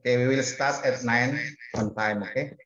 Okay, we will start at 9 on time, okay?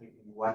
in one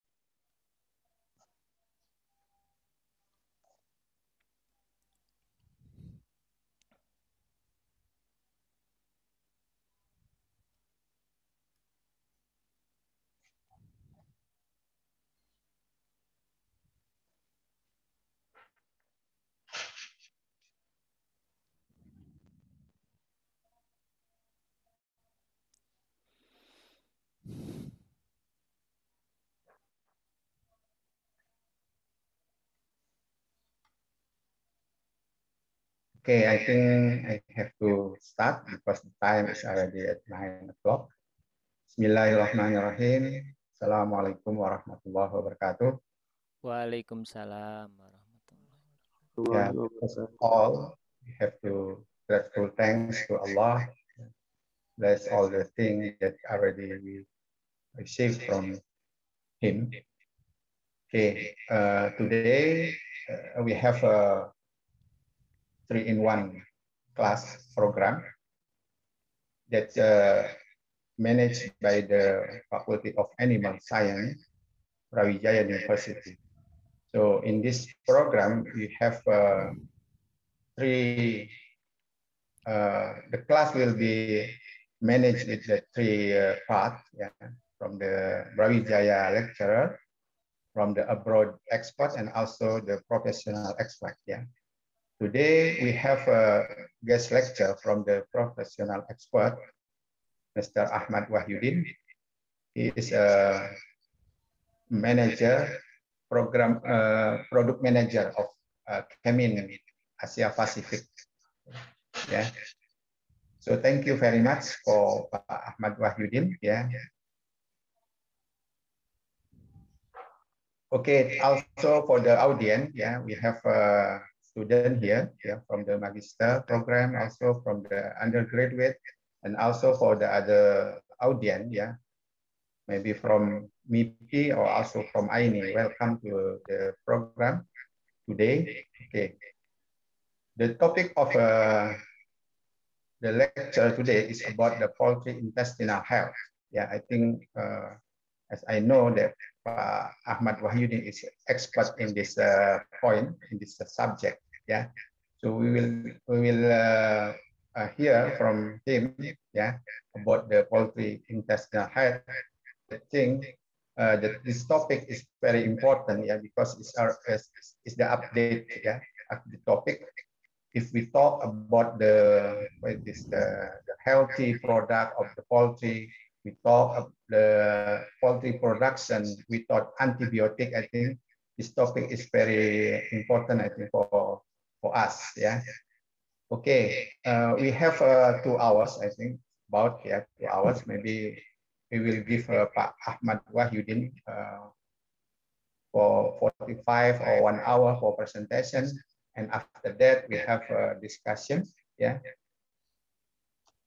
Okay, I think I have to start because the time is already at 9 o'clock. Bismillahirrahmanirrahim. Assalamualaikum warahmatullahi wabarakatuh. Waalaikumsalam warahmatullahi wabarakatuh. Yeah, first of all, we have to grateful thanks to Allah. That's all the things that already we received from Him. Okay, uh, today uh, we have a three-in-one class program that's uh, managed by the Faculty of Animal Science, Brawijaya University. So in this program, we have uh, three, uh, the class will be managed with the three uh, parts yeah, from the Brawijaya lecturer, from the abroad expert, and also the professional expert. Yeah. Today, we have a guest lecture from the professional expert, Mr. Ahmad Wahyudin. He is a manager, program uh, product manager of uh, Kemin Asia Pacific. Yeah. So thank you very much for Pak Ahmad Wahyudin. Yeah. Okay, also for the audience, yeah, we have uh, student here, yeah, from the magister program, also from the undergraduate, and also for the other audience, yeah, maybe from MIPI or also from AINI. Welcome to the program today. Okay. The topic of uh, the lecture today is about the poultry intestinal health. Yeah, I think uh, as I know that uh, Ahmad Wahyudin is expert in this uh, point, in this uh, subject. Yeah. So we will we will uh, uh, hear from him. Yeah, about the poultry intestinal health. The thing uh, that this topic is very important. Yeah, because it's our it's the update. Yeah, of the topic. If we talk about the what is the, the healthy product of the poultry we talk of the poultry production we talk antibiotic. I think this topic is very important, I think, for, for us. Yeah. Okay. Uh, we have uh, two hours, I think, about yeah, two hours. Maybe we will give uh, Pak Ahmad Wahyudin uh, for 45 or one hour for presentation. And after that, we have a uh, discussion. Yeah.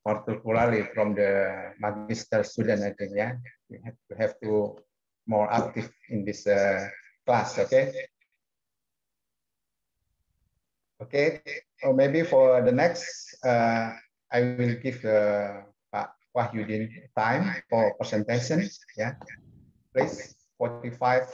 particularly from the magister student, I think, yeah, we have to, have to more active in this uh, class, okay? Okay, or maybe for the next, uh, I will give uh, Pak did time for presentation, yeah? Please, 45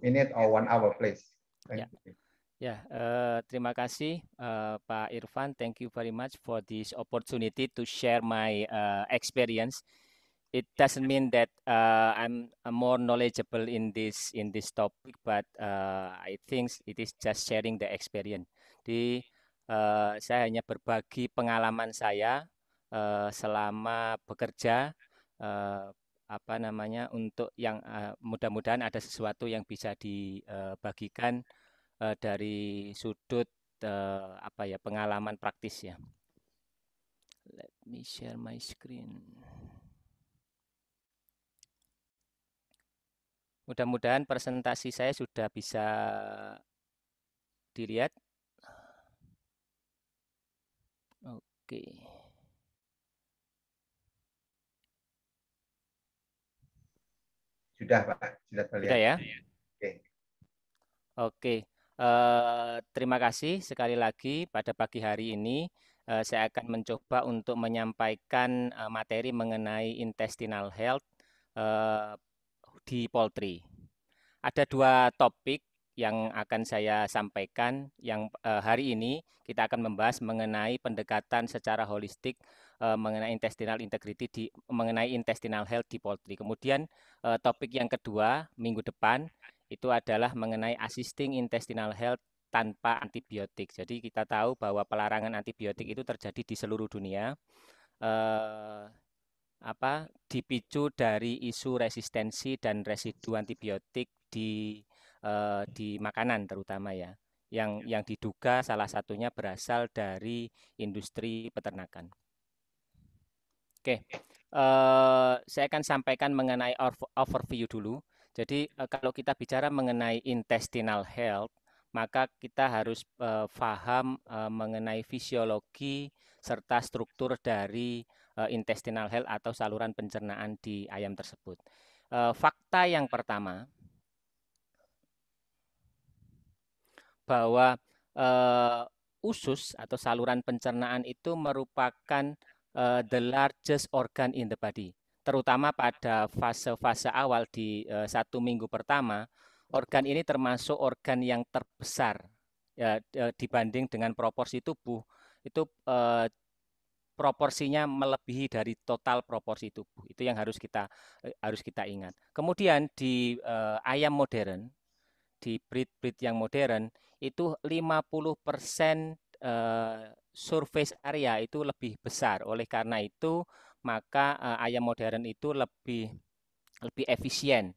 minutes or one hour, please. Thank yeah. You. Ya, uh, terima kasih uh, Pak Irfan. Thank you very much for this opportunity to share my uh, experience. It doesn't mean that uh, I'm, I'm more knowledgeable in this in this topic, but uh, I think it is just sharing the experience. Di uh, saya hanya berbagi pengalaman saya uh, selama bekerja uh, apa namanya untuk yang uh, mudah-mudahan ada sesuatu yang bisa dibagikan. Uh, Eh, dari sudut uh, apa ya pengalaman praktis ya. Let me share my screen. Mudah-mudahan presentasi saya sudah bisa dilihat. Oke. Sudah, Pak. Sudah terlihat. Sudah ya? Oke. Oke. Eh, terima kasih sekali lagi pada pagi hari ini eh, saya akan mencoba untuk menyampaikan eh, materi mengenai intestinal health eh, di poultry. Ada dua topik yang akan saya sampaikan yang eh, hari ini kita akan membahas mengenai pendekatan secara holistik eh, mengenai intestinal integrity di mengenai intestinal health di poultry. Kemudian eh, topik yang kedua minggu depan itu adalah mengenai assisting intestinal health tanpa antibiotik. Jadi kita tahu bahwa pelarangan antibiotik itu terjadi di seluruh dunia. Eh, apa dipicu dari isu resistensi dan residu antibiotik di eh, di makanan terutama ya. Yang ya. yang diduga salah satunya berasal dari industri peternakan. Oke. Eh, saya akan sampaikan mengenai overview dulu jadi e, kalau kita bicara mengenai intestinal health, maka kita harus uh, faham uh, mengenai fisiologi serta struktur dari uh, intestinal health atau saluran pencernaan di ayam tersebut. Uh, fakta yang pertama bahwa uh, usus atau saluran pencernaan itu merupakan uh, the largest organ in the body terutama pada fase-fase awal di e, satu minggu pertama, organ ini termasuk organ yang terbesar ya, eh, dibanding dengan proporsi tubuh itu eh, proporsinya melebihi dari total proporsi tubuh. Itu yang harus kita e, harus kita ingat. Kemudian di eh, ayam modern, di breed-breed yang modern itu 50 persen surface area itu lebih besar. Oleh karena itu maka uh, ayam modern itu lebih lebih efisien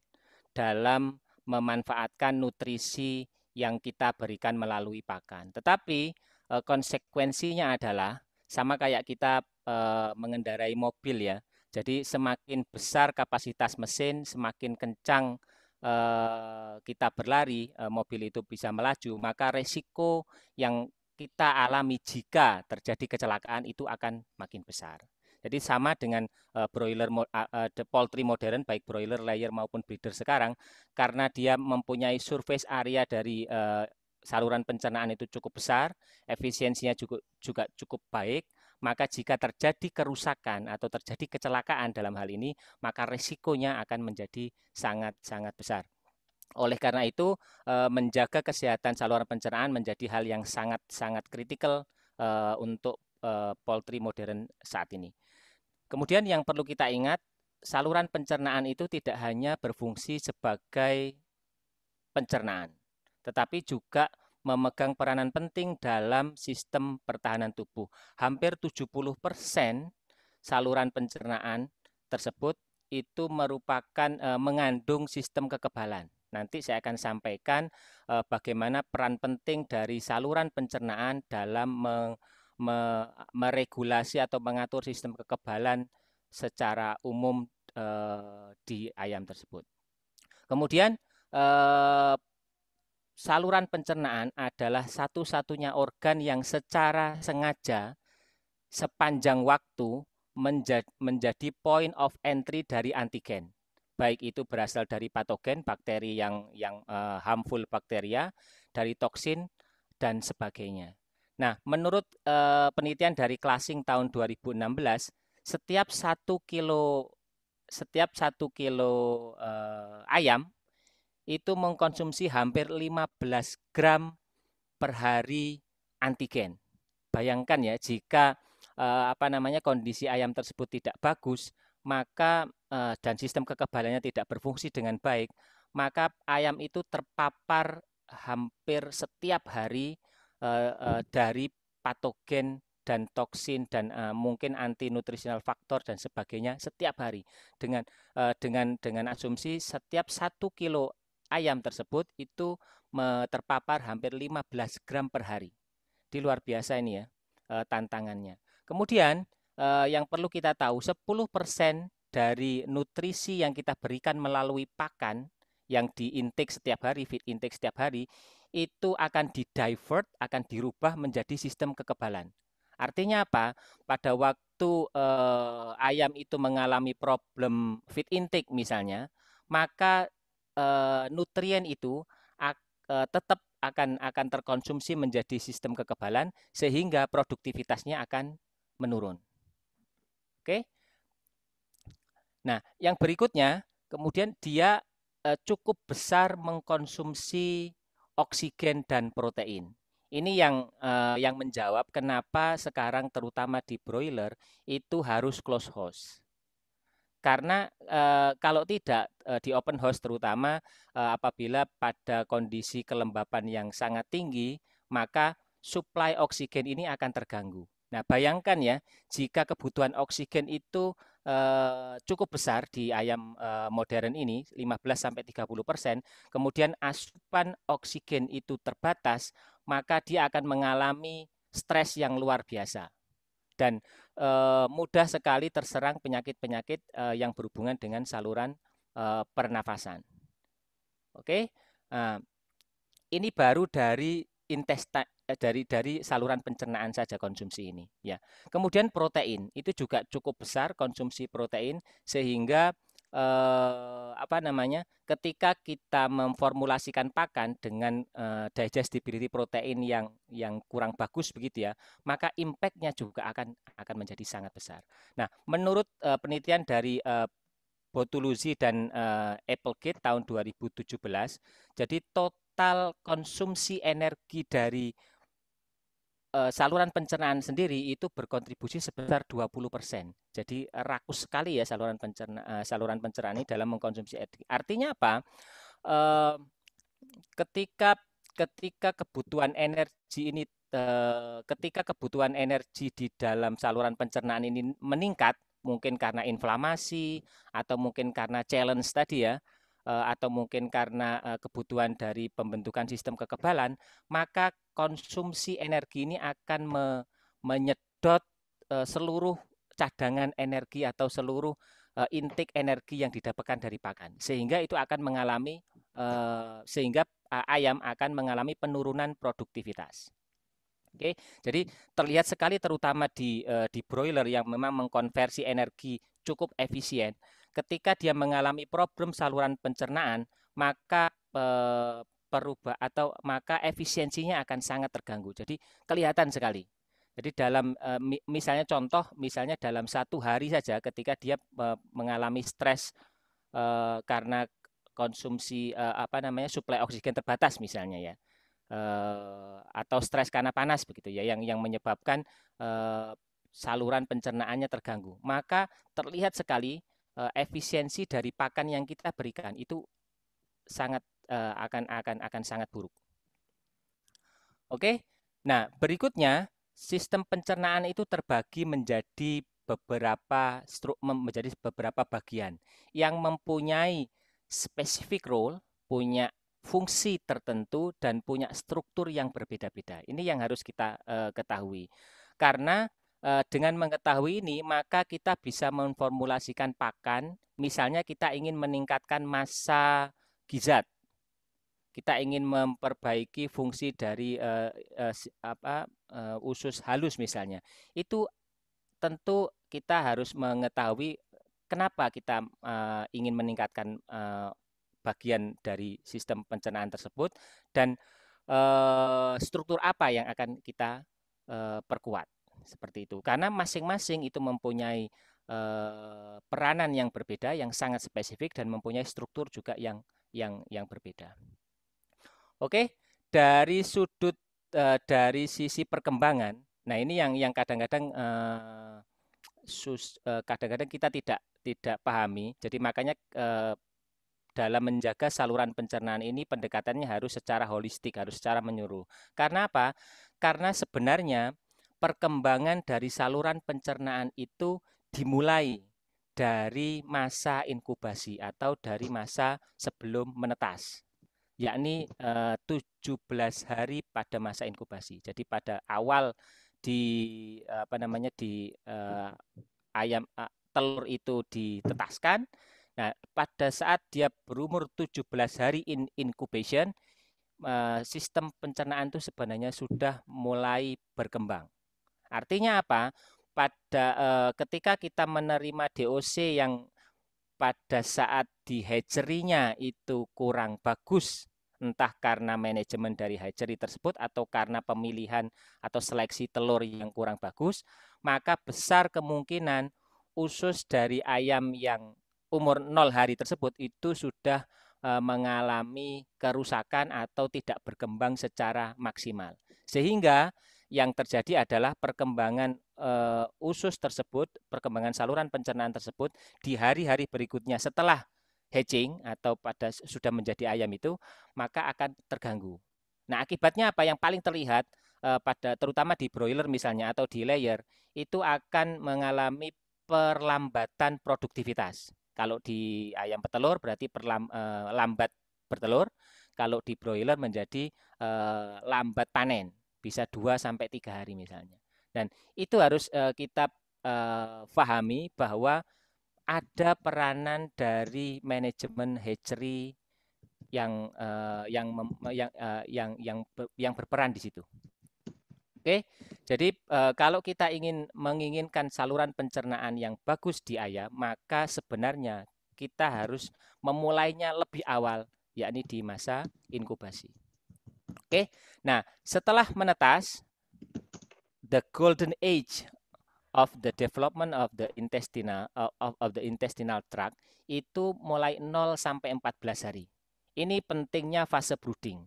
dalam memanfaatkan nutrisi yang kita berikan melalui pakan. Tetapi uh, konsekuensinya adalah sama kayak kita uh, mengendarai mobil ya. Jadi semakin besar kapasitas mesin, semakin kencang kita berlari, mobil itu bisa melaju, maka resiko yang kita alami jika terjadi kecelakaan itu akan makin besar. Jadi sama dengan uh, broiler uh, uh, poultry modern baik broiler layer maupun breeder sekarang karena dia mempunyai surface area dari uh, saluran pencernaan itu cukup besar, efisiensinya juga juga cukup baik, maka jika terjadi kerusakan atau terjadi kecelakaan dalam hal ini, maka resikonya akan menjadi sangat-sangat besar. Oleh karena itu, menjaga kesehatan saluran pencernaan menjadi hal yang sangat-sangat kritikal untuk poultry modern saat ini. Kemudian yang perlu kita ingat, saluran pencernaan itu tidak hanya berfungsi sebagai pencernaan, tetapi juga memegang peranan penting dalam sistem pertahanan tubuh. Hampir 70% saluran pencernaan tersebut itu merupakan e, mengandung sistem kekebalan. Nanti saya akan sampaikan e, bagaimana peran penting dari saluran pencernaan dalam meng, me meregulasi atau mengatur sistem kekebalan secara umum e, di ayam tersebut. Kemudian e, saluran pencernaan adalah satu-satunya organ yang secara sengaja sepanjang waktu menjadi, menjadi point of entry dari antigen. Baik itu berasal dari patogen, bakteri yang yang uh, harmful bakteria, dari toksin dan sebagainya. Nah, menurut eh, penelitian dari Klasing tahun 2016, setiap satu kilo setiap satu kilo eh, ayam itu mengkonsumsi hampir 15 gram per hari antigen. Bayangkan ya, jika eh, apa namanya kondisi ayam tersebut tidak bagus, maka eh, dan sistem kekebalannya tidak berfungsi dengan baik, maka ayam itu terpapar hampir setiap hari uh, uh, dari patogen dan toksin dan uh, mungkin anti nutritional faktor dan sebagainya setiap hari dengan uh, dengan dengan asumsi setiap satu kilo ayam tersebut itu terpapar hampir 15 gram per hari di luar biasa ini ya uh, tantangannya kemudian uh, yang perlu kita tahu 10 persen dari nutrisi yang kita berikan melalui pakan yang di setiap hari, feed intake setiap hari itu akan di didivert, akan dirubah menjadi sistem kekebalan. Artinya apa? Pada waktu eh, ayam itu mengalami problem feed intake misalnya, maka eh, nutrien itu ak, eh, tetap akan akan terkonsumsi menjadi sistem kekebalan sehingga produktivitasnya akan menurun. Oke. Nah, yang berikutnya kemudian dia eh, cukup besar mengkonsumsi oksigen dan protein. Ini yang eh, yang menjawab kenapa sekarang terutama di broiler itu harus close house. Karena eh, kalau tidak eh, di open house terutama eh, apabila pada kondisi kelembapan yang sangat tinggi, maka supply oksigen ini akan terganggu. Nah, bayangkan ya, jika kebutuhan oksigen itu Eh, cukup besar di ayam eh, modern ini 15 sampai 30%, kemudian asupan oksigen itu terbatas, maka dia akan mengalami stres yang luar biasa dan eh, mudah sekali terserang penyakit-penyakit yang berhubungan dengan saluran pernafasan. Oke, nah, ini baru dari intestin Eh, dari dari saluran pencernaan saja konsumsi ini ya. Kemudian protein itu juga cukup besar konsumsi protein sehingga eh, apa namanya? ketika kita memformulasikan pakan dengan eh, digestibility protein yang yang kurang bagus begitu ya, maka impactnya juga akan akan menjadi sangat besar. Nah, menurut eh, penelitian dari eh, Botuluzi dan uh, eh, Applegate tahun 2017. Jadi total konsumsi energi dari Eh, saluran pencernaan sendiri itu berkontribusi sebesar 20%. Jadi eh, rakus sekali ya saluran pencernaan eh, saluran pencernaan ini dalam mengkonsumsi etik. Artinya apa? ketika ketika kebutuhan energi ini ketika kebutuhan energi di dalam saluran pencernaan ini meningkat mungkin karena inflamasi atau mungkin karena challenge tadi ya Eh, atau mungkin karena eh, kebutuhan dari pembentukan sistem kekebalan, maka konsumsi energi ini akan me menyedot eh, seluruh cadangan energi atau seluruh intik energi yang didapatkan dari pakan. Sehingga itu akan mengalami sehingga ayam akan mengalami penurunan produktivitas. Oke, jadi terlihat sekali terutama di di broiler yang memang mengkonversi energi cukup efisien ketika dia mengalami problem saluran pencernaan, maka e, eh, perubah atau maka efisiensinya akan sangat terganggu. Jadi kelihatan sekali. Jadi dalam e, misalnya contoh, misalnya dalam satu hari saja ketika dia eh, mengalami stres e, karena konsumsi e, apa namanya suplai oksigen terbatas misalnya ya. E, atau stres karena panas begitu ya yang yang menyebabkan e, saluran pencernaannya terganggu. Maka terlihat sekali Eh, efisiensi dari pakan yang kita berikan itu sangat uh, akan akan akan sangat buruk. Oke. Nah, berikutnya sistem pencernaan itu terbagi menjadi beberapa menjadi beberapa bagian yang mempunyai spesifik role, punya fungsi tertentu dan punya struktur yang berbeda-beda. Ini yang harus kita uh, ketahui. Karena Eh, dengan mengetahui ini, maka kita bisa memformulasikan pakan. Misalnya kita ingin meningkatkan massa gizat. Kita ingin memperbaiki fungsi dari uh, uh, apa, uh, usus halus misalnya. Itu tentu kita harus mengetahui kenapa kita uh, ingin meningkatkan uh, bagian dari sistem pencernaan tersebut dan uh, struktur apa yang akan kita uh, perkuat seperti itu karena masing-masing itu mempunyai e, peranan yang berbeda yang sangat spesifik dan mempunyai struktur juga yang yang yang berbeda oke dari sudut e, dari sisi perkembangan nah ini yang yang kadang-kadang e, sus kadang-kadang kita tidak tidak pahami jadi makanya e, dalam menjaga saluran pencernaan ini pendekatannya harus secara holistik, harus secara menyuruh Karena apa? Karena sebenarnya perkembangan dari saluran pencernaan itu dimulai dari masa inkubasi atau dari masa sebelum menetas yakni eh, 17 hari pada masa inkubasi. Jadi pada awal di apa namanya di eh, ayam eh, telur itu ditetaskan. Nah, pada saat dia berumur 17 hari in incubation, eh, sistem pencernaan itu sebenarnya sudah mulai berkembang. Artinya apa? Pada e, ketika kita menerima DOC yang pada saat di itu kurang bagus, entah karena manajemen dari hatchery tersebut atau karena pemilihan atau seleksi telur yang kurang bagus, maka besar kemungkinan usus dari ayam yang umur 0 hari tersebut itu sudah e, mengalami kerusakan atau tidak berkembang secara maksimal. Sehingga yang terjadi adalah perkembangan uh, usus tersebut, perkembangan saluran pencernaan tersebut di hari-hari berikutnya setelah hatching atau pada sudah menjadi ayam itu maka akan terganggu. Nah, akibatnya apa yang paling terlihat uh, pada terutama di broiler misalnya atau di layer itu akan mengalami perlambatan produktivitas. Kalau di ayam petelur berarti perlam, uh, lambat bertelur, kalau di broiler menjadi uh, lambat panen bisa 2 sampai 3 hari misalnya. Dan itu harus uh, kita uh, fahami bahwa ada peranan dari manajemen hatchery yang uh, yang mem, yang uh, yang yang yang berperan di situ. Oke. Jadi uh, kalau kita ingin menginginkan saluran pencernaan yang bagus di ayam, maka sebenarnya kita harus memulainya lebih awal, yakni di masa inkubasi. Oke. Nah, setelah menetas the golden age of the development of the intestinal of, of the intestinal tract itu mulai 0 sampai 14 hari. Ini pentingnya fase brooding.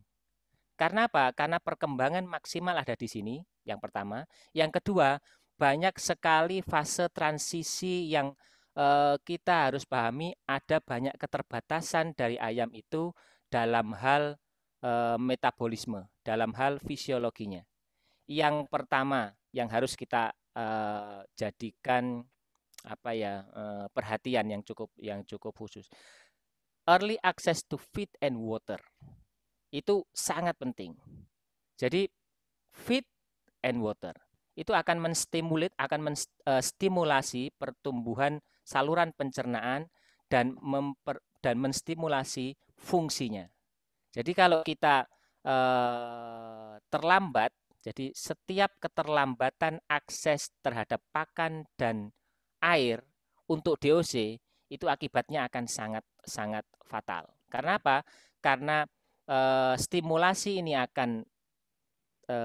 Karena apa? Karena perkembangan maksimal ada di sini, yang pertama. Yang kedua, banyak sekali fase transisi yang eh, kita harus pahami ada banyak keterbatasan dari ayam itu dalam hal e, metabolisme dalam hal fisiologinya. Yang pertama yang harus kita e, jadikan apa ya e, perhatian yang cukup yang cukup khusus. Early access to feed and water itu sangat penting. Jadi feed and water itu akan menstimulit akan menstimulasi pertumbuhan saluran pencernaan dan memper, dan menstimulasi fungsinya jadi kalau kita eh, terlambat, jadi setiap keterlambatan akses terhadap pakan dan air untuk DOC itu akibatnya akan sangat sangat fatal. Karena apa? Karena e, stimulasi ini akan e,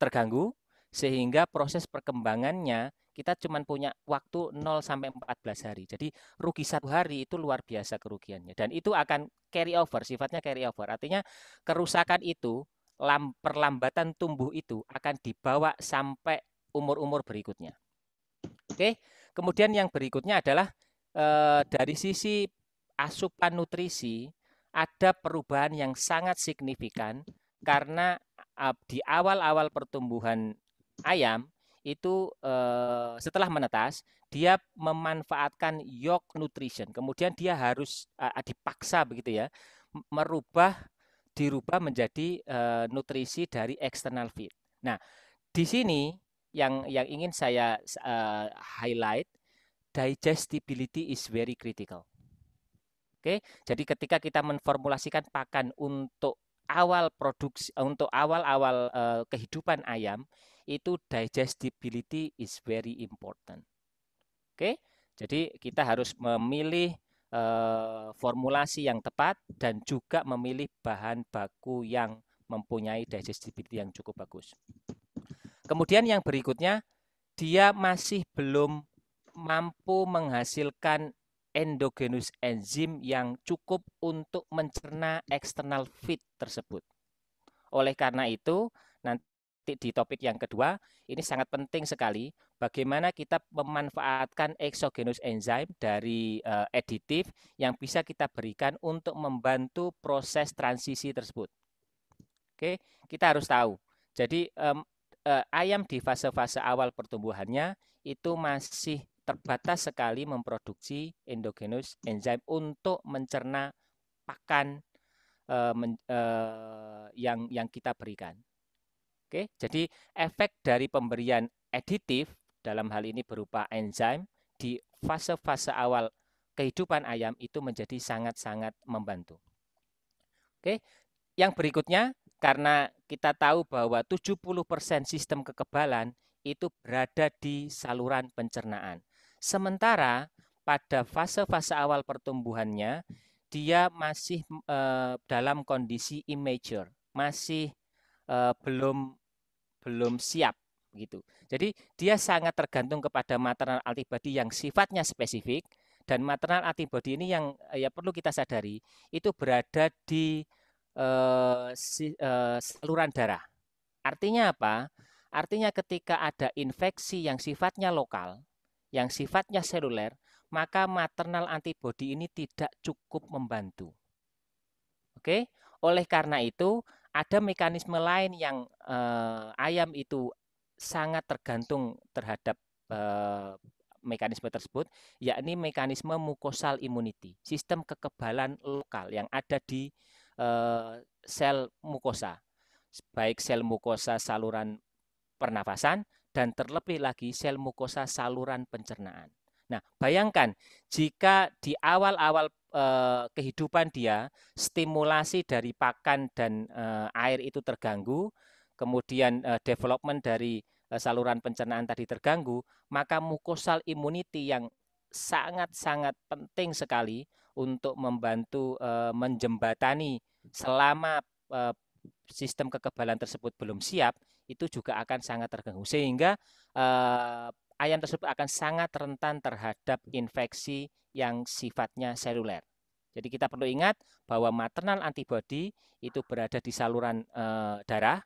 terganggu sehingga proses perkembangannya kita cuma punya waktu 0 sampai 14 hari. Jadi rugi satu hari itu luar biasa kerugiannya dan itu akan carry over, sifatnya carry over. Artinya kerusakan itu, perlambatan tumbuh itu akan dibawa sampai umur-umur berikutnya. Oke. Kemudian yang berikutnya adalah e, dari sisi asupan nutrisi ada perubahan yang sangat signifikan karena eh, di awal-awal pertumbuhan ayam itu eh, setelah menetas dia memanfaatkan yolk nutrition. Kemudian dia harus eh, ah, dipaksa begitu ya merubah dirubah menjadi eh, nutrisi dari external feed. Nah, di sini yang yang ingin saya eh, highlight digestibility is very critical. Oke, jadi ketika kita menformulasikan pakan untuk awal produksi eh, untuk awal-awal eh, kehidupan ayam itu digestibility is very important. Oke, jadi kita harus memilih eh, formulasi yang tepat dan juga memilih bahan baku yang mempunyai digestibility yang cukup bagus. Kemudian yang berikutnya, dia masih belum mampu menghasilkan endogenous enzim yang cukup untuk mencerna external feed tersebut. Oleh karena itu, di topik yang kedua, ini sangat penting sekali bagaimana kita memanfaatkan exogenous enzyme dari uh, eh, aditif yang bisa kita berikan untuk membantu proses transisi tersebut. Oke, kita harus tahu. Jadi um, uh, ayam di fase-fase awal pertumbuhannya itu masih terbatas sekali memproduksi endogenous enzyme untuk mencerna pakan uh, men, uh, yang yang kita berikan. Oke, jadi efek dari pemberian aditif dalam hal ini berupa enzim di fase-fase awal kehidupan ayam itu menjadi sangat-sangat membantu. Oke, yang berikutnya karena kita tahu bahwa 70% sistem kekebalan itu berada di saluran pencernaan. Sementara pada fase-fase awal pertumbuhannya dia masih e, dalam kondisi immature, masih e, belum belum siap gitu. Jadi dia sangat tergantung kepada maternal antibody yang sifatnya spesifik dan maternal antibody ini yang eh, ya perlu kita sadari itu berada di eh, si, eh, saluran darah. Artinya apa? Artinya ketika ada infeksi yang sifatnya lokal, yang sifatnya seluler, maka maternal antibody ini tidak cukup membantu. Oke, oleh karena itu ada mekanisme lain yang uh, ayam itu sangat tergantung terhadap uh, mekanisme tersebut, yakni mekanisme mukosal immunity, sistem kekebalan lokal yang ada di uh, sel mukosa, baik sel mukosa saluran pernafasan dan terlebih lagi sel mukosa saluran pencernaan. Nah, bayangkan jika di awal-awal eh, kehidupan dia, stimulasi dari pakan dan eh, air itu terganggu, kemudian eh, development dari eh, saluran pencernaan tadi terganggu, maka mukosal immunity yang sangat-sangat penting sekali untuk membantu eh, menjembatani selama eh, sistem kekebalan tersebut belum siap, itu juga akan sangat terganggu sehingga eh, ayam tersebut akan sangat rentan terhadap infeksi yang sifatnya seluler. Jadi kita perlu ingat bahwa maternal antibody itu berada di saluran e, darah.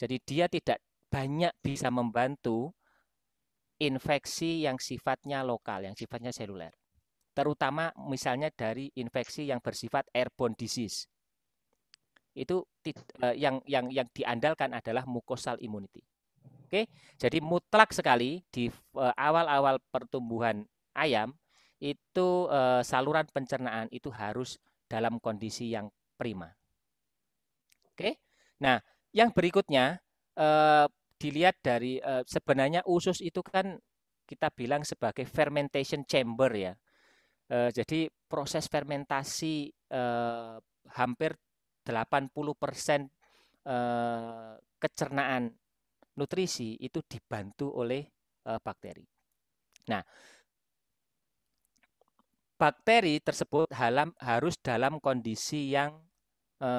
Jadi dia tidak banyak bisa membantu infeksi yang sifatnya lokal, yang sifatnya seluler. Terutama misalnya dari infeksi yang bersifat airborne disease. Itu eh, yang yang yang diandalkan adalah mucosal immunity. Oke, jadi mutlak sekali di eh, awal-awal pertumbuhan ayam itu uh, saluran pencernaan itu harus dalam kondisi yang prima. Oke. Nah, yang berikutnya uh, dilihat dari uh, sebenarnya usus itu kan kita bilang sebagai fermentation chamber ya. Uh, jadi proses fermentasi uh, hampir 80% uh, kecernaan nutrisi itu dibantu oleh e, bakteri. Nah, bakteri tersebut halam, harus dalam kondisi yang e,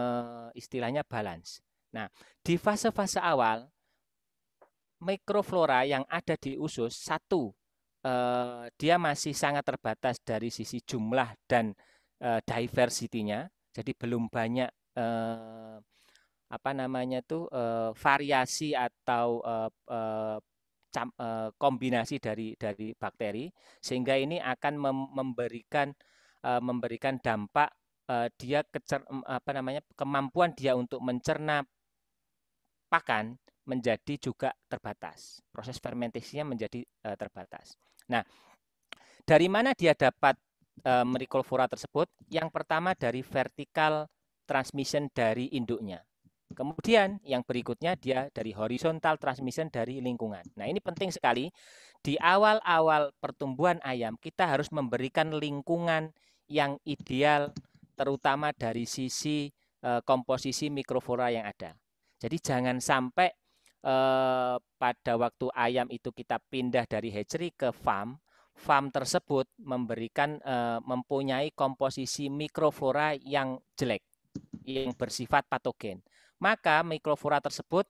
istilahnya balance. Nah, di fase-fase awal mikroflora yang ada di usus satu eh, dia masih sangat terbatas dari sisi jumlah dan eh, diversitinya Jadi belum banyak eh, apa namanya tuh eh, variasi atau eh, eh, cam, kombinasi dari dari bakteri sehingga ini akan mem memberikan memberikan dampak eh, dia kecer apa namanya kemampuan dia untuk mencerna pakan menjadi juga terbatas proses fermentasinya menjadi eh, terbatas nah dari mana dia dapat eh, tersebut yang pertama dari vertikal transmission dari induknya Kemudian yang berikutnya dia dari horizontal transmission dari lingkungan. Nah ini penting sekali. Di awal-awal pertumbuhan ayam kita harus memberikan lingkungan yang ideal terutama dari sisi e, komposisi mikroflora yang ada. Jadi jangan sampai e, pada waktu ayam itu kita pindah dari hatchery ke farm, farm tersebut memberikan e, mempunyai komposisi mikroflora yang jelek, yang bersifat patogen maka mikroflora tersebut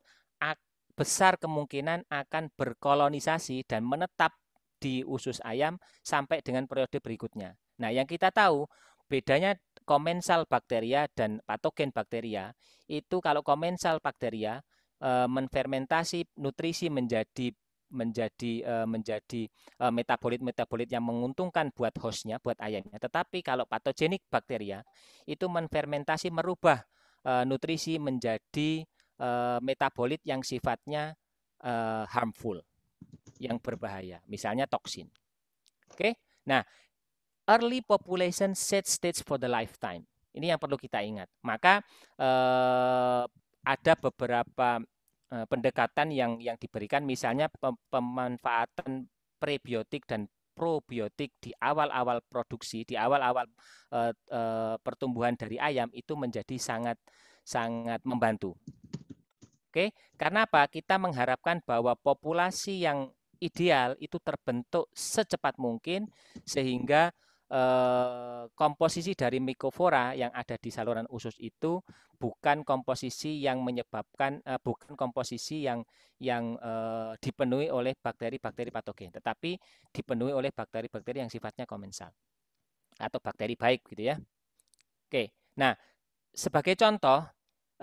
besar kemungkinan akan berkolonisasi dan menetap di usus ayam sampai dengan periode berikutnya. Nah, yang kita tahu bedanya komensal bakteria dan patogen bakteria itu kalau komensal bakteria e, menfermentasi nutrisi menjadi menjadi e, menjadi e, eh, metabolit metabolit yang menguntungkan buat hostnya buat ayamnya tetapi kalau patogenik bakteria itu menfermentasi merubah Eh, nutrisi menjadi eh, metabolit yang sifatnya eh, harmful, yang berbahaya, misalnya toksin. Oke, nah early population set stage for the lifetime. Ini yang perlu kita ingat. Maka ada beberapa pendekatan yang yang diberikan, misalnya pemanfaatan prebiotik dan probiotik di awal-awal produksi, di awal-awal uh, uh, pertumbuhan dari ayam itu menjadi sangat sangat membantu. Oke, karena apa? Kita mengharapkan bahwa populasi yang ideal itu terbentuk secepat mungkin sehingga Eh, komposisi dari mikofora yang ada di saluran usus itu bukan komposisi yang menyebabkan uh, bukan komposisi yang yang uh, dipenuhi oleh bakteri-bakteri patogen, tetapi dipenuhi oleh bakteri-bakteri yang sifatnya komensal atau bakteri baik gitu ya. Oke. Nah, sebagai contoh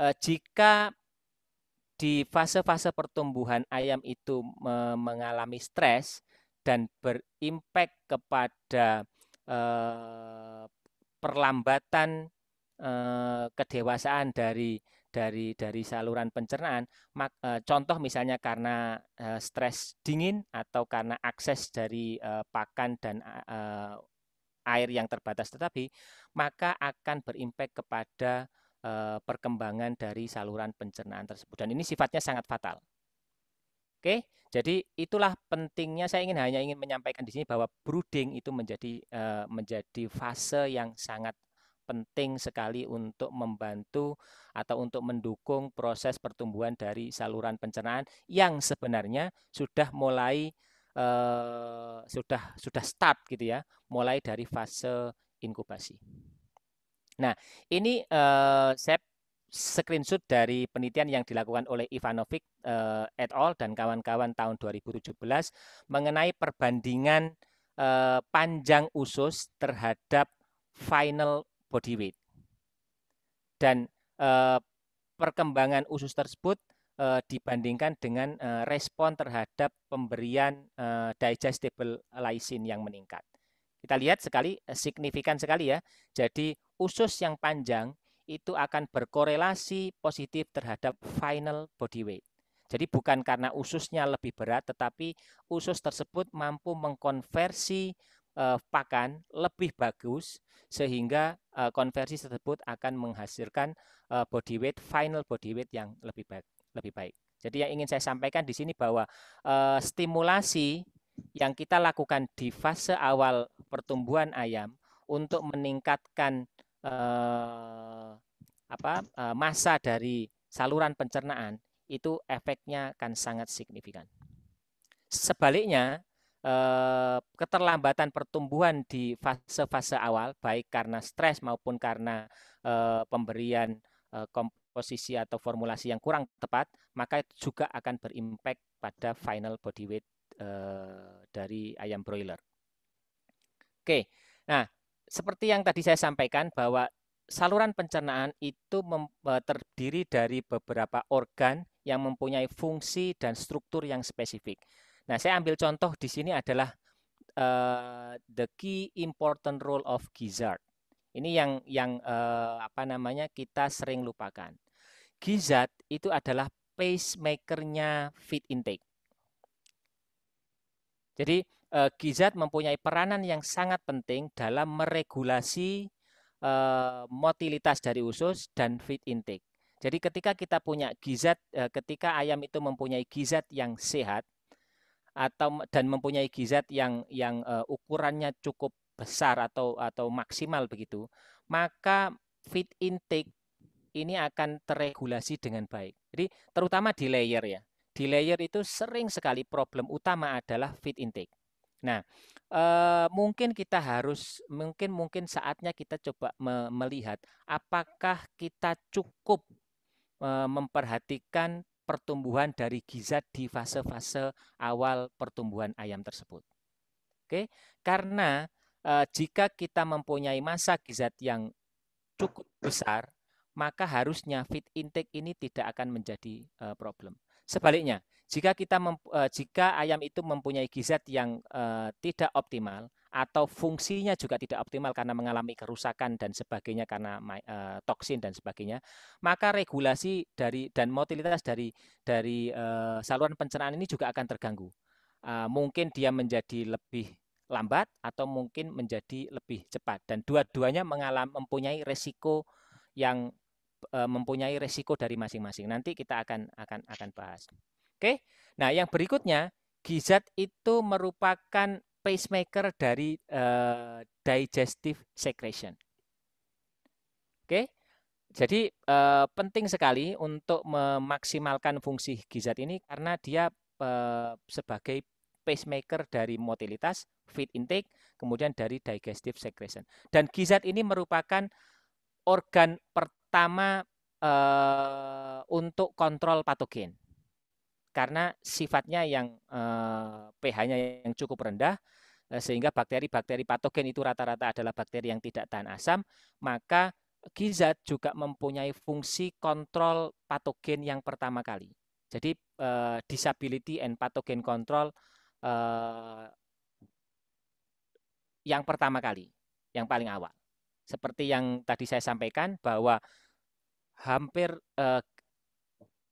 uh, jika di fase-fase pertumbuhan ayam itu mengalami stres dan berimpak kepada Eh, perlambatan eh, kedewasaan dari dari dari saluran pencernaan eh, contoh misalnya karena stres dingin atau karena akses dari pakan dan air yang terbatas tetapi maka akan berimpak kepada perkembangan dari saluran pencernaan tersebut dan ini sifatnya sangat fatal Oke, jadi itulah pentingnya saya ingin hanya ingin menyampaikan di sini bahwa brooding itu menjadi eh, menjadi fase yang sangat penting sekali untuk membantu atau untuk mendukung proses pertumbuhan dari saluran pencernaan yang sebenarnya sudah mulai eh, sudah sudah start gitu ya, mulai dari fase inkubasi. Nah, ini eh, saya screenshot dari penelitian yang dilakukan oleh Ivanovic uh, et al dan kawan-kawan tahun 2017 mengenai perbandingan uh, panjang usus terhadap final body weight. Dan uh, perkembangan usus tersebut uh, dibandingkan dengan uh, respon terhadap pemberian uh, digestible lysine yang meningkat. Kita lihat sekali signifikan sekali ya. Jadi usus yang panjang itu akan berkorelasi positif terhadap final body weight. Jadi bukan karena ususnya lebih berat, tetapi usus tersebut mampu mengkonversi uh, pakan lebih bagus sehingga uh, konversi tersebut akan menghasilkan uh, body weight final body weight yang lebih baik. Lebih baik. Jadi yang ingin saya sampaikan di sini bahwa stimulasi yang kita lakukan di fase awal pertumbuhan ayam untuk meningkatkan eh, apa eh, masa dari saluran pencernaan itu efeknya akan sangat signifikan. Sebaliknya, eh, keterlambatan pertumbuhan di fase-fase awal baik karena stres maupun karena eh, pemberian eh, komposisi atau formulasi yang kurang tepat, maka juga akan berimpact pada final body weight dari ayam broiler. Oke. Nah, seperti yang tadi saya sampaikan bahwa saluran pencernaan itu e, terdiri dari beberapa organ yang mempunyai fungsi dan struktur yang spesifik. Nah, saya ambil contoh di sini adalah uh, the key important role of gizzard. Ini yang yang uh, apa namanya kita sering lupakan. Gizzard itu adalah pacemakernya feed intake. Jadi Eh, gizat mempunyai peranan yang sangat penting dalam meregulasi eh, motilitas dari usus dan feed intake. Jadi ketika kita punya gizat, eh, ketika ayam itu mempunyai gizat yang sehat atau dan mempunyai gizat yang yang eh, ukurannya cukup besar atau atau maksimal begitu, maka feed intake ini akan teregulasi dengan baik. Jadi terutama di layer ya. Di layer itu sering sekali problem utama adalah feed intake. Nah, eh, mungkin kita harus mungkin mungkin saatnya kita coba me melihat apakah kita cukup eh, memperhatikan pertumbuhan dari gizat di fase-fase awal pertumbuhan ayam tersebut. Oke, karena eh, jika kita mempunyai masa gizat yang cukup besar, maka harusnya feed intake ini tidak akan menjadi problem. Sebaliknya, jika kita mem, eh, jika ayam itu mempunyai gizi yang eh, tidak optimal atau fungsinya juga tidak optimal karena mengalami kerusakan dan sebagainya karena eh, toksin dan sebagainya, maka regulasi dari dan motilitas dari dari eh, saluran pencernaan ini juga akan terganggu. Eh, mungkin dia menjadi lebih lambat atau mungkin menjadi lebih cepat dan dua-duanya mengalami mempunyai resiko yang Eh, mempunyai resiko dari masing-masing. Nanti kita akan akan akan bahas. Oke. Nah, yang berikutnya Gizat itu merupakan pacemaker dari uh, digestive secretion. Oke. Jadi eh, penting sekali untuk memaksimalkan fungsi gizat ini karena dia sebagai pacemaker dari motilitas, feed intake, kemudian dari digestive secretion. Dan gizat ini merupakan organ per pertama eh, untuk kontrol patogen karena sifatnya yang eh, pH-nya yang cukup rendah eh, sehingga bakteri-bakteri patogen itu rata-rata adalah bakteri yang tidak tahan asam maka Gizat juga mempunyai fungsi kontrol patogen yang pertama kali. Jadi eh, disability and patogen control eh, yang pertama kali, yang paling awal seperti yang tadi saya sampaikan bahwa hampir eh,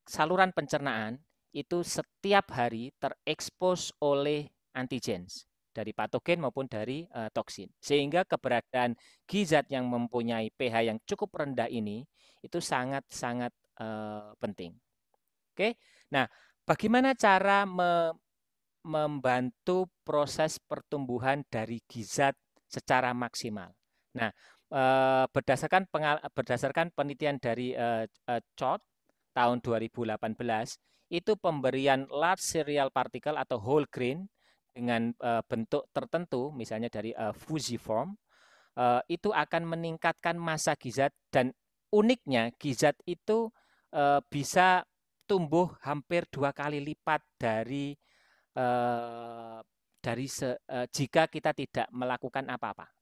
saluran pencernaan itu setiap hari terekspos oleh antigen dari patogen maupun dari eh, toksin. Sehingga keberadaan gizat yang mempunyai pH yang cukup rendah ini itu sangat-sangat eh, penting. Oke. Nah, bagaimana cara me membantu proses pertumbuhan dari gizat secara maksimal? Nah, Eh, berdasarkan pengal berdasarkan penelitian dari eh, uh, CHOT tahun 2018 itu pemberian large serial particle atau whole grain dengan eh, bentuk tertentu misalnya dari eh, fusiform eh, itu akan meningkatkan massa gizat dan uniknya gizat itu eh, bisa tumbuh hampir dua kali lipat dari eh, dari se, eh, jika kita tidak melakukan apa-apa.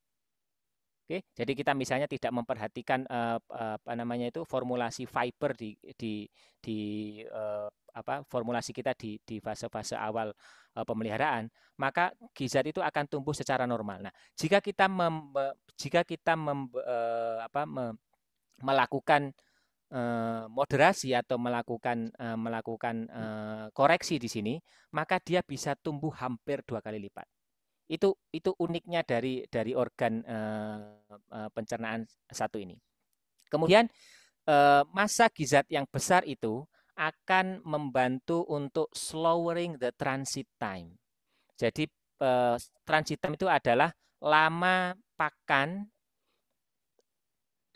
Oke, jadi kita misalnya tidak memperhatikan eh, eh, apa namanya itu formulasi fiber di di di eh, apa formulasi kita di di fase-fase awal eh, pemeliharaan, maka gizat itu akan tumbuh secara normal. Nah, jika kita mem, jika kita mem, eh, apa mem, melakukan eh, moderasi atau melakukan eh, melakukan eh, koreksi di sini, maka dia bisa tumbuh hampir dua kali lipat. Itu itu uniknya dari dari organ uh, uh, pencernaan satu ini. Kemudian uh, eh, masa gizat yang besar itu akan membantu untuk slowing the transit time. Jadi uh, transit time itu adalah lama pakan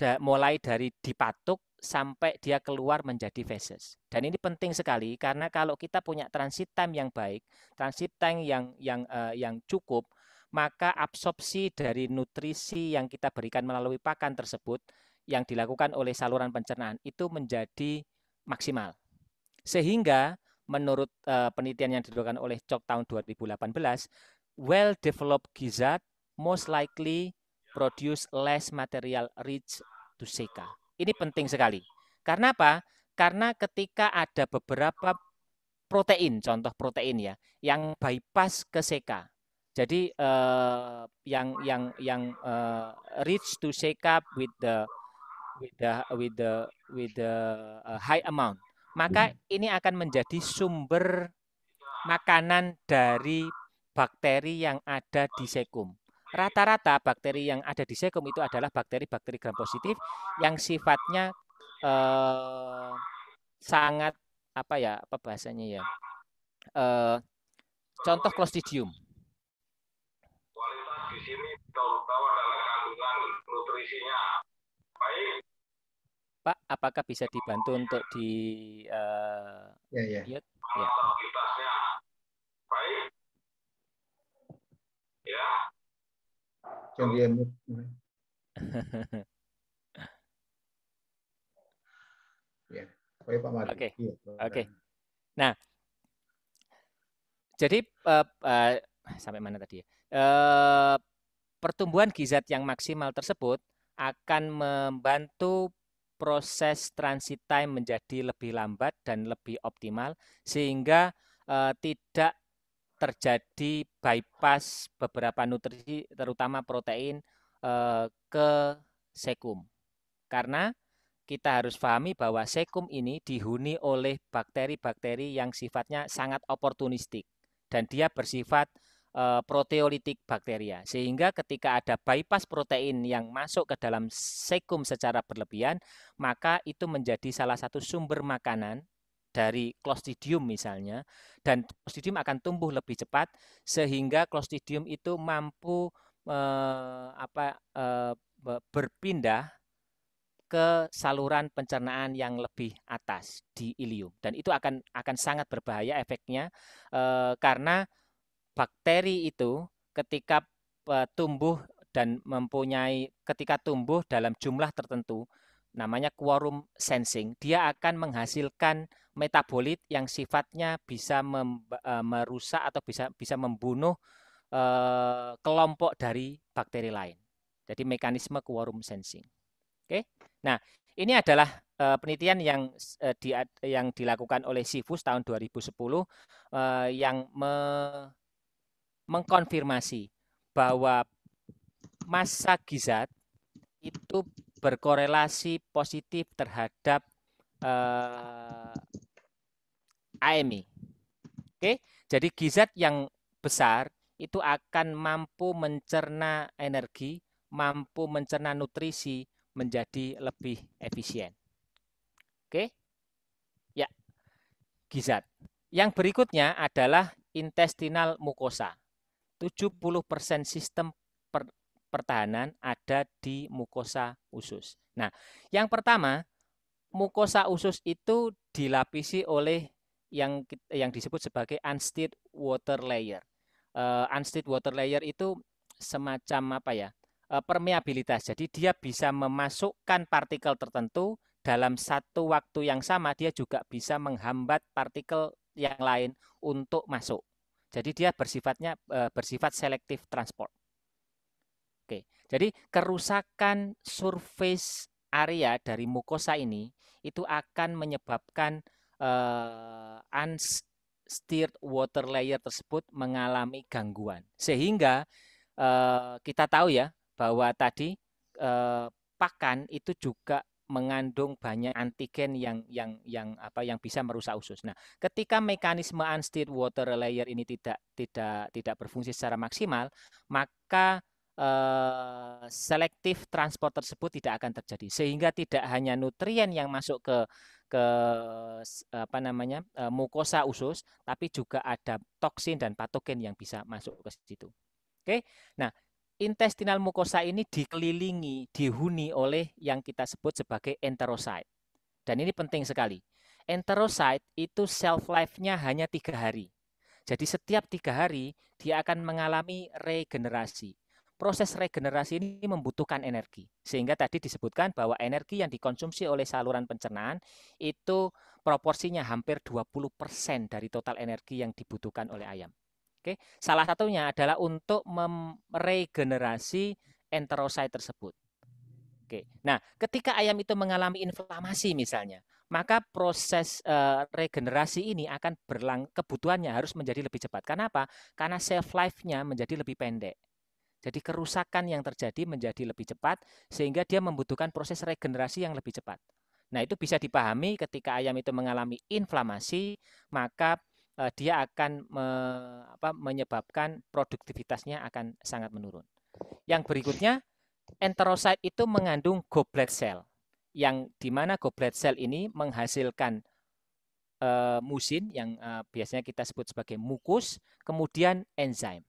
da, mulai dari dipatuk sampai dia keluar menjadi feses. Dan ini penting sekali karena kalau kita punya transit time yang baik, transit time yang yang uh, yang cukup, maka absorpsi dari nutrisi yang kita berikan melalui pakan tersebut yang dilakukan oleh saluran pencernaan itu menjadi maksimal. Sehingga menurut uh, penelitian yang dilakukan oleh COK tahun 2018, well developed gizzard most likely produce less material rich to seca ini penting sekali. Karena apa? Karena ketika ada beberapa protein, contoh protein ya, yang bypass ke CK. Jadi uh, yang yang yang uh, reach to CK with the with the with the with the eh, high amount, maka hmm. ini akan menjadi sumber makanan dari bakteri yang ada di sekum. Rata-rata bakteri yang ada di sekum itu adalah bakteri-bakteri gram positif yang sifatnya eh, sangat apa ya apa bahasanya ya eh, contoh Clostridium. Pak, apakah bisa dibantu untuk di uh, ya, ya. ya. Baik. Ya. ya oke iya, Pak oke oke nah jadi uh, uh, sampai mana tadi uh, pertumbuhan gizat yang maksimal tersebut akan membantu proses transit time menjadi lebih lambat dan lebih optimal sehingga uh, tidak terjadi bypass beberapa nutrisi terutama protein eh, ke sekum. Karena kita harus pahami bahwa sekum ini dihuni oleh bakteri-bakteri yang sifatnya sangat oportunistik dan dia bersifat e, proteolitik bakteria. Sehingga ketika ada bypass protein yang masuk ke dalam sekum secara berlebihan, maka itu menjadi salah satu sumber makanan dari Clostridium misalnya dan Clostridium akan tumbuh lebih cepat sehingga Clostridium itu mampu eh, apa eh, berpindah ke saluran pencernaan yang lebih atas di ilium dan itu akan akan sangat berbahaya efeknya eh, karena bakteri itu ketika eh, tumbuh dan mempunyai ketika tumbuh dalam jumlah tertentu namanya quorum sensing, dia akan menghasilkan metabolit yang sifatnya bisa mem, e, merusak atau bisa bisa membunuh e, kelompok dari bakteri lain. Jadi mekanisme quorum sensing. Oke. Nah, ini adalah e, penelitian yang e, di, yang dilakukan oleh Sifus tahun 2010 e, yang me, mengkonfirmasi bahwa massa gizat itu berkorelasi positif terhadap uh, eh, AMI. Oke, jadi gizat yang besar itu akan mampu mencerna energi, mampu mencerna nutrisi menjadi lebih efisien. Oke? Ya. Gizat. Yang berikutnya adalah intestinal mukosa. 70% sistem pertahanan ada di mukosa usus. Nah, yang pertama, mukosa usus itu dilapisi oleh yang yang disebut sebagai unstead water layer. Uh, unstead water layer itu semacam apa ya? Uh, permeabilitas. Jadi dia bisa memasukkan partikel tertentu dalam satu waktu yang sama dia juga bisa menghambat partikel yang lain untuk masuk. Jadi dia bersifatnya eh, bersifat selektif transport. Jadi kerusakan surface area dari mukosa ini itu akan menyebabkan uh, unsteered water layer tersebut mengalami gangguan. Sehingga uh, kita tahu ya bahwa tadi uh, pakan itu juga mengandung banyak antigen yang yang yang apa yang bisa merusak usus. Nah, ketika mekanisme unsteady water layer ini tidak tidak tidak berfungsi secara maksimal, maka eh, selektif transport tersebut tidak akan terjadi sehingga tidak hanya nutrien yang masuk ke ke apa namanya eh, mukosa usus tapi juga ada toksin dan patogen yang bisa masuk ke situ. Oke. Nah, intestinal mukosa ini dikelilingi, dihuni oleh yang kita sebut sebagai enterocyte Dan ini penting sekali. enterocyte itu self life-nya hanya tiga hari. Jadi setiap tiga hari dia akan mengalami regenerasi proses regenerasi ini membutuhkan energi. Sehingga tadi disebutkan bahwa energi yang dikonsumsi oleh saluran pencernaan itu proporsinya hampir 20% dari total energi yang dibutuhkan oleh ayam. Oke, salah satunya adalah untuk meregenerasi enterosit tersebut. Oke. Nah, ketika ayam itu mengalami inflamasi misalnya, maka proses uh, regenerasi ini akan berlang kebutuhannya harus menjadi lebih cepat. Kenapa? Karena self life-nya menjadi lebih pendek. Jadi kerusakan yang terjadi menjadi lebih cepat sehingga dia membutuhkan proses regenerasi yang lebih cepat. Nah, itu bisa dipahami ketika ayam itu mengalami inflamasi, maka eh, dia akan me, apa, menyebabkan produktivitasnya akan sangat menurun. Yang berikutnya, enterocyte itu mengandung goblet cell, yang dimana goblet cell ini menghasilkan eh, musin yang eh, biasanya kita sebut sebagai mukus, kemudian enzim.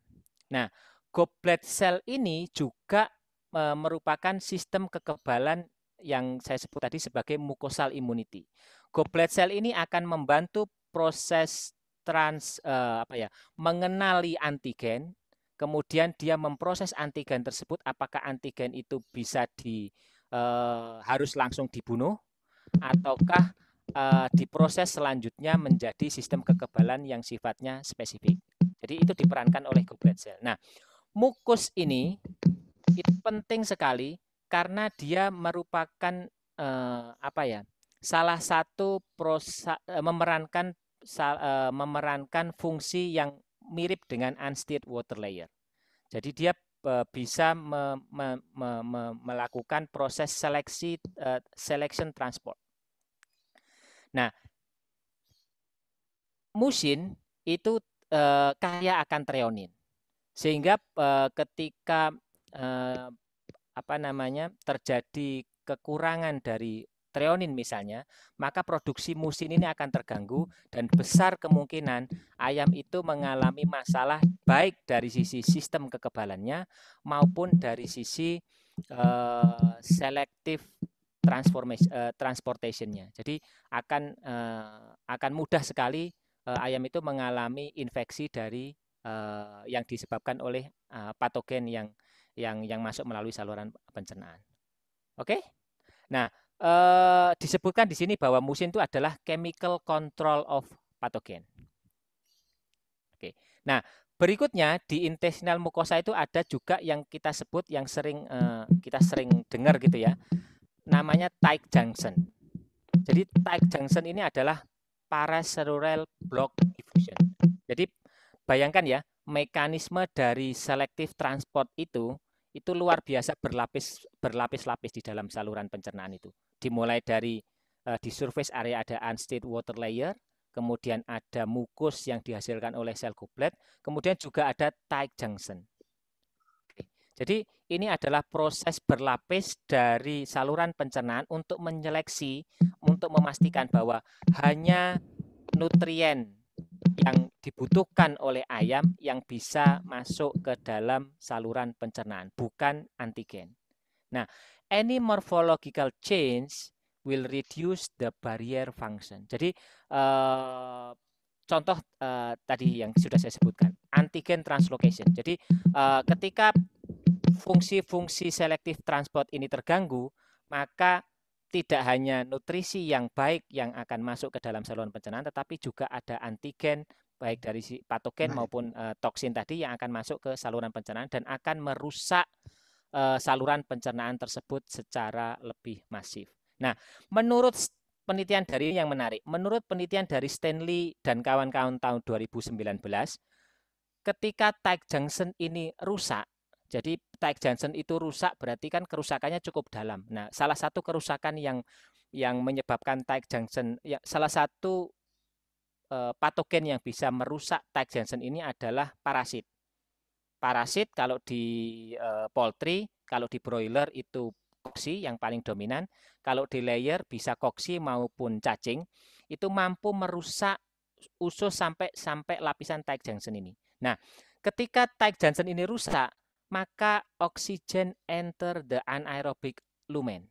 Nah, goblet cell ini juga e, merupakan sistem kekebalan yang saya sebut tadi sebagai mukosal immunity. Goblet cell ini akan membantu proses trans e, apa ya, mengenali antigen, kemudian dia memproses antigen tersebut apakah antigen itu bisa di e, harus langsung dibunuh ataukah e, diproses selanjutnya menjadi sistem kekebalan yang sifatnya spesifik. Jadi itu diperankan oleh goblet cell. Nah, mukus ini itu penting sekali karena dia merupakan eh, apa ya salah satu prosa, eh, memerankan sal, eh, memerankan fungsi yang mirip dengan unstead water layer. Jadi dia eh, bisa me, me, me, me, melakukan proses seleksi eh, selection transport. Nah, musin itu eh, kaya akan treonin. Sehingga eh, ketika eh, apa namanya terjadi kekurangan dari treonin misalnya, maka produksi musin ini akan terganggu dan besar kemungkinan ayam itu mengalami masalah baik dari sisi sistem kekebalannya maupun dari sisi uh, selektif transformation uh, eh, transportationnya. Jadi akan uh, akan mudah sekali uh, ayam itu mengalami infeksi dari uh, yang disebabkan oleh uh, patogen yang yang yang masuk melalui saluran pencernaan. Oke? Okay? Nah, eh, disebutkan di sini bahwa musin itu adalah chemical control of patogen. Oke. Okay. Nah, berikutnya di intestinal mukosa itu ada juga yang kita sebut yang sering eh, kita sering dengar gitu ya. Namanya tight junction. Jadi tight junction ini adalah paracerebral block diffusion. Jadi bayangkan ya, mekanisme dari selektif transport itu itu luar biasa berlapis berlapis-lapis di dalam saluran pencernaan itu. Dimulai dari uh, eh, di surface area ada unstable water layer, kemudian ada mukus yang dihasilkan oleh sel goblet, kemudian juga ada tight junction. Jadi ini adalah proses berlapis dari saluran pencernaan untuk menyeleksi, untuk memastikan bahwa hanya nutrien yang dibutuhkan oleh ayam yang bisa masuk ke dalam saluran pencernaan, bukan antigen. Nah, any morphological change will reduce the barrier function. Jadi uh, contoh uh, tadi yang sudah saya sebutkan, antigen translocation. Jadi uh, ketika fungsi-fungsi selektif transport ini terganggu, maka tidak hanya nutrisi yang baik yang akan masuk ke dalam saluran pencernaan, tetapi juga ada antigen baik dari si patogen nah. maupun e, toksin tadi yang akan masuk ke saluran pencernaan dan akan merusak e, saluran pencernaan tersebut secara lebih masif. Nah, menurut penelitian dari yang menarik, menurut penelitian dari Stanley dan kawan-kawan tahun 2019, ketika tight junction ini rusak, jadi Taek Johnson itu rusak berarti kan kerusakannya cukup dalam. Nah, salah satu kerusakan yang yang menyebabkan Taek Johnson ya salah satu uh, patogen yang bisa merusak Taek Johnson ini adalah parasit. Parasit kalau di uh, poultry, kalau di broiler itu koksi yang paling dominan. Kalau di layer bisa koksi maupun cacing itu mampu merusak usus sampai sampai lapisan Taek Johnson ini. Nah, ketika Taek Johnson ini rusak, maka oksigen enter the anaerobic lumen.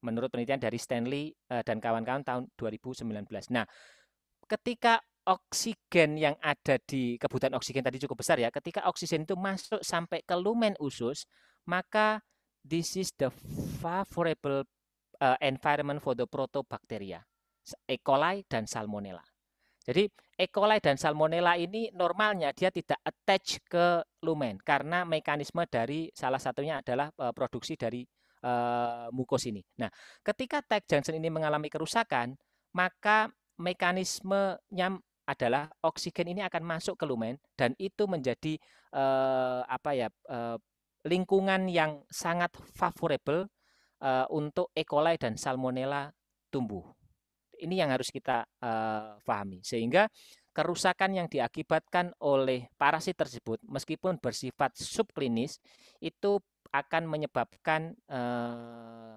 Menurut penelitian dari Stanley eh, dan kawan-kawan tahun 2019. Nah, ketika oksigen yang ada di kebutuhan oksigen tadi cukup besar ya, ketika oksigen itu masuk sampai ke lumen usus, maka this is the favorable eh, environment for the protobacteria, E. coli dan Salmonella. Jadi E. coli dan salmonella ini normalnya dia tidak attach ke lumen karena mekanisme dari salah satunya adalah e, produksi dari uh, mukus ini. Nah, ketika tag junction ini mengalami kerusakan, maka mekanismenya adalah oksigen ini akan masuk ke lumen dan itu menjadi eh, apa ya uh, lingkungan yang sangat favorable uh, untuk E. coli dan Salmonella tumbuh ini yang harus kita uh, pahami sehingga kerusakan yang diakibatkan oleh parasit tersebut meskipun bersifat subklinis itu akan menyebabkan uh,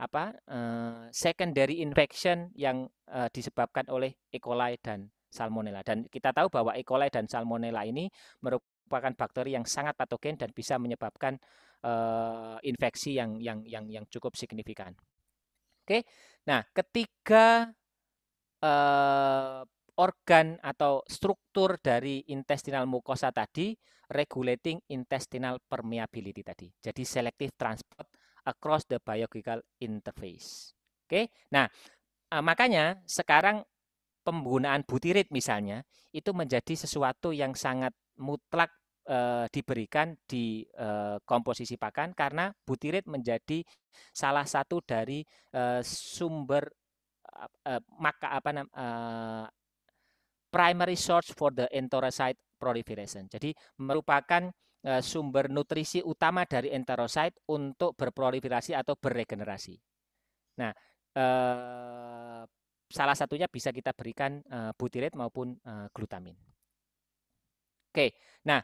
apa uh, secondary infection yang uh, disebabkan oleh E. coli dan salmonella dan kita tahu bahwa E. coli dan salmonella ini merupakan bakteri yang sangat patogen dan bisa menyebabkan uh, infeksi yang yang yang yang cukup signifikan. Oke. Nah, ketiga eh, organ atau struktur dari intestinal mukosa tadi, regulating intestinal permeability tadi. Jadi selective transport across the biological interface. Oke. Nah, eh, makanya sekarang penggunaan butirit misalnya itu menjadi sesuatu yang sangat mutlak eh, diberikan di e, komposisi pakan karena butirit menjadi salah satu dari e, sumber Eh, maka apa namanya eh, primary source for the enterocyte proliferation. Jadi merupakan eh, sumber nutrisi utama dari enterocyte untuk berproliferasi atau beregenerasi. Nah, salah satunya bisa kita berikan uh, butirat maupun glutamin. Oke, nah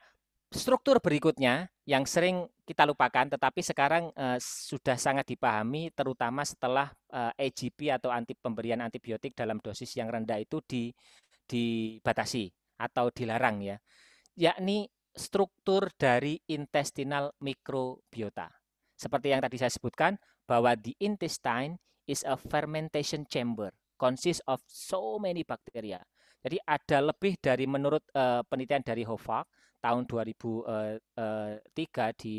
struktur berikutnya yang sering kita lupakan tetapi sekarang eh, sudah sangat dipahami terutama setelah EGP eh, AGP atau anti pemberian antibiotik dalam dosis yang rendah itu di dibatasi atau dilarang ya yakni struktur dari intestinal mikrobiota seperti yang tadi saya sebutkan bahwa the intestine is a fermentation chamber consists of so many bacteria jadi ada lebih dari menurut uh, penelitian dari Hofag tahun 2003 eh, eh, di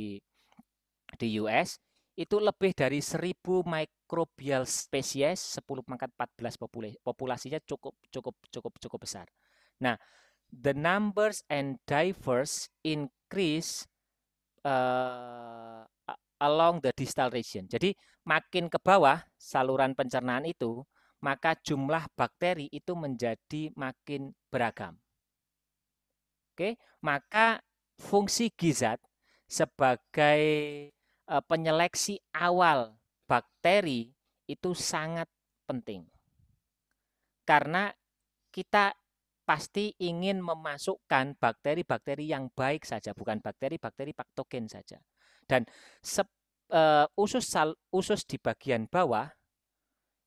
di US itu lebih dari 1000 microbial species 10 pangkat 14 populasi, populasinya cukup cukup cukup cukup besar. Nah, the numbers and diverse increase uh, along the distal region. Jadi makin ke bawah saluran pencernaan itu, maka jumlah bakteri itu menjadi makin beragam. Oke, maka fungsi gizat sebagai eh, penyeleksi awal bakteri itu sangat penting. Karena kita pasti ingin memasukkan bakteri-bakteri yang baik saja, bukan bakteri-bakteri patogen saja. Dan se, uh, eh, usus sal, usus di bagian bawah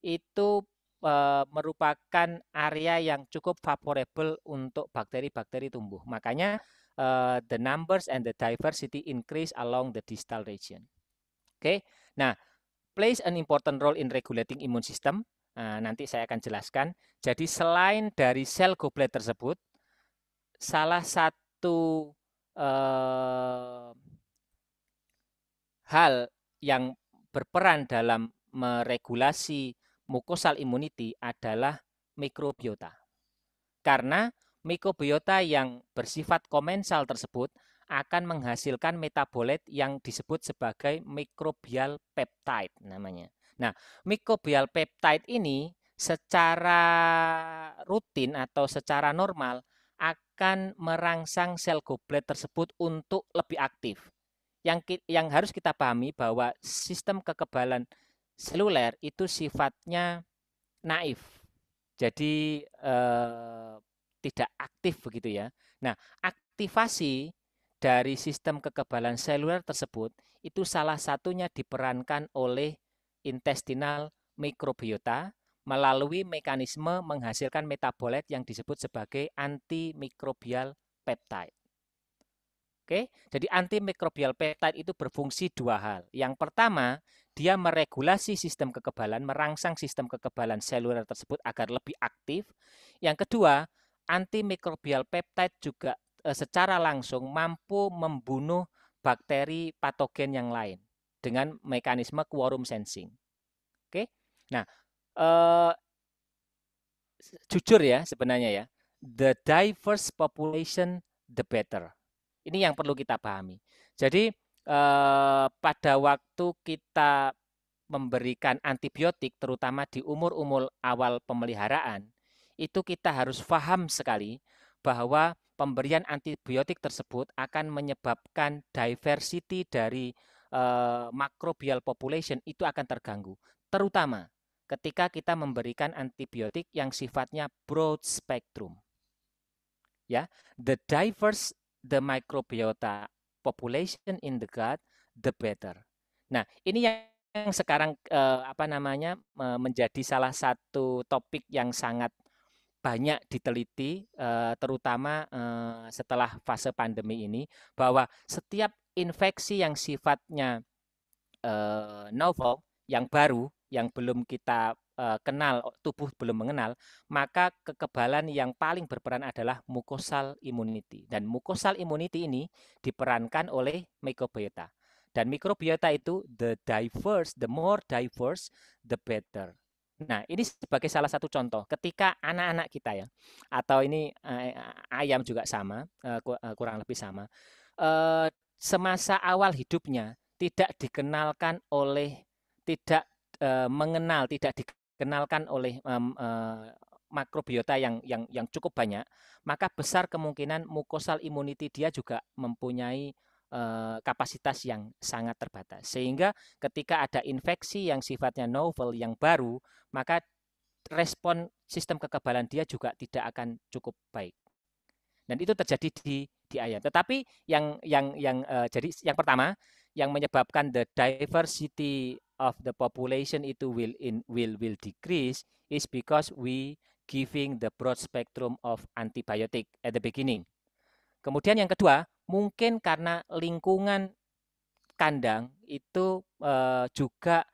itu Eh, merupakan area yang cukup favorable untuk bakteri-bakteri tumbuh. Makanya eh, the numbers and the diversity increase along the distal region. Oke. Okay? Nah, plays an important role in regulating immune system. Uh, nanti saya akan jelaskan. Jadi selain dari sel goblet tersebut, salah satu uh, hal yang berperan dalam meregulasi mucosal immunity adalah mikrobiota. Karena mikrobiota yang bersifat komensal tersebut akan menghasilkan metabolit yang disebut sebagai mikrobial peptide namanya. Nah, mikrobial peptide ini secara rutin atau secara normal akan merangsang sel goblet tersebut untuk lebih aktif. Yang yang harus kita pahami bahwa sistem kekebalan seluler itu sifatnya naif. Jadi eh, tidak aktif begitu ya. Nah, aktivasi dari sistem kekebalan seluler tersebut itu salah satunya diperankan oleh intestinal mikrobiota melalui mekanisme menghasilkan metabolit yang disebut sebagai antimikrobial peptide. Oke, jadi antimikrobial peptide itu berfungsi dua hal. Yang pertama, dia meregulasi sistem kekebalan, merangsang sistem kekebalan seluler tersebut agar lebih aktif. Yang kedua, antimikrobial peptide juga eh, secara langsung mampu membunuh bakteri patogen yang lain dengan mekanisme quorum sensing. Oke. Nah, eh, jujur ya sebenarnya ya, the diverse population the better. Ini yang perlu kita pahami. Jadi Eh, pada waktu kita memberikan antibiotik terutama di umur-umur awal pemeliharaan itu kita harus paham sekali bahwa pemberian antibiotik tersebut akan menyebabkan diversity dari eh, microbial population itu akan terganggu terutama ketika kita memberikan antibiotik yang sifatnya broad spectrum ya the diverse the microbiota population in the gut, the better. Nah, ini yang sekarang eh, apa namanya menjadi salah satu topik yang sangat banyak diteliti eh, terutama eh, setelah fase pandemi ini bahwa setiap infeksi yang sifatnya eh, novel yang baru yang belum kita Eh, kenal, oh, tubuh belum mengenal, maka kekebalan yang paling berperan adalah mukosal immunity. Dan mukosal immunity ini diperankan oleh mikrobiota. Dan mikrobiota itu the diverse, the more diverse, the better. Nah, ini sebagai salah satu contoh. Ketika anak-anak kita ya, atau ini eh, eh, ayam juga sama, kurang lebih sama. Semasa awal hidupnya tidak dikenalkan oleh, tidak mengenal, tidak dikenalkan oleh um, uh, makrobiota yang yang yang cukup banyak, maka besar kemungkinan mukosal immunity dia juga mempunyai uh, kapasitas yang sangat terbatas. Sehingga ketika ada infeksi yang sifatnya novel yang baru, maka respon sistem kekebalan dia juga tidak akan cukup baik. Dan itu terjadi di di ayam. Tetapi yang yang yang uh, jadi yang pertama yang menyebabkan the diversity of the population itu will in will will decrease is because we giving the broad spectrum of antibiotic at the beginning. Kemudian yang kedua, mungkin karena lingkungan kandang itu uh, juga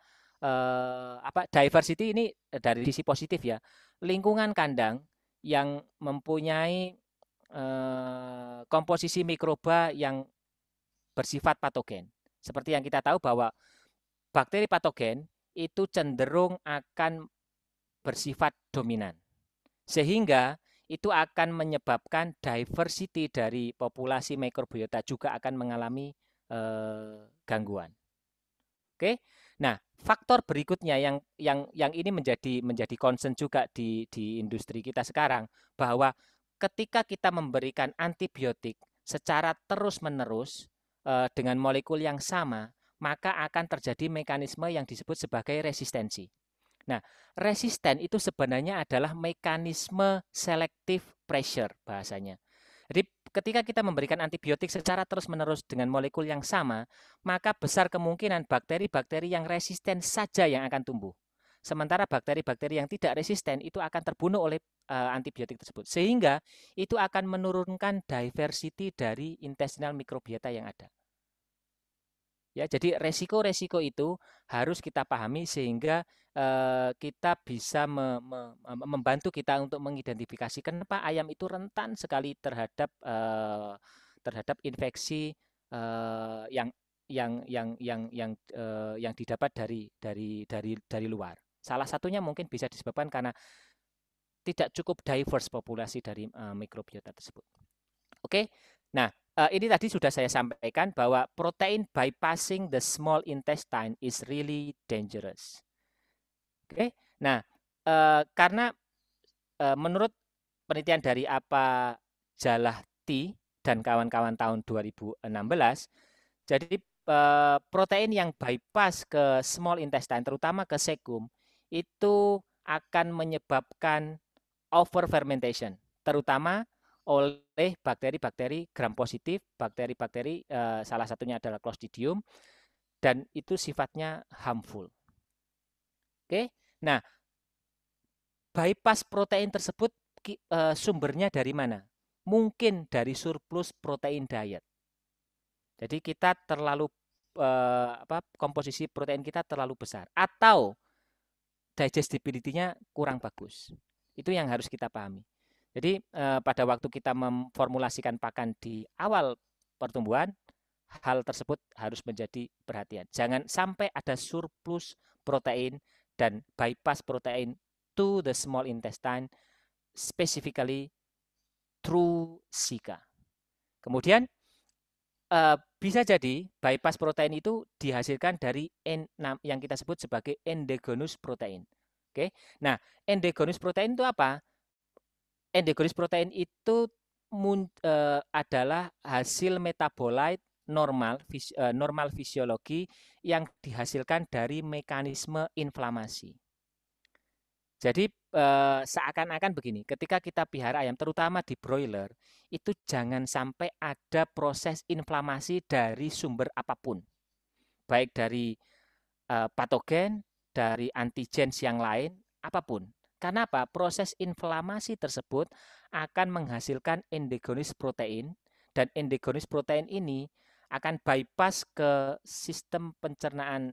uh, apa diversity ini dari sisi positif ya. Lingkungan kandang yang mempunyai uh, komposisi mikroba yang bersifat patogen. Seperti yang kita tahu bahwa bakteri patogen itu cenderung akan bersifat dominan. Sehingga itu akan menyebabkan diversity dari populasi mikrobiota juga akan mengalami eh, gangguan. Oke. Nah, faktor berikutnya yang yang yang ini menjadi menjadi concern juga di di industri kita sekarang bahwa ketika kita memberikan antibiotik secara terus-menerus eh, dengan molekul yang sama, maka akan terjadi mekanisme yang disebut sebagai resistensi. Nah, resisten itu sebenarnya adalah mekanisme selective pressure bahasanya. Jadi ketika kita memberikan antibiotik secara terus-menerus dengan molekul yang sama, maka besar kemungkinan bakteri-bakteri yang resisten saja yang akan tumbuh. Sementara bakteri-bakteri yang tidak resisten itu akan terbunuh oleh e, antibiotik tersebut. Sehingga itu akan menurunkan diversity dari intestinal mikrobiota yang ada. Ya, jadi resiko-resiko itu harus kita pahami sehingga uh, kita bisa me, me, membantu kita untuk mengidentifikasi kenapa ayam itu rentan sekali terhadap uh, terhadap infeksi uh, yang yang yang yang yang uh, yang didapat dari dari dari dari luar. Salah satunya mungkin bisa disebabkan karena tidak cukup diverse populasi dari uh, mikrobiota tersebut. Oke, Nah, eh, ini tadi sudah saya sampaikan bahwa protein bypassing the small intestine is really dangerous. Oke, okay? nah uh, karena uh, menurut penelitian dari apa Jalah T dan kawan-kawan tahun 2016, jadi uh, protein yang bypass ke small intestine, terutama ke sekum, itu akan menyebabkan over fermentation, terutama oleh bakteri-bakteri gram positif, bakteri-bakteri eh, salah satunya adalah Clostridium dan itu sifatnya harmful. Oke. Nah, bypass protein tersebut eh, sumbernya dari mana? Mungkin dari surplus protein diet. Jadi kita terlalu eh, apa komposisi protein kita terlalu besar atau digestibility-nya kurang bagus. Itu yang harus kita pahami. Jadi eh, pada waktu kita memformulasikan pakan di awal pertumbuhan, hal tersebut harus menjadi perhatian. Jangan sampai ada surplus protein dan bypass protein to the small intestine specifically through Zika. Kemudian eh, bisa jadi bypass protein itu dihasilkan dari N6 yang kita sebut sebagai endogenous protein. Oke. Nah, endogenous protein itu apa? endogenous eh, protein itu mun, e, adalah hasil metabolite normal fisi, e, normal fisiologi yang dihasilkan dari mekanisme inflamasi. Jadi e, seakan-akan begini, ketika kita pihara ayam terutama di broiler, itu jangan sampai ada proses inflamasi dari sumber apapun. Baik dari e, patogen, dari antigen yang lain, apapun. Karena apa? Proses inflamasi tersebut akan menghasilkan endogenis protein dan endogenis protein ini akan bypass ke sistem pencernaan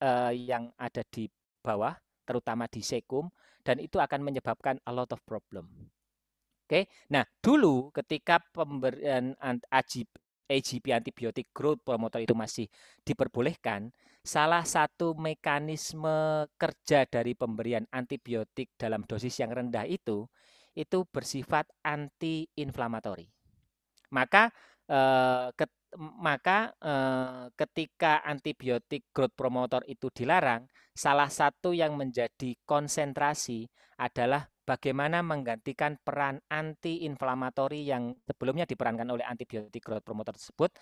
uh, yang ada di bawah, terutama di sekum dan itu akan menyebabkan a lot of problem. Oke. Okay? Nah, dulu ketika pemberian AGP, antibiotik growth promoter itu masih diperbolehkan, salah satu mekanisme kerja dari pemberian antibiotik dalam dosis yang rendah itu itu bersifat antiinflamatori. Maka eh, ke, maka eh, ketika antibiotik growth promoter itu dilarang, salah satu yang menjadi konsentrasi adalah bagaimana menggantikan peran antiinflamatori yang sebelumnya diperankan oleh antibiotik growth promoter tersebut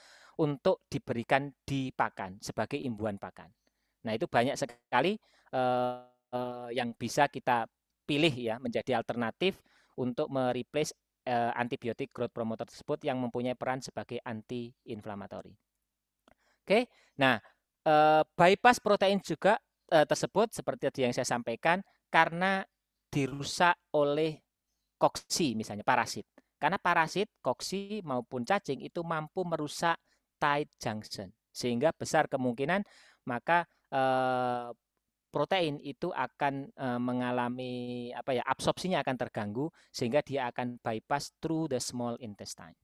untuk diberikan di pakan sebagai imbuhan pakan. Nah itu banyak sekali eh, eh, yang bisa kita pilih ya menjadi alternatif untuk mereplace eh, antibiotik growth promoter tersebut yang mempunyai peran sebagai anti inflammatory Oke, nah eh, bypass protein juga eh, tersebut seperti yang saya sampaikan karena dirusak oleh koksi misalnya parasit. Karena parasit, koksi maupun cacing itu mampu merusak tight junction. Sehingga besar kemungkinan maka eh, protein itu akan e, mengalami apa ya absorpsinya akan terganggu sehingga dia akan bypass through the small intestine.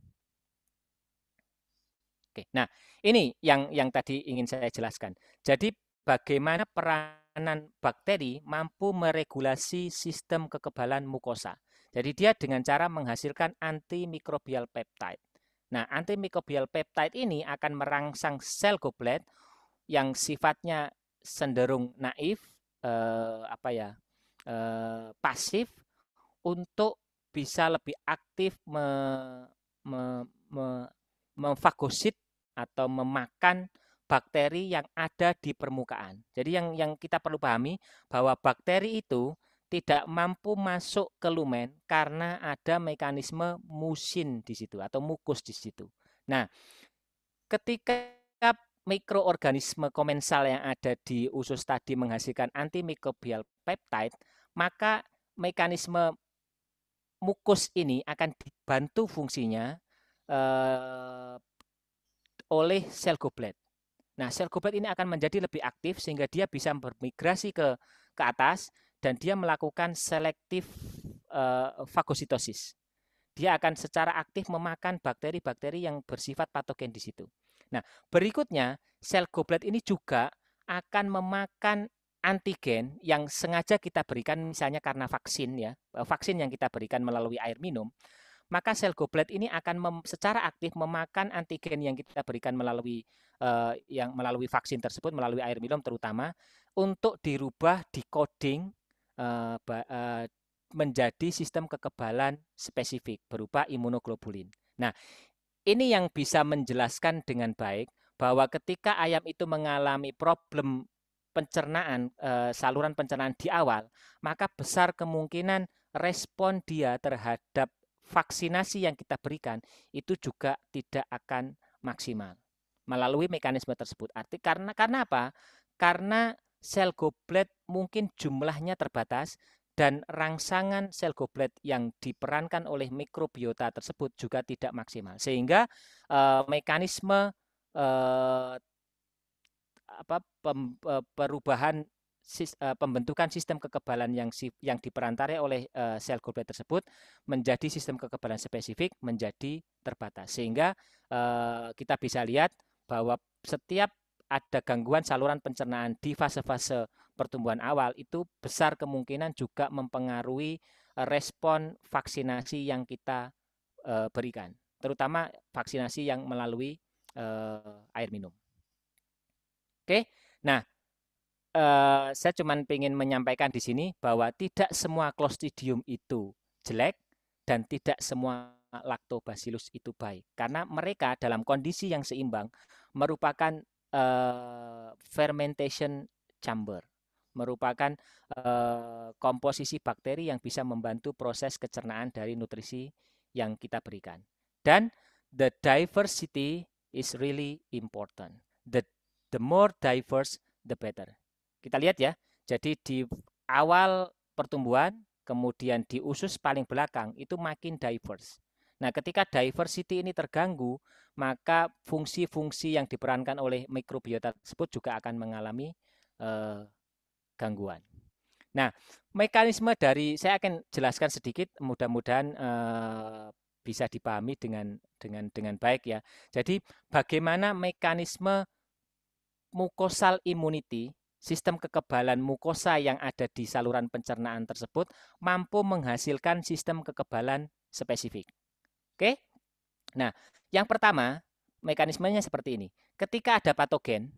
Oke. Nah, ini yang yang tadi ingin saya jelaskan. Jadi bagaimana peranan bakteri mampu meregulasi sistem kekebalan mukosa. Jadi dia dengan cara menghasilkan antimikrobial peptide. Nah, antimikrobial peptide ini akan merangsang sel goblet yang sifatnya cenderung naif, eh, apa ya, eh, pasif, untuk bisa lebih aktif me, me, me, memfagosit atau memakan bakteri yang ada di permukaan. Jadi yang yang kita perlu pahami bahwa bakteri itu tidak mampu masuk ke lumen karena ada mekanisme musin di situ atau mukus di situ. Nah, ketika mikroorganisme komensal yang ada di usus tadi menghasilkan antimikrobial peptide, maka mekanisme mukus ini akan dibantu fungsinya eh, oleh sel goblet. Nah, sel goblet ini akan menjadi lebih aktif sehingga dia bisa bermigrasi ke ke atas dan dia melakukan selektif uh, fagositosis. Dia akan secara aktif memakan bakteri-bakteri yang bersifat patogen di situ. Nah, berikutnya sel goblet ini juga akan memakan antigen yang sengaja kita berikan misalnya karena vaksin ya, eh, vaksin yang kita berikan melalui air minum, maka sel goblet ini akan mem, secara aktif memakan antigen yang kita berikan melalui eh, yang melalui vaksin tersebut melalui air minum terutama untuk dirubah, dikoding Eh, eh, menjadi sistem kekebalan spesifik berupa imunoglobulin. Nah, ini yang bisa menjelaskan dengan baik bahwa ketika ayam itu mengalami problem pencernaan eh, saluran pencernaan di awal, maka besar kemungkinan respon dia terhadap vaksinasi yang kita berikan itu juga tidak akan maksimal melalui mekanisme tersebut. Arti karena karena apa? Karena sel goblet mungkin jumlahnya terbatas dan rangsangan sel goblet yang diperankan oleh mikrobiota tersebut juga tidak maksimal sehingga eh, mekanisme eh, apa pem, eh, perubahan sis, pembentukan sistem kekebalan yang yang diperantarai oleh sel goblet tersebut menjadi sistem kekebalan spesifik menjadi terbatas sehingga kita bisa lihat bahwa setiap ada gangguan saluran pencernaan di fase-fase pertumbuhan awal itu besar kemungkinan juga mempengaruhi eh, respon vaksinasi yang kita eh, berikan, terutama vaksinasi yang melalui eh, air minum. Oke, nah saya cuma ingin menyampaikan di sini bahwa tidak semua Clostridium itu jelek dan tidak semua lactobacillus itu baik karena mereka dalam kondisi yang seimbang merupakan uh, fermentation chamber merupakan uh, komposisi bakteri yang bisa membantu proses kecernaan dari nutrisi yang kita berikan. Dan the diversity is really important. The the more diverse the better. Kita lihat ya. Jadi di awal pertumbuhan kemudian di usus paling belakang itu makin diverse. Nah, ketika diversity ini terganggu, maka fungsi-fungsi yang diperankan oleh mikrobiota tersebut juga akan mengalami eh, gangguan. Nah, mekanisme dari saya akan jelaskan sedikit, mudah-mudahan eh, bisa dipahami dengan dengan dengan baik ya. Jadi, bagaimana mekanisme mukosal immunity sistem kekebalan mukosa yang ada di saluran pencernaan tersebut mampu menghasilkan sistem kekebalan spesifik. Oke? Nah, yang pertama, mekanismenya seperti ini. Ketika ada patogen,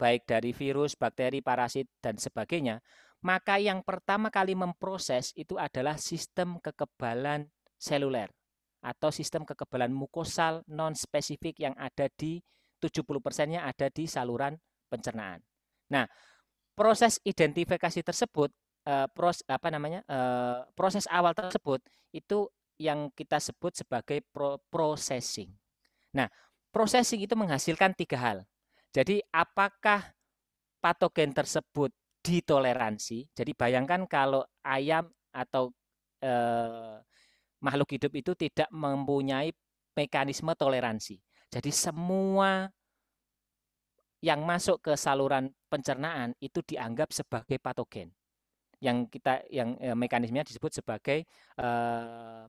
baik dari virus, bakteri, parasit, dan sebagainya, maka yang pertama kali memproses itu adalah sistem kekebalan seluler atau sistem kekebalan mukosal non-spesifik yang ada di 70%-nya ada di saluran pencernaan. Nah, proses identifikasi tersebut, eh, pros, apa namanya, eh, proses awal tersebut itu yang kita sebut sebagai processing. Nah, processing itu menghasilkan tiga hal. Jadi apakah patogen tersebut ditoleransi? Jadi bayangkan kalau ayam atau eh, makhluk hidup itu tidak mempunyai mekanisme toleransi. Jadi semua yang masuk ke saluran pencernaan itu dianggap sebagai patogen yang kita yang eh, mekanismenya disebut sebagai eh,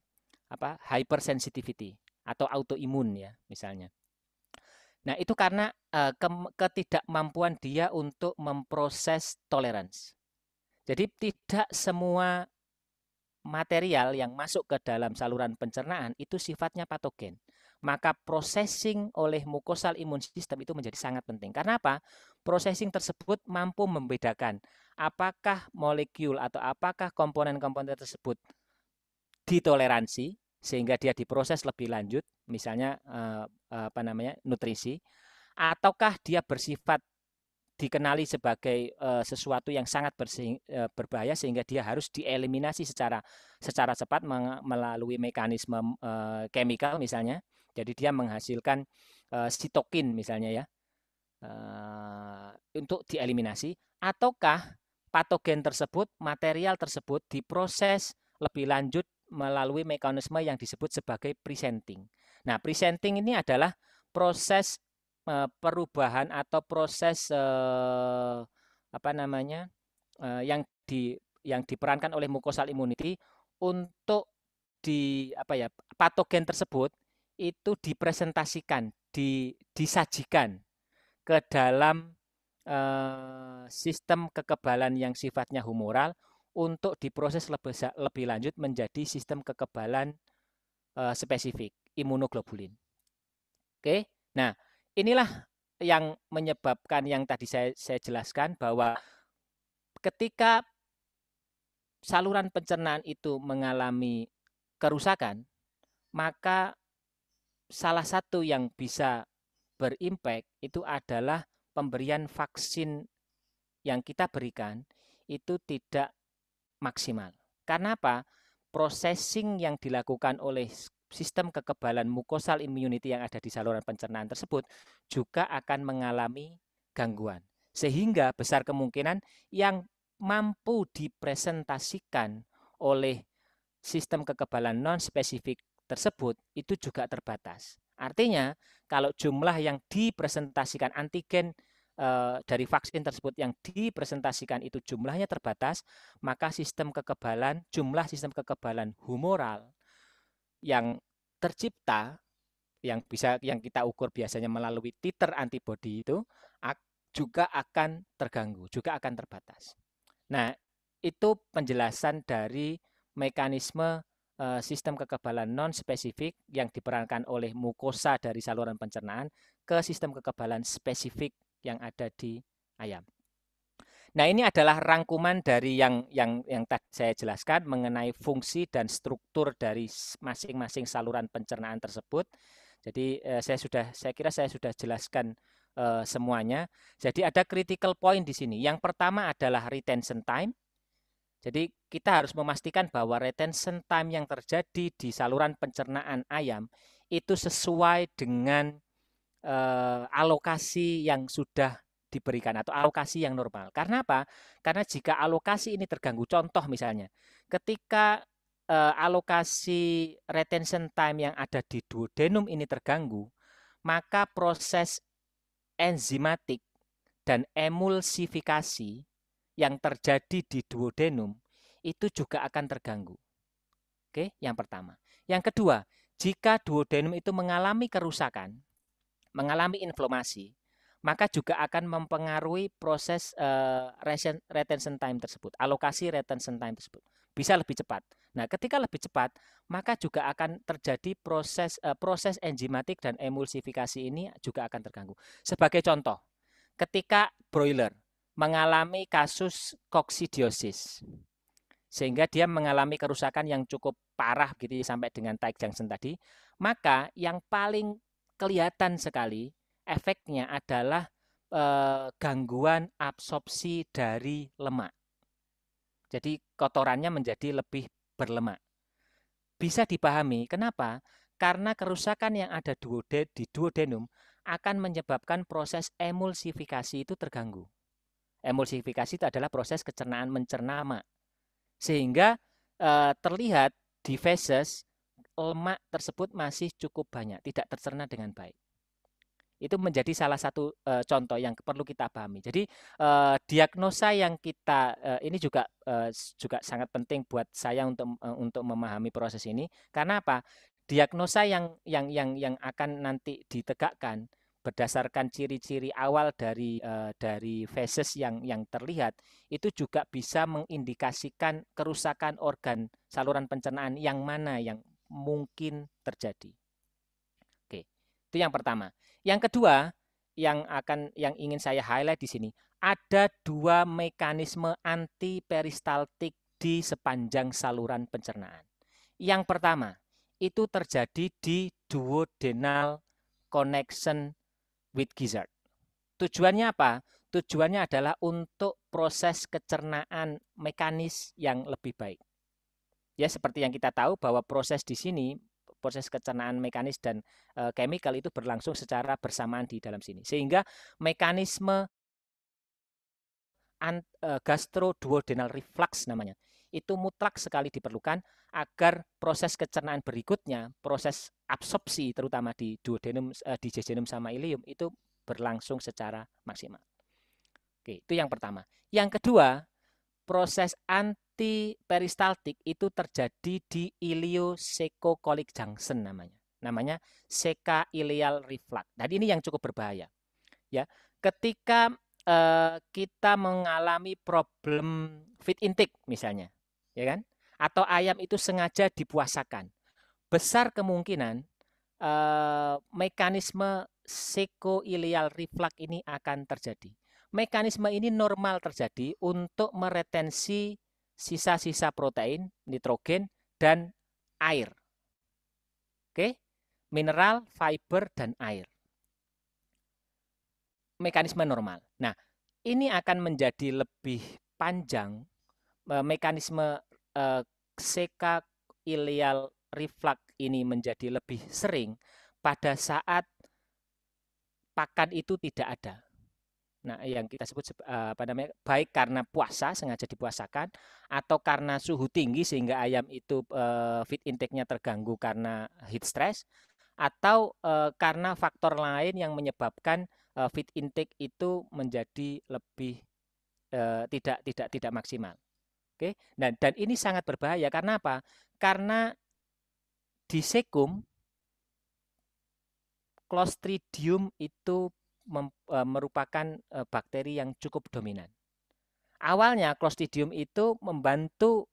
apa hypersensitivity atau autoimun ya misalnya. Nah, itu karena uh, eh, ke ketidakmampuan dia untuk memproses toleransi. Jadi tidak semua material yang masuk ke dalam saluran pencernaan itu sifatnya patogen. Maka processing oleh mukosal imun sistem itu menjadi sangat penting. Karena apa? Processing tersebut mampu membedakan apakah molekul atau apakah komponen-komponen tersebut ditoleransi sehingga dia diproses lebih lanjut, misalnya eh, apa namanya nutrisi, ataukah dia bersifat dikenali sebagai eh, sesuatu yang sangat bersih, eh, berbahaya sehingga dia harus dieliminasi secara secara cepat melalui mekanisme eh, chemical misalnya. Jadi dia menghasilkan eh, sitokin misalnya ya eh, untuk dieliminasi, ataukah patogen tersebut, material tersebut diproses lebih lanjut melalui mekanisme yang disebut sebagai presenting. Nah, presenting ini adalah proses uh, perubahan atau proses uh, apa namanya uh, yang di yang diperankan oleh mucosal immunity untuk di apa ya patogen tersebut itu dipresentasikan, di, disajikan ke dalam sistem kekebalan yang sifatnya humoral untuk diproses lebih, lanjut menjadi sistem kekebalan eh, spesifik imunoglobulin. Oke. Nah, inilah yang menyebabkan yang tadi saya saya jelaskan bahwa ketika saluran pencernaan itu mengalami kerusakan, maka salah satu yang bisa berimpact itu adalah pemberian vaksin yang kita berikan itu tidak maksimal. Karena apa? Processing yang dilakukan oleh sistem kekebalan mukosal immunity yang ada di saluran pencernaan tersebut juga akan mengalami gangguan. Sehingga besar kemungkinan yang mampu dipresentasikan oleh sistem kekebalan non spesifik tersebut itu juga terbatas. Artinya, kalau jumlah yang dipresentasikan antigen Eh, dari vaksin tersebut yang dipresentasikan itu jumlahnya terbatas, maka sistem kekebalan, jumlah sistem kekebalan humoral yang tercipta yang bisa yang kita ukur biasanya melalui titer antibodi itu juga akan terganggu, juga akan terbatas. Nah, itu penjelasan dari mekanisme eh, sistem kekebalan non spesifik yang diperankan oleh mukosa dari saluran pencernaan ke sistem kekebalan spesifik yang ada di ayam. Nah, ini adalah rangkuman dari yang yang yang saya jelaskan mengenai fungsi dan struktur dari masing-masing saluran pencernaan tersebut. Jadi eh, saya sudah saya kira saya sudah jelaskan eh, semuanya. Jadi ada critical point di sini. Yang pertama adalah retention time. Jadi kita harus memastikan bahwa retention time yang terjadi di saluran pencernaan ayam itu sesuai dengan eh, alokasi yang sudah diberikan atau alokasi yang normal. Karena apa? Karena jika alokasi ini terganggu, contoh misalnya, ketika eh, alokasi retention time yang ada di duodenum ini terganggu, maka proses enzimatik dan emulsifikasi yang terjadi di duodenum itu juga akan terganggu. Oke, yang pertama. Yang kedua, jika duodenum itu mengalami kerusakan, mengalami inflamasi, maka juga akan mempengaruhi proses uh, retention time tersebut, alokasi retention time tersebut. Bisa lebih cepat. Nah, ketika lebih cepat, maka juga akan terjadi proses uh, proses enzimatik dan emulsifikasi ini juga akan terganggu. Sebagai contoh, ketika broiler mengalami kasus koksidiosis sehingga dia mengalami kerusakan yang cukup parah gitu sampai dengan tight junction tadi, maka yang paling kelihatan sekali efeknya adalah eh, gangguan absorpsi dari lemak. Jadi kotorannya menjadi lebih berlemak. Bisa dipahami kenapa? Karena kerusakan yang ada duode, di duodenum akan menyebabkan proses emulsifikasi itu terganggu. Emulsifikasi itu adalah proses kecernaan mencerna lemak. Sehingga eh, terlihat di feses lemak tersebut masih cukup banyak, tidak tercerna dengan baik. Itu menjadi salah satu e, contoh yang perlu kita pahami. Jadi e, diagnosa yang kita e, ini juga e, juga sangat penting buat saya untuk e, untuk memahami proses ini. Karena apa? Diagnosa yang yang yang yang akan nanti ditegakkan berdasarkan ciri-ciri awal dari uh, dari feses yang yang terlihat itu juga bisa mengindikasikan kerusakan organ saluran pencernaan yang mana yang mungkin terjadi. Oke, itu yang pertama. Yang kedua, yang akan yang ingin saya highlight di sini, ada dua mekanisme anti peristaltik di sepanjang saluran pencernaan. Yang pertama, itu terjadi di duodenal connection with gizzard. Tujuannya apa? Tujuannya adalah untuk proses kecernaan mekanis yang lebih baik. Ya seperti yang kita tahu bahwa proses di sini proses kecernaan mekanis dan e, chemical itu berlangsung secara bersamaan di dalam sini. Sehingga mekanisme ant, e, gastroduodenal reflux namanya itu mutlak sekali diperlukan agar proses kecernaan berikutnya, proses absorpsi terutama di duodenum e, di jejunum sama ileum itu berlangsung secara maksimal. Oke, itu yang pertama. Yang kedua, proses anti peristaltik itu terjadi di iliosecocholic junction namanya. Namanya seka ileal reflux. Dan ini yang cukup berbahaya. Ya, ketika eh, kita mengalami problem fit intake misalnya, ya kan? Atau ayam itu sengaja dipuasakan. Besar kemungkinan eh, mekanisme sekoileal reflux ini akan terjadi. Mekanisme ini normal terjadi untuk meretensi sisa-sisa protein, nitrogen, dan air. Oke, mineral, fiber, dan air. Mekanisme normal. Nah, ini akan menjadi lebih panjang e, mekanisme eh, seka ileal reflux ini menjadi lebih sering pada saat pakan itu tidak ada. Nah, yang kita sebut uh, apa namanya baik karena puasa sengaja dipuasakan atau karena suhu tinggi sehingga ayam itu uh, eh, fit intake-nya terganggu karena heat stress atau uh, karena faktor lain yang menyebabkan uh, fit intake itu menjadi lebih uh, tidak tidak tidak maksimal. Oke. dan dan ini sangat berbahaya karena apa? Karena di sekum Clostridium itu mem, e, merupakan e, bakteri yang cukup dominan. Awalnya Clostridium itu membantu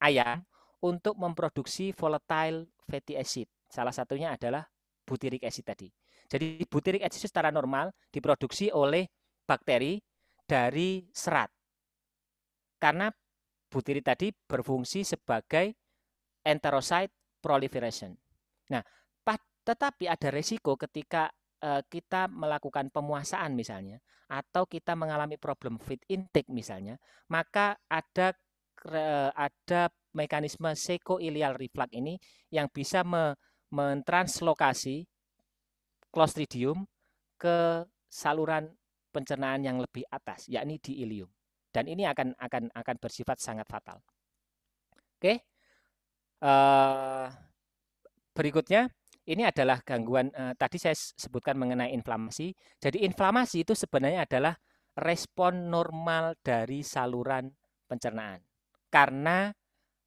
ayam untuk memproduksi volatile fatty acid. Salah satunya adalah butyric acid tadi. Jadi butyric acid secara normal diproduksi oleh bakteri dari serat. Karena butiric tadi berfungsi sebagai enterocyte proliferation. Nah, tetapi ada resiko ketika Eh, kita melakukan pemuasaan misalnya atau kita mengalami problem fit intake misalnya maka ada ada mekanisme sekoilial reflux ini yang bisa me mentranslokasi clostridium ke saluran pencernaan yang lebih atas yakni di ilium dan ini akan akan akan bersifat sangat fatal oke okay? uh, eh, berikutnya ini adalah gangguan eh, tadi saya sebutkan mengenai inflamasi. Jadi inflamasi itu sebenarnya adalah respon normal dari saluran pencernaan. Karena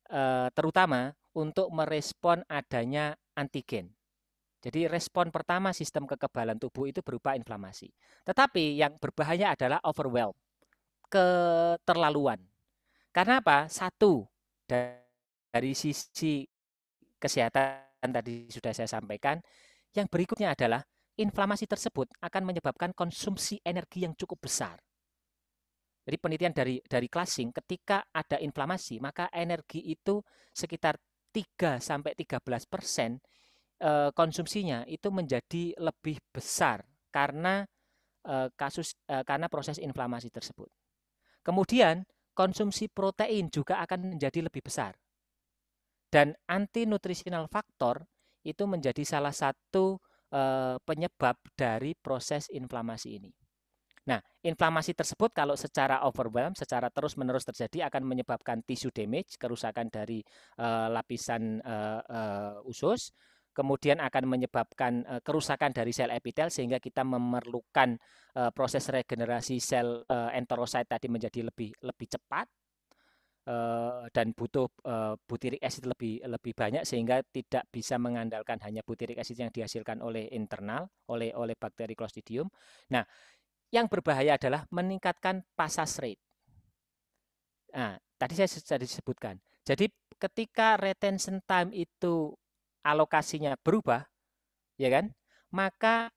eh, terutama untuk merespon adanya antigen. Jadi respon pertama sistem kekebalan tubuh itu berupa inflamasi. Tetapi yang berbahaya adalah overwhelm, keterlaluan. Karena apa? Satu, dari sisi kesehatan tadi sudah saya sampaikan. Yang berikutnya adalah inflamasi tersebut akan menyebabkan konsumsi energi yang cukup besar. Jadi penelitian dari dari Klasing ketika ada inflamasi maka energi itu sekitar 3 sampai 13 persen eh, konsumsinya itu menjadi lebih besar karena eh, kasus eh, karena proses inflamasi tersebut. Kemudian konsumsi protein juga akan menjadi lebih besar dan anti nutritional factor itu menjadi salah satu e, penyebab dari proses inflamasi ini. Nah, inflamasi tersebut kalau secara overwhelm, secara terus-menerus terjadi akan menyebabkan tisu damage, kerusakan dari e, lapisan e, e, usus, kemudian akan menyebabkan e, kerusakan dari sel epitel sehingga kita memerlukan e, proses regenerasi sel e, enterosit tadi menjadi lebih lebih cepat Eh, dan butuh eh, butirik asid acid lebih lebih banyak sehingga tidak bisa mengandalkan hanya butirik acid yang dihasilkan oleh internal oleh oleh bakteri Clostridium. Nah, yang berbahaya adalah meningkatkan passage rate. Nah, tadi saya sudah disebutkan. Jadi ketika retention time itu alokasinya berubah, ya kan? Maka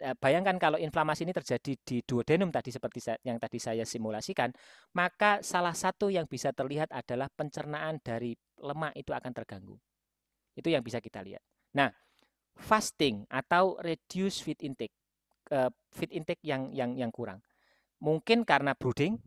Ya, bayangkan kalau inflamasi ini terjadi di duodenum tadi seperti yang tadi saya simulasikan, maka salah satu yang bisa terlihat adalah pencernaan dari lemak itu akan terganggu. Itu yang bisa kita lihat. Nah, fasting atau reduce feed intake, eh, feed intake yang yang yang kurang, mungkin karena brooding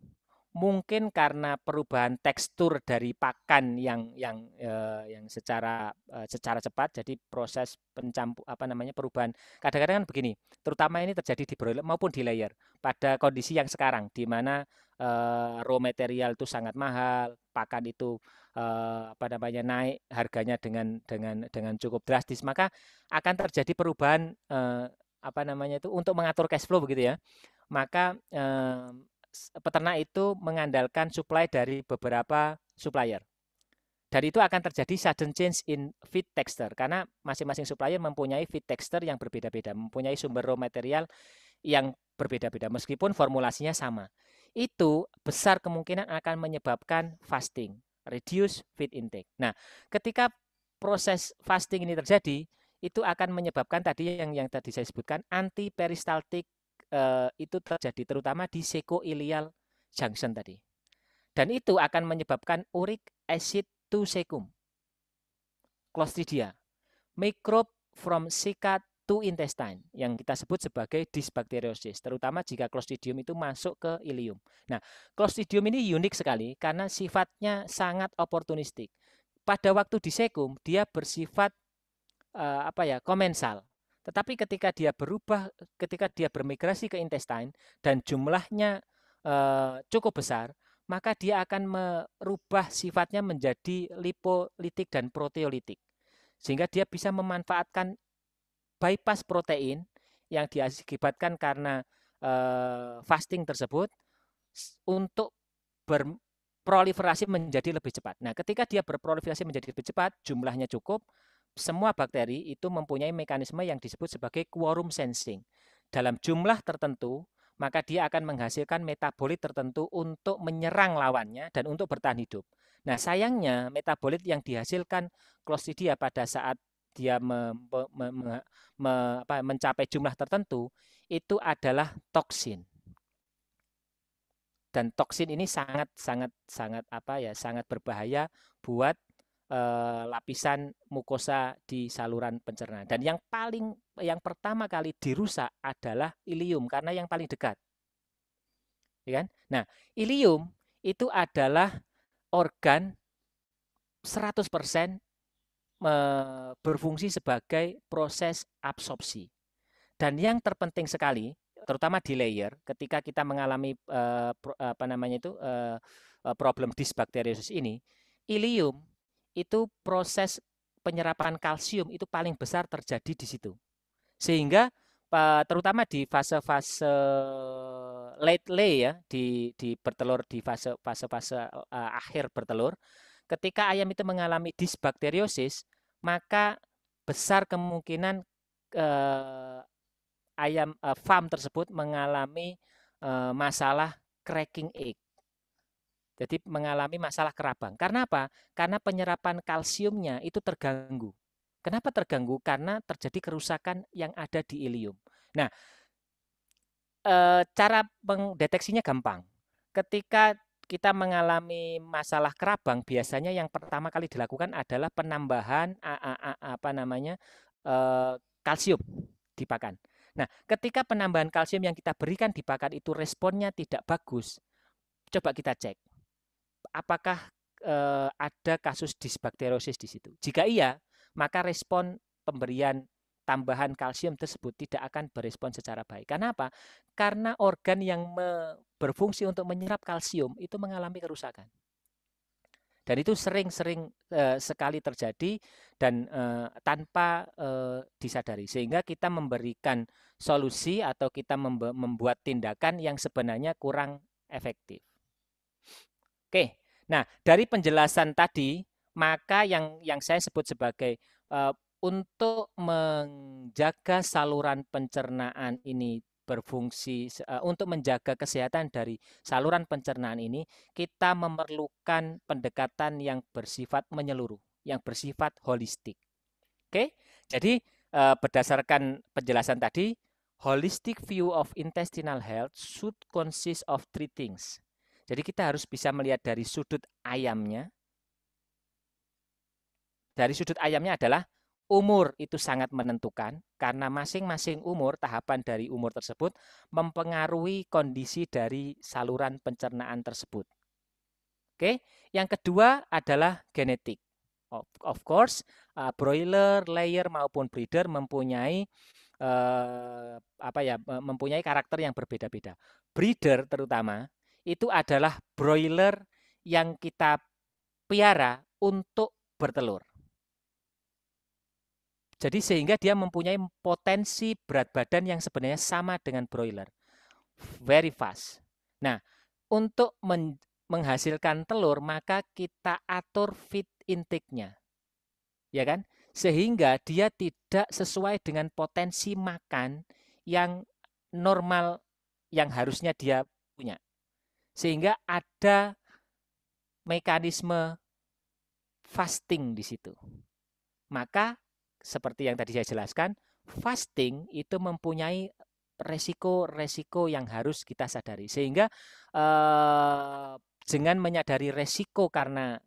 mungkin karena perubahan tekstur dari pakan yang yang eh, yang secara eh, secara cepat jadi proses pencampur apa namanya perubahan kadang-kadang kan begini terutama ini terjadi di broiler maupun di layer pada kondisi yang sekarang di mana eh, raw material itu sangat mahal pakan itu eh, apa namanya naik harganya dengan dengan dengan cukup drastis maka akan terjadi perubahan eh, apa namanya itu untuk mengatur cash flow begitu ya maka eh, peternak itu mengandalkan supply dari beberapa supplier. Dari itu akan terjadi sudden change in feed texture karena masing-masing supplier mempunyai feed texture yang berbeda-beda, mempunyai sumber raw material yang berbeda-beda meskipun formulasinya sama. Itu besar kemungkinan akan menyebabkan fasting, reduce feed intake. Nah, ketika proses fasting ini terjadi, itu akan menyebabkan tadi yang yang tadi saya sebutkan anti peristaltik. Eh, itu terjadi terutama di seko ilial junction tadi. Dan itu akan menyebabkan uric acid to secum. Clostridia. Microbe from sikat to intestine yang kita sebut sebagai dysbacteriosis, terutama jika Clostridium itu masuk ke ilium. Nah, Clostridium ini unik sekali karena sifatnya sangat oportunistik. Pada waktu di sekum dia bersifat uh, apa ya komensal. Tetapi ketika dia berubah, ketika dia bermigrasi ke intestine dan jumlahnya e, cukup besar, maka dia akan merubah sifatnya menjadi lipolitik dan proteolitik. Sehingga dia bisa memanfaatkan bypass protein yang diakibatkan karena e, fasting tersebut untuk berproliferasi menjadi lebih cepat. Nah, ketika dia berproliferasi menjadi lebih cepat, jumlahnya cukup, semua bakteri itu mempunyai mekanisme yang disebut sebagai quorum sensing. Dalam jumlah tertentu, maka dia akan menghasilkan metabolit tertentu untuk menyerang lawannya dan untuk bertahan hidup. Nah, sayangnya metabolit yang dihasilkan Clostridia pada saat dia me, me, me, me, apa, mencapai jumlah tertentu itu adalah toksin. Dan toksin ini sangat sangat sangat apa ya, sangat berbahaya buat Eh, lapisan mukosa di saluran pencernaan. Dan yang paling yang pertama kali dirusak adalah ilium karena yang paling dekat. Ya kan? Nah, ilium itu adalah organ 100% berfungsi sebagai proses absorpsi. Dan yang terpenting sekali, terutama di layer, ketika kita mengalami eh, apa namanya itu eh, problem disbakteriosis ini, ilium itu proses penyerapan kalsium itu paling besar terjadi di situ. Sehingga terutama di fase-fase late lay ya di di bertelur di fase fase-fase e, akhir bertelur, ketika ayam itu mengalami disbakteriosis, maka besar kemungkinan uh, ayam uh, farm tersebut mengalami uh, masalah cracking egg jadi mengalami masalah kerabang. Karena apa? Karena penyerapan kalsiumnya itu terganggu. Kenapa terganggu? Karena terjadi kerusakan yang ada di ilium. Nah, eh, cara mendeteksinya gampang. Ketika kita mengalami masalah kerabang, biasanya yang pertama kali dilakukan adalah penambahan apa namanya eh, kalsium di pakan. Nah, ketika penambahan kalsium yang kita berikan di pakan itu responnya tidak bagus, coba kita cek apakah e, ada kasus disbakteriosis di situ. Jika iya, maka respon pemberian tambahan kalsium tersebut tidak akan berespon secara baik. Karena apa? Karena organ yang berfungsi untuk menyerap kalsium itu mengalami kerusakan. Dan itu sering-sering e, sekali terjadi dan e, tanpa e, disadari. Sehingga kita memberikan solusi atau kita membuat tindakan yang sebenarnya kurang efektif. Oke, Nah, dari penjelasan tadi, maka yang yang saya sebut sebagai uh, untuk menjaga saluran pencernaan ini berfungsi uh, untuk menjaga kesehatan dari saluran pencernaan ini, kita memerlukan pendekatan yang bersifat menyeluruh, yang bersifat holistik. Oke. Jadi uh, berdasarkan penjelasan tadi, holistic view of intestinal health should consist of three things. Jadi kita harus bisa melihat dari sudut ayamnya. Dari sudut ayamnya adalah umur itu sangat menentukan karena masing-masing umur tahapan dari umur tersebut mempengaruhi kondisi dari saluran pencernaan tersebut. Oke, yang kedua adalah genetik. Of course, uh, broiler, layer maupun breeder mempunyai uh, apa ya mempunyai karakter yang berbeda-beda. Breeder terutama itu adalah broiler yang kita piara untuk bertelur. Jadi sehingga dia mempunyai potensi berat badan yang sebenarnya sama dengan broiler. Very fast. Nah, untuk men menghasilkan telur maka kita atur feed intake-nya. Ya kan? Sehingga dia tidak sesuai dengan potensi makan yang normal yang harusnya dia punya. Sehingga ada mekanisme fasting di situ. Maka seperti yang tadi saya jelaskan, fasting itu mempunyai resiko-resiko yang harus kita sadari. Sehingga eh, dengan menyadari resiko karena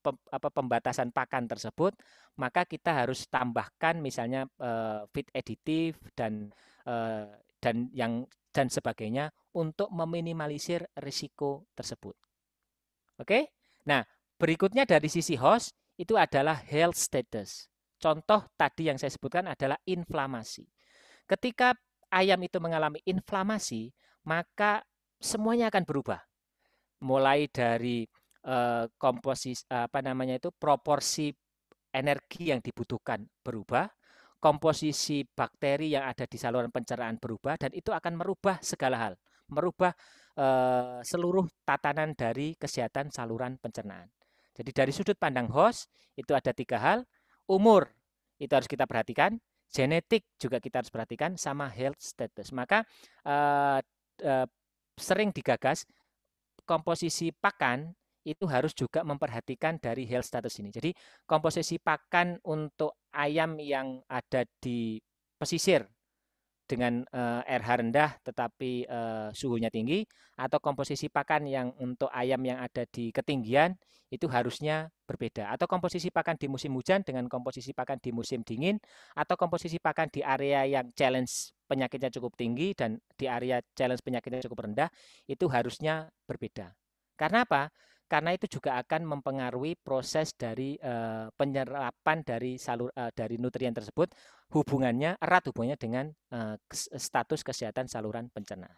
pem, apa, pembatasan pakan tersebut, maka kita harus tambahkan misalnya eh, feed additive dan eh, dan yang dan sebagainya untuk meminimalisir risiko tersebut. Oke? Nah, berikutnya dari sisi host itu adalah health status. Contoh tadi yang saya sebutkan adalah inflamasi. Ketika ayam itu mengalami inflamasi, maka semuanya akan berubah. Mulai dari eh, komposisi apa namanya itu proporsi energi yang dibutuhkan berubah, komposisi bakteri yang ada di saluran pencernaan berubah dan itu akan merubah segala hal, merubah e, seluruh tatanan dari kesehatan saluran pencernaan. Jadi dari sudut pandang host itu ada tiga hal, umur itu harus kita perhatikan, genetik juga kita harus perhatikan sama health status. Maka e, e, sering digagas komposisi pakan itu harus juga memperhatikan dari health status ini. Jadi komposisi pakan untuk ayam yang ada di pesisir dengan uh, eh, RH rendah tetapi uh, suhunya tinggi atau komposisi pakan yang untuk ayam yang ada di ketinggian itu harusnya berbeda atau komposisi pakan di musim hujan dengan komposisi pakan di musim dingin atau komposisi pakan di area yang challenge penyakitnya cukup tinggi dan di area challenge penyakitnya cukup rendah itu harusnya berbeda. Karena apa? karena itu juga akan mempengaruhi proses dari uh, penyerapan dari salur uh, dari nutrien tersebut hubungannya erat hubungannya dengan uh, status kesehatan saluran pencernaan.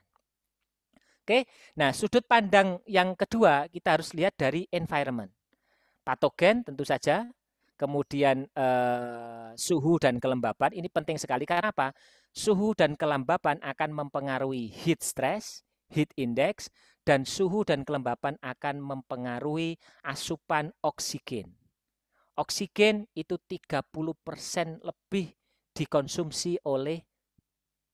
Oke, nah sudut pandang yang kedua kita harus lihat dari environment, patogen tentu saja, kemudian uh, suhu dan kelembapan ini penting sekali karena apa? Suhu dan kelembapan akan mempengaruhi heat stress, heat index, dan suhu dan kelembapan akan mempengaruhi asupan oksigen. Oksigen itu 30% lebih dikonsumsi oleh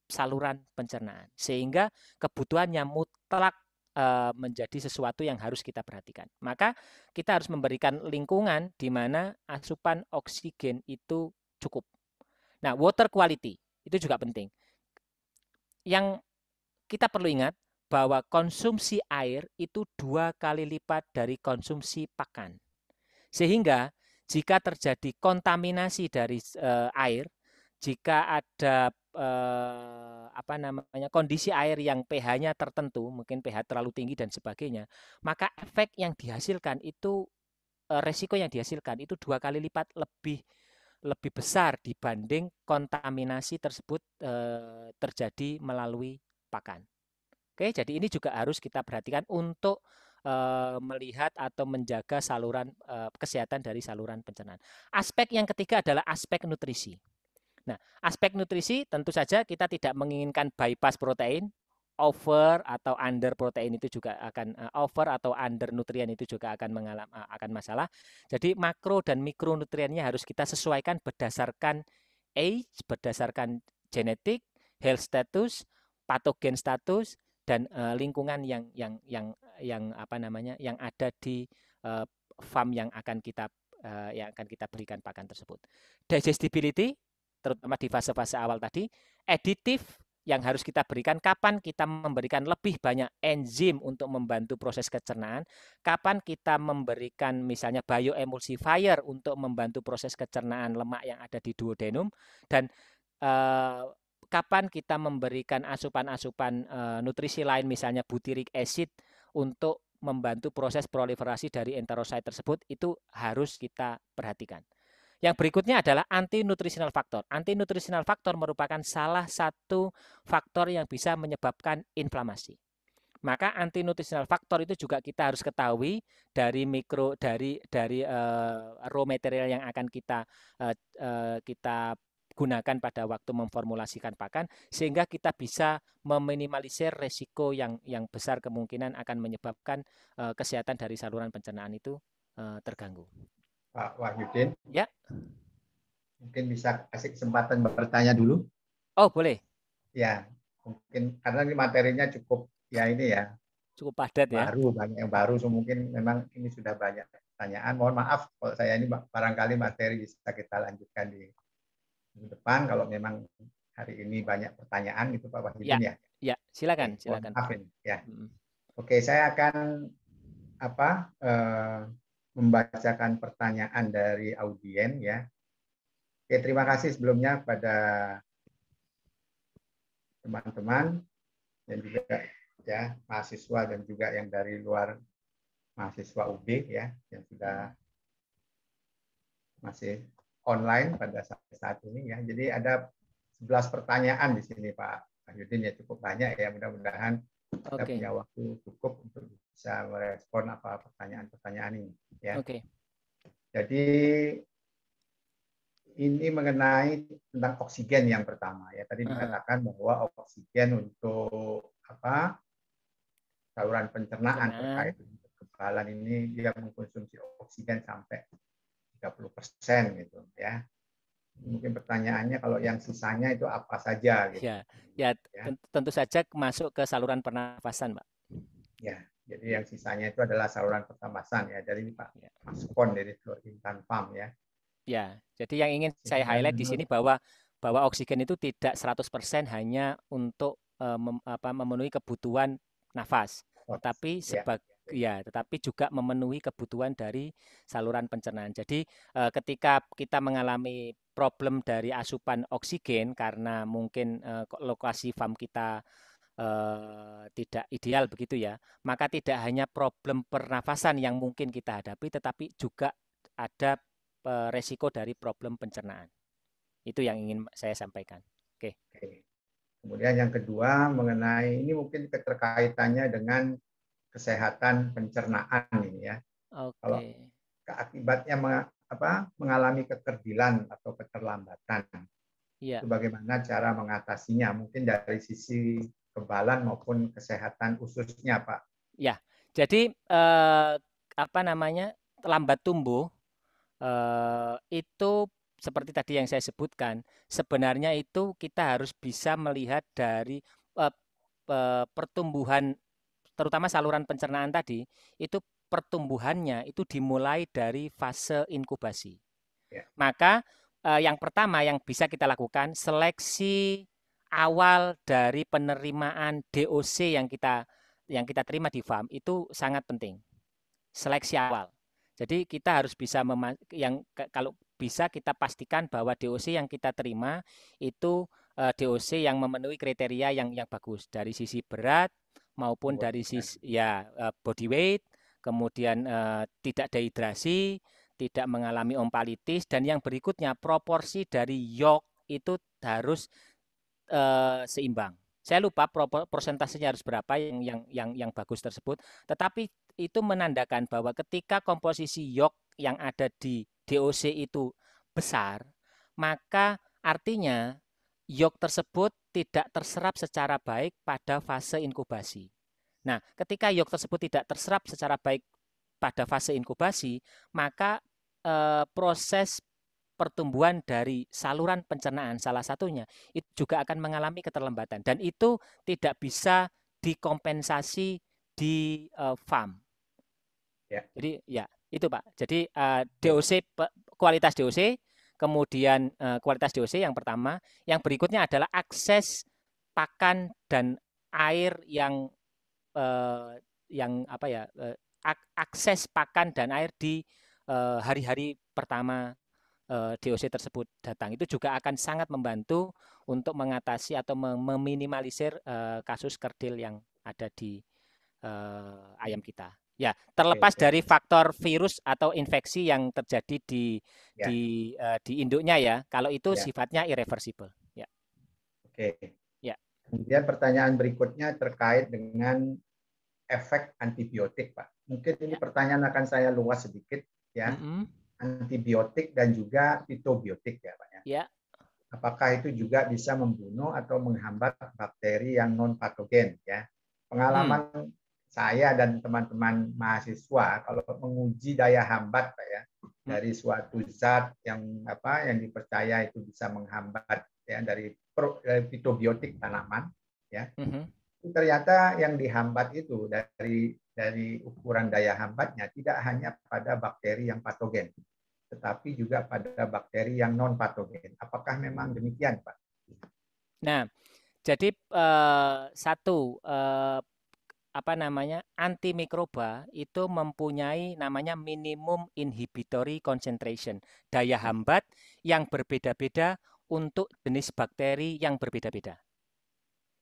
saluran pencernaan. Sehingga kebutuhannya mutlak telak eh, menjadi sesuatu yang harus kita perhatikan. Maka kita harus memberikan lingkungan di mana asupan oksigen itu cukup. Nah, water quality itu juga penting. Yang kita perlu ingat bahwa konsumsi air itu dua kali lipat dari konsumsi pakan. Sehingga jika terjadi kontaminasi dari e, air, jika ada e, apa namanya kondisi air yang pH-nya tertentu, mungkin pH terlalu tinggi dan sebagainya, maka efek yang dihasilkan itu e, resiko yang dihasilkan itu dua kali lipat lebih lebih besar dibanding kontaminasi tersebut e, terjadi melalui pakan. Oke, jadi ini juga harus kita perhatikan untuk melihat atau menjaga saluran kesehatan dari saluran pencernaan. Aspek yang ketiga adalah aspek nutrisi. Nah, aspek nutrisi tentu saja kita tidak menginginkan bypass protein, over atau under protein itu juga akan over atau under nutrien itu juga akan mengalami akan masalah. Jadi makro dan mikronutriennya harus kita sesuaikan berdasarkan age, berdasarkan genetik, health status, patogen status, dan uh, lingkungan yang yang yang yang apa namanya yang ada di uh, farm yang akan kita uh, yang akan kita berikan pakan tersebut. Digestibility terutama di fase-fase awal tadi, additive yang harus kita berikan kapan kita memberikan lebih banyak enzim untuk membantu proses kecernaan, kapan kita memberikan misalnya bioemulsifier untuk membantu proses kecernaan lemak yang ada di duodenum dan eh, kapan kita memberikan asupan-asupan e, nutrisi lain misalnya butyric acid untuk membantu proses proliferasi dari enterosit tersebut itu harus kita perhatikan. Yang berikutnya adalah anti anti-nutritional factor. Anti-nutritional factor merupakan salah satu faktor yang bisa menyebabkan inflamasi. Maka anti anti-nutritional factor itu juga kita harus ketahui dari mikro dari dari uh, raw material yang akan kita uh, uh, kita gunakan pada waktu memformulasikan pakan sehingga kita bisa meminimalisir resiko yang yang besar kemungkinan akan menyebabkan uh, kesehatan dari saluran pencernaan itu uh, terganggu. Pak Wahyudin. Ya. Mungkin bisa kasih kesempatan bertanya dulu. Oh, boleh. Ya, mungkin karena ini materinya cukup ya ini ya. Cukup padat baru, ya. Baru banyak yang baru, so mungkin memang ini sudah banyak pertanyaan. Mohon maaf kalau saya ini barangkali materi bisa kita lanjutkan di minggu depan kalau memang hari ini banyak pertanyaan gitu Pak Wahidin ya. Ya, ya. silakan, silakan. Maafin, ya. Hmm. Oke, saya akan apa eh, membacakan pertanyaan dari audien ya. Oke, terima kasih sebelumnya pada teman-teman dan juga ya mahasiswa dan juga yang dari luar mahasiswa UB ya yang sudah masih online pada saat ini ya. Jadi ada 11 pertanyaan di sini Pak Yudin ya cukup banyak ya. Mudah-mudahan okay. kita punya waktu cukup untuk bisa merespon apa pertanyaan-pertanyaan ini ya. Oke. Okay. Jadi ini mengenai tentang oksigen yang pertama ya. Tadi dikatakan bahwa oksigen untuk apa? saluran pencernaan terkait kekebalan ini dia mengkonsumsi oksigen sampai 30% gitu ya. Mungkin pertanyaannya kalau yang sisanya itu apa saja gitu. Ya, ya, ya. tentu saja masuk ke saluran pernafasan, Pak. Ya, jadi yang sisanya itu adalah saluran pernafasan ya dari Pak ya. Maskon dari Telur Intan ya. Ya, jadi yang ingin saya highlight di sini bahwa bahwa oksigen itu tidak 100% hanya untuk uh, mem, apa, memenuhi kebutuhan nafas, oh, tetapi ya. sebagai ya tetapi juga memenuhi kebutuhan dari saluran pencernaan. Jadi eh, ketika kita mengalami problem dari asupan oksigen karena mungkin eh, lokasi farm kita eh, tidak ideal begitu ya, maka tidak hanya problem pernafasan yang mungkin kita hadapi tetapi juga ada eh, resiko dari problem pencernaan. Itu yang ingin saya sampaikan. Oke. Okay. Kemudian yang kedua mengenai ini mungkin keterkaitannya dengan kesehatan pencernaan ini ya. Okay. Kalau akibatnya meng, apa, mengalami kekerdilan atau keterlambatan. Yeah. Itu bagaimana cara mengatasinya? Mungkin dari sisi kebalan maupun kesehatan ususnya, Pak. Ya, jadi eh, apa namanya lambat tumbuh eh, itu seperti tadi yang saya sebutkan, sebenarnya itu kita harus bisa melihat dari eh, eh pertumbuhan terutama saluran pencernaan tadi, itu pertumbuhannya itu dimulai dari fase inkubasi. Ya. Maka eh, yang pertama yang bisa kita lakukan seleksi awal dari penerimaan DOC yang kita yang kita terima di farm itu sangat penting. Seleksi awal. Jadi kita harus bisa mema yang kalau bisa kita pastikan bahwa DOC yang kita terima itu eh, DOC yang memenuhi kriteria yang yang bagus dari sisi berat, maupun dari sisi ya eh, body weight, kemudian uh, tidak dehidrasi, tidak mengalami ompalitis dan yang berikutnya proporsi dari yolk itu harus uh, seimbang. Saya lupa persentasenya harus berapa yang yang yang yang bagus tersebut, tetapi itu menandakan bahwa ketika komposisi yolk yang ada di DOC itu besar, maka artinya yolk tersebut tidak terserap secara baik pada fase inkubasi. Nah, ketika yolk tersebut tidak terserap secara baik pada fase inkubasi, maka e, proses pertumbuhan dari saluran pencernaan salah satunya itu juga akan mengalami keterlambatan dan itu tidak bisa dikompensasi di e, farm. Ya. Jadi ya itu pak. Jadi eh, ya. e, DOC kualitas DOC kemudian eh, kualitas DOC yang pertama, yang berikutnya adalah akses pakan dan air yang eh, yang apa ya eh, akses pakan dan air di eh, hari-hari pertama eh, DOC tersebut datang itu juga akan sangat membantu untuk mengatasi atau mem- meminimalisir eh, kasus kerdil yang ada di eh, ayam kita. Ya, terlepas dari faktor virus atau infeksi yang terjadi di ya. di uh, di induknya ya. Kalau itu ya. sifatnya irreversible. Ya. Oke. Ya. Kemudian pertanyaan berikutnya terkait dengan efek antibiotik, Pak. Mungkin ini ya. pertanyaan akan saya luas sedikit ya. Mm -hmm. Antibiotik dan juga fitobiotik ya, Pak ya. ya. Apakah itu juga bisa membunuh atau menghambat bakteri yang non patogen ya? Pengalaman hmm saya dan teman-teman mahasiswa kalau menguji daya hambat Pak ya hmm. dari suatu zat yang apa yang dipercaya itu bisa menghambat ya dari fitobiotik tanaman ya. Mm -hmm. Ternyata yang dihambat itu dari dari ukuran daya hambatnya tidak hanya pada bakteri yang patogen tetapi juga pada bakteri yang non patogen. Apakah memang hmm. demikian, Pak? Nah, jadi uh, satu uh, apa namanya antimikroba itu mempunyai namanya minimum inhibitory concentration daya hmm. hambat yang berbeda-beda untuk jenis bakteri yang berbeda-beda.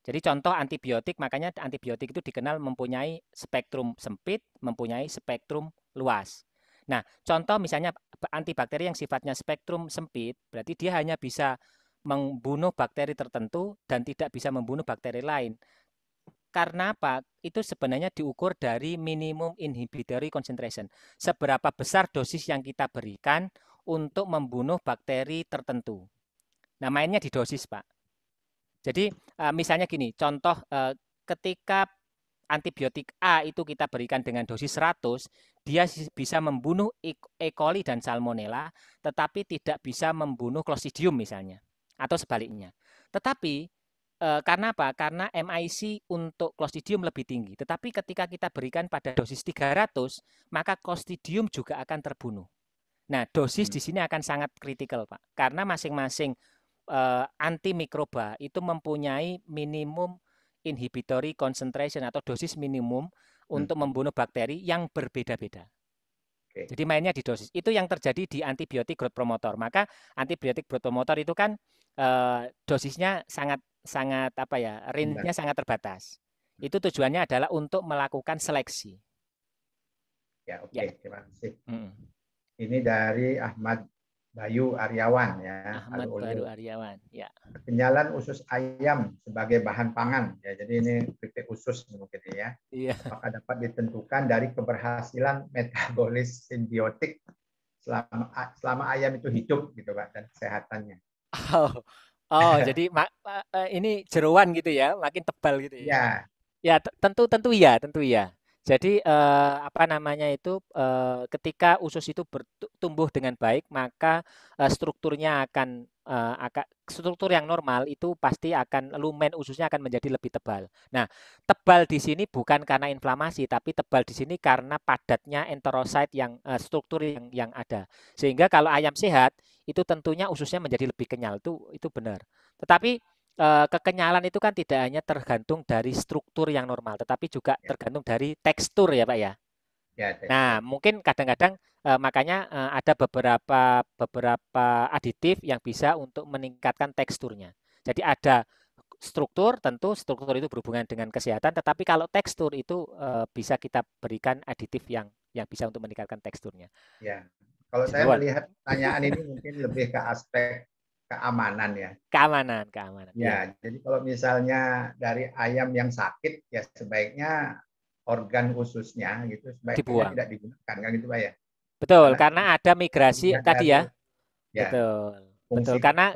Jadi contoh antibiotik makanya antibiotik itu dikenal mempunyai spektrum sempit, mempunyai spektrum luas. Nah, contoh misalnya antibakteri yang sifatnya spektrum sempit, berarti dia hanya bisa membunuh bakteri tertentu dan tidak bisa membunuh bakteri lain. Karena apa? Itu sebenarnya diukur dari minimum inhibitory concentration. Seberapa besar dosis yang kita berikan untuk membunuh bakteri tertentu. Nah, mainnya di dosis, Pak. Jadi, eh, misalnya gini, contoh eh, ketika antibiotik A itu kita berikan dengan dosis 100, dia bisa membunuh e-, e. coli dan salmonella, tetapi tidak bisa membunuh Clostridium misalnya, atau sebaliknya. Tetapi Eh, karena apa? Karena MIC untuk clostridium lebih tinggi. Tetapi ketika kita berikan pada dosis 300, maka clostridium juga akan terbunuh. Nah, dosis hmm. di sini akan sangat kritikal, Pak. Karena masing-masing e, antimikroba itu mempunyai minimum inhibitory concentration atau dosis minimum hmm. untuk membunuh bakteri yang berbeda-beda. Okay. Jadi mainnya di dosis. Itu yang terjadi di antibiotik growth promotor. Maka antibiotik growth promotor itu kan e, dosisnya sangat sangat apa ya range sangat terbatas. Hmm. Itu tujuannya adalah untuk melakukan seleksi. Ya oke okay. ya. terima kasih. Mm. Ini dari Ahmad Bayu Aryawan ya. Ahmad Bayu Aryawan ya. Penyalan usus ayam sebagai bahan pangan ya. Jadi ini titik usus mungkin ya. maka iya. Apakah dapat ditentukan dari keberhasilan metabolis simbiotik selama selama ayam itu hidup gitu pak dan kesehatannya. Oh, Oh, jadi eh, ini jeruan gitu ya, makin tebal gitu ya. Iya. Ya, ya tentu tentu iya, tentu iya. Jadi eh, apa namanya itu eh, ketika usus itu bertumbuh dengan baik, maka eh, strukturnya akan eh, akan struktur yang normal itu pasti akan lumen ususnya akan menjadi lebih tebal. Nah, tebal di sini bukan karena inflamasi, tapi tebal di sini karena padatnya enterosit yang eh, struktur yang yang ada. Sehingga kalau ayam sehat, itu tentunya ususnya menjadi lebih kenyal itu itu benar. Tetapi eh, kekenyalan itu kan tidak hanya tergantung dari struktur yang normal, tetapi juga ya. tergantung dari tekstur ya, Pak ya. Ya, nah, mungkin kadang-kadang e, makanya e, ada beberapa beberapa aditif yang bisa untuk meningkatkan teksturnya. Jadi ada struktur, tentu struktur itu berhubungan dengan kesehatan, tetapi kalau tekstur itu e, bisa kita berikan aditif yang yang bisa untuk meningkatkan teksturnya. Ya. Kalau saya melihat pertanyaan ini mungkin lebih ke aspek keamanan ya. Keamanan, keamanan. Ya, ya, jadi kalau misalnya dari ayam yang sakit ya sebaiknya organ ususnya gitu sebaiknya Dibuang. tidak digunakan kan gitu Pak ya. Betul, karena, karena ada migrasi tadi ya. ya. Betul. Betul karena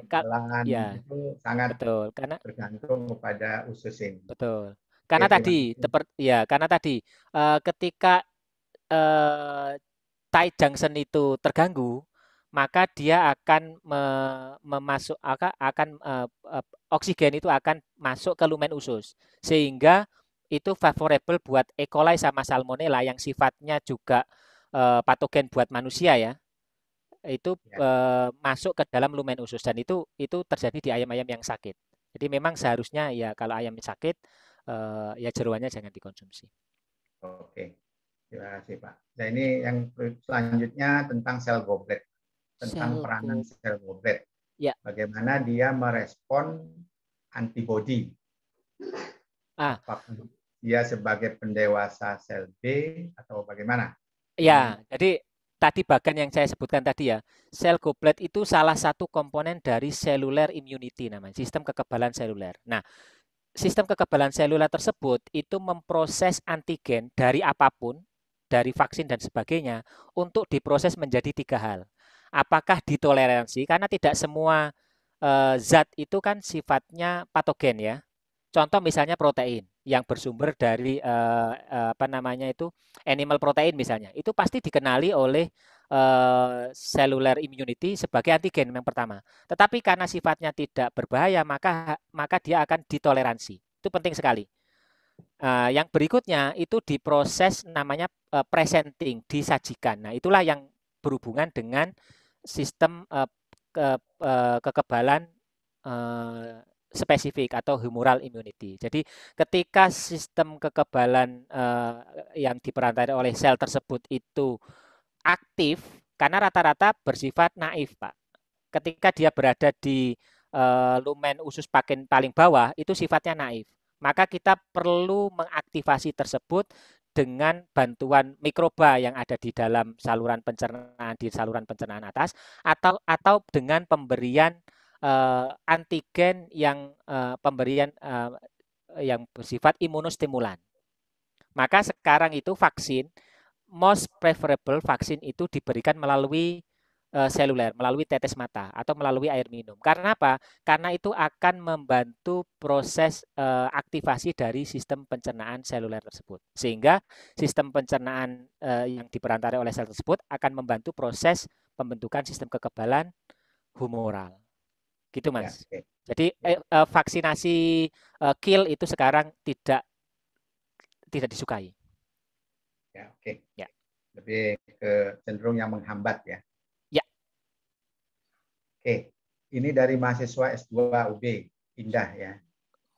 ya. itu sangat betul karena bergantung kepada usus ini. Betul. Karena ya, tadi ya karena tadi uh, ketika uh, tight junction itu terganggu, maka dia akan memasuk akan, akan uh, eh, uh, eh, oksigen itu akan masuk ke lumen usus sehingga itu favorable buat E. coli sama salmonella yang sifatnya juga uh, patogen buat manusia ya itu ya. masuk ke dalam lumen usus dan itu itu terjadi di ayam-ayam yang sakit jadi memang seharusnya ya kalau ayam sakit ya jeruannya jangan dikonsumsi oke Terima kasih Pak. Nah ini yang selanjutnya tentang sel goblet, tentang sel peranan goblet. sel goblet. Ya. Bagaimana dia merespon antibody? Ah. Apakah dia sebagai pendewasa sel B atau bagaimana? Ya, jadi tadi bahkan yang saya sebutkan tadi ya, sel goblet itu salah satu komponen dari seluler immunity namanya, sistem kekebalan seluler. Nah, sistem kekebalan seluler tersebut itu memproses antigen dari apapun dari vaksin dan sebagainya untuk diproses menjadi tiga hal. Apakah ditoleransi karena tidak semua e, zat itu kan sifatnya patogen ya. Contoh misalnya protein yang bersumber dari e, apa namanya itu animal protein misalnya. Itu pasti dikenali oleh e, cellular immunity sebagai antigen yang pertama. Tetapi karena sifatnya tidak berbahaya, maka maka dia akan ditoleransi. Itu penting sekali. Ah, yang berikutnya itu diproses namanya eh, presenting, disajikan. Nah, itulah yang berhubungan dengan sistem eh, eh, kekebalan uh, spesifik atau humoral immunity. Jadi ketika sistem kekebalan uh, yang diperantai oleh sel tersebut itu aktif, karena rata-rata bersifat naif, Pak. Ketika dia berada di uh, lumen usus pakin paling bawah, itu sifatnya naif maka kita perlu mengaktifasi tersebut dengan bantuan mikroba yang ada di dalam saluran pencernaan di saluran pencernaan atas atau atau dengan pemberian uh, antigen yang uh, pemberian uh, yang bersifat imunostimulan. Maka sekarang itu vaksin most preferable vaksin itu diberikan melalui Eh, seluler melalui tetes mata atau melalui air minum. Karena apa? Karena itu akan membantu proses uh, aktivasi dari sistem pencernaan seluler tersebut. Sehingga sistem pencernaan uh, yang diperantarai oleh sel tersebut akan membantu proses pembentukan sistem kekebalan humoral. Gitu, ya, Mas. Ya, okay. Jadi vaksinasi uh, kill itu sekarang tidak tidak disukai. Ya, oke. Okay. Ya. Lebih ke cenderung yang menghambat ya. Oke, ini dari mahasiswa S2 UB Indah ya.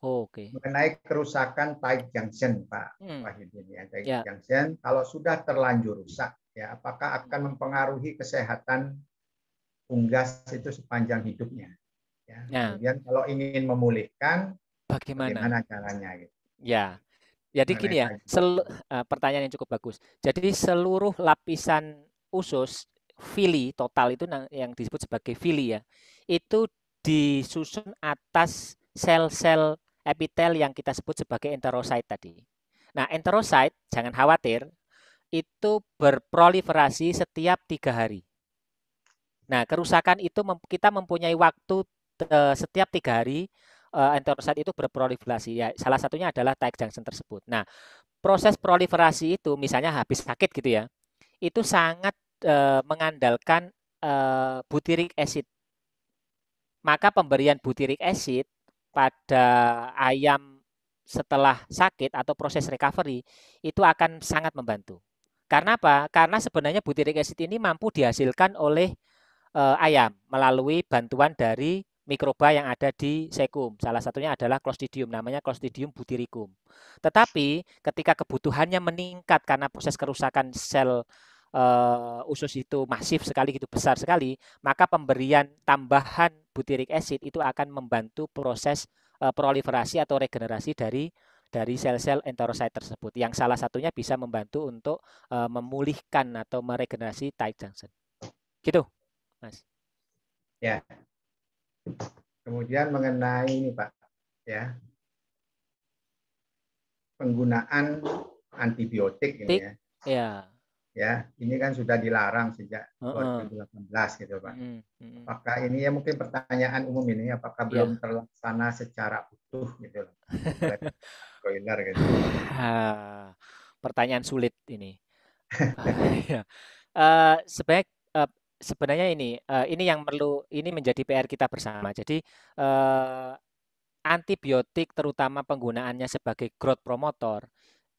Oh, Oke. Okay. Mengenai kerusakan tight junction Pak hmm. Wahidin ya, tight yeah. junction. Kalau sudah terlanjur rusak ya, apakah akan hmm. mempengaruhi kesehatan unggas itu sepanjang hidupnya? Ya. Yeah. Kemudian kalau ingin memulihkan, bagaimana, bagaimana caranya? Gitu. Ya. Jadi gini ya, sel, uh, pertanyaan yang cukup bagus. Jadi seluruh lapisan usus fili total itu yang disebut sebagai fili ya itu disusun atas sel-sel epitel yang kita sebut sebagai enterosit tadi. Nah enterosit jangan khawatir itu berproliferasi setiap tiga hari. Nah kerusakan itu kita mempunyai waktu e, setiap tiga hari e, enterocyte enterosit itu berproliferasi. Ya salah satunya adalah tight junction tersebut. Nah proses proliferasi itu misalnya habis sakit gitu ya itu sangat e, mengandalkan e, acid. Maka pemberian butirik acid pada ayam setelah sakit atau proses recovery itu akan sangat membantu. Karena apa? Karena sebenarnya butirik acid ini mampu dihasilkan oleh e, ayam melalui bantuan dari mikroba yang ada di sekum. Salah satunya adalah Clostridium, namanya Clostridium butyricum. Tetapi ketika kebutuhannya meningkat karena proses kerusakan sel uh, usus itu masif sekali gitu besar sekali, maka pemberian tambahan butirik acid itu akan membantu proses uh, proliferasi atau regenerasi dari dari sel-sel enterosit tersebut. Yang salah satunya bisa membantu untuk uh, memulihkan atau meregenerasi tight junction. Gitu, Mas. Ya. Kemudian mengenai ini, Pak, ya. Penggunaan antibiotik ini ya. Ya ya ini kan sudah dilarang sejak uh -uh. 2018 gitu pak. Uh -uh. Apakah ini ya mungkin pertanyaan umum ini apakah yeah. belum terlaksana secara utuh gitu loh. Spoiler gitu. Ah, pertanyaan sulit ini. Ah, iya. eh, sebaik eh, sebenarnya ini eh, ini yang perlu ini menjadi PR kita bersama. Jadi antibiotik terutama penggunaannya sebagai growth promotor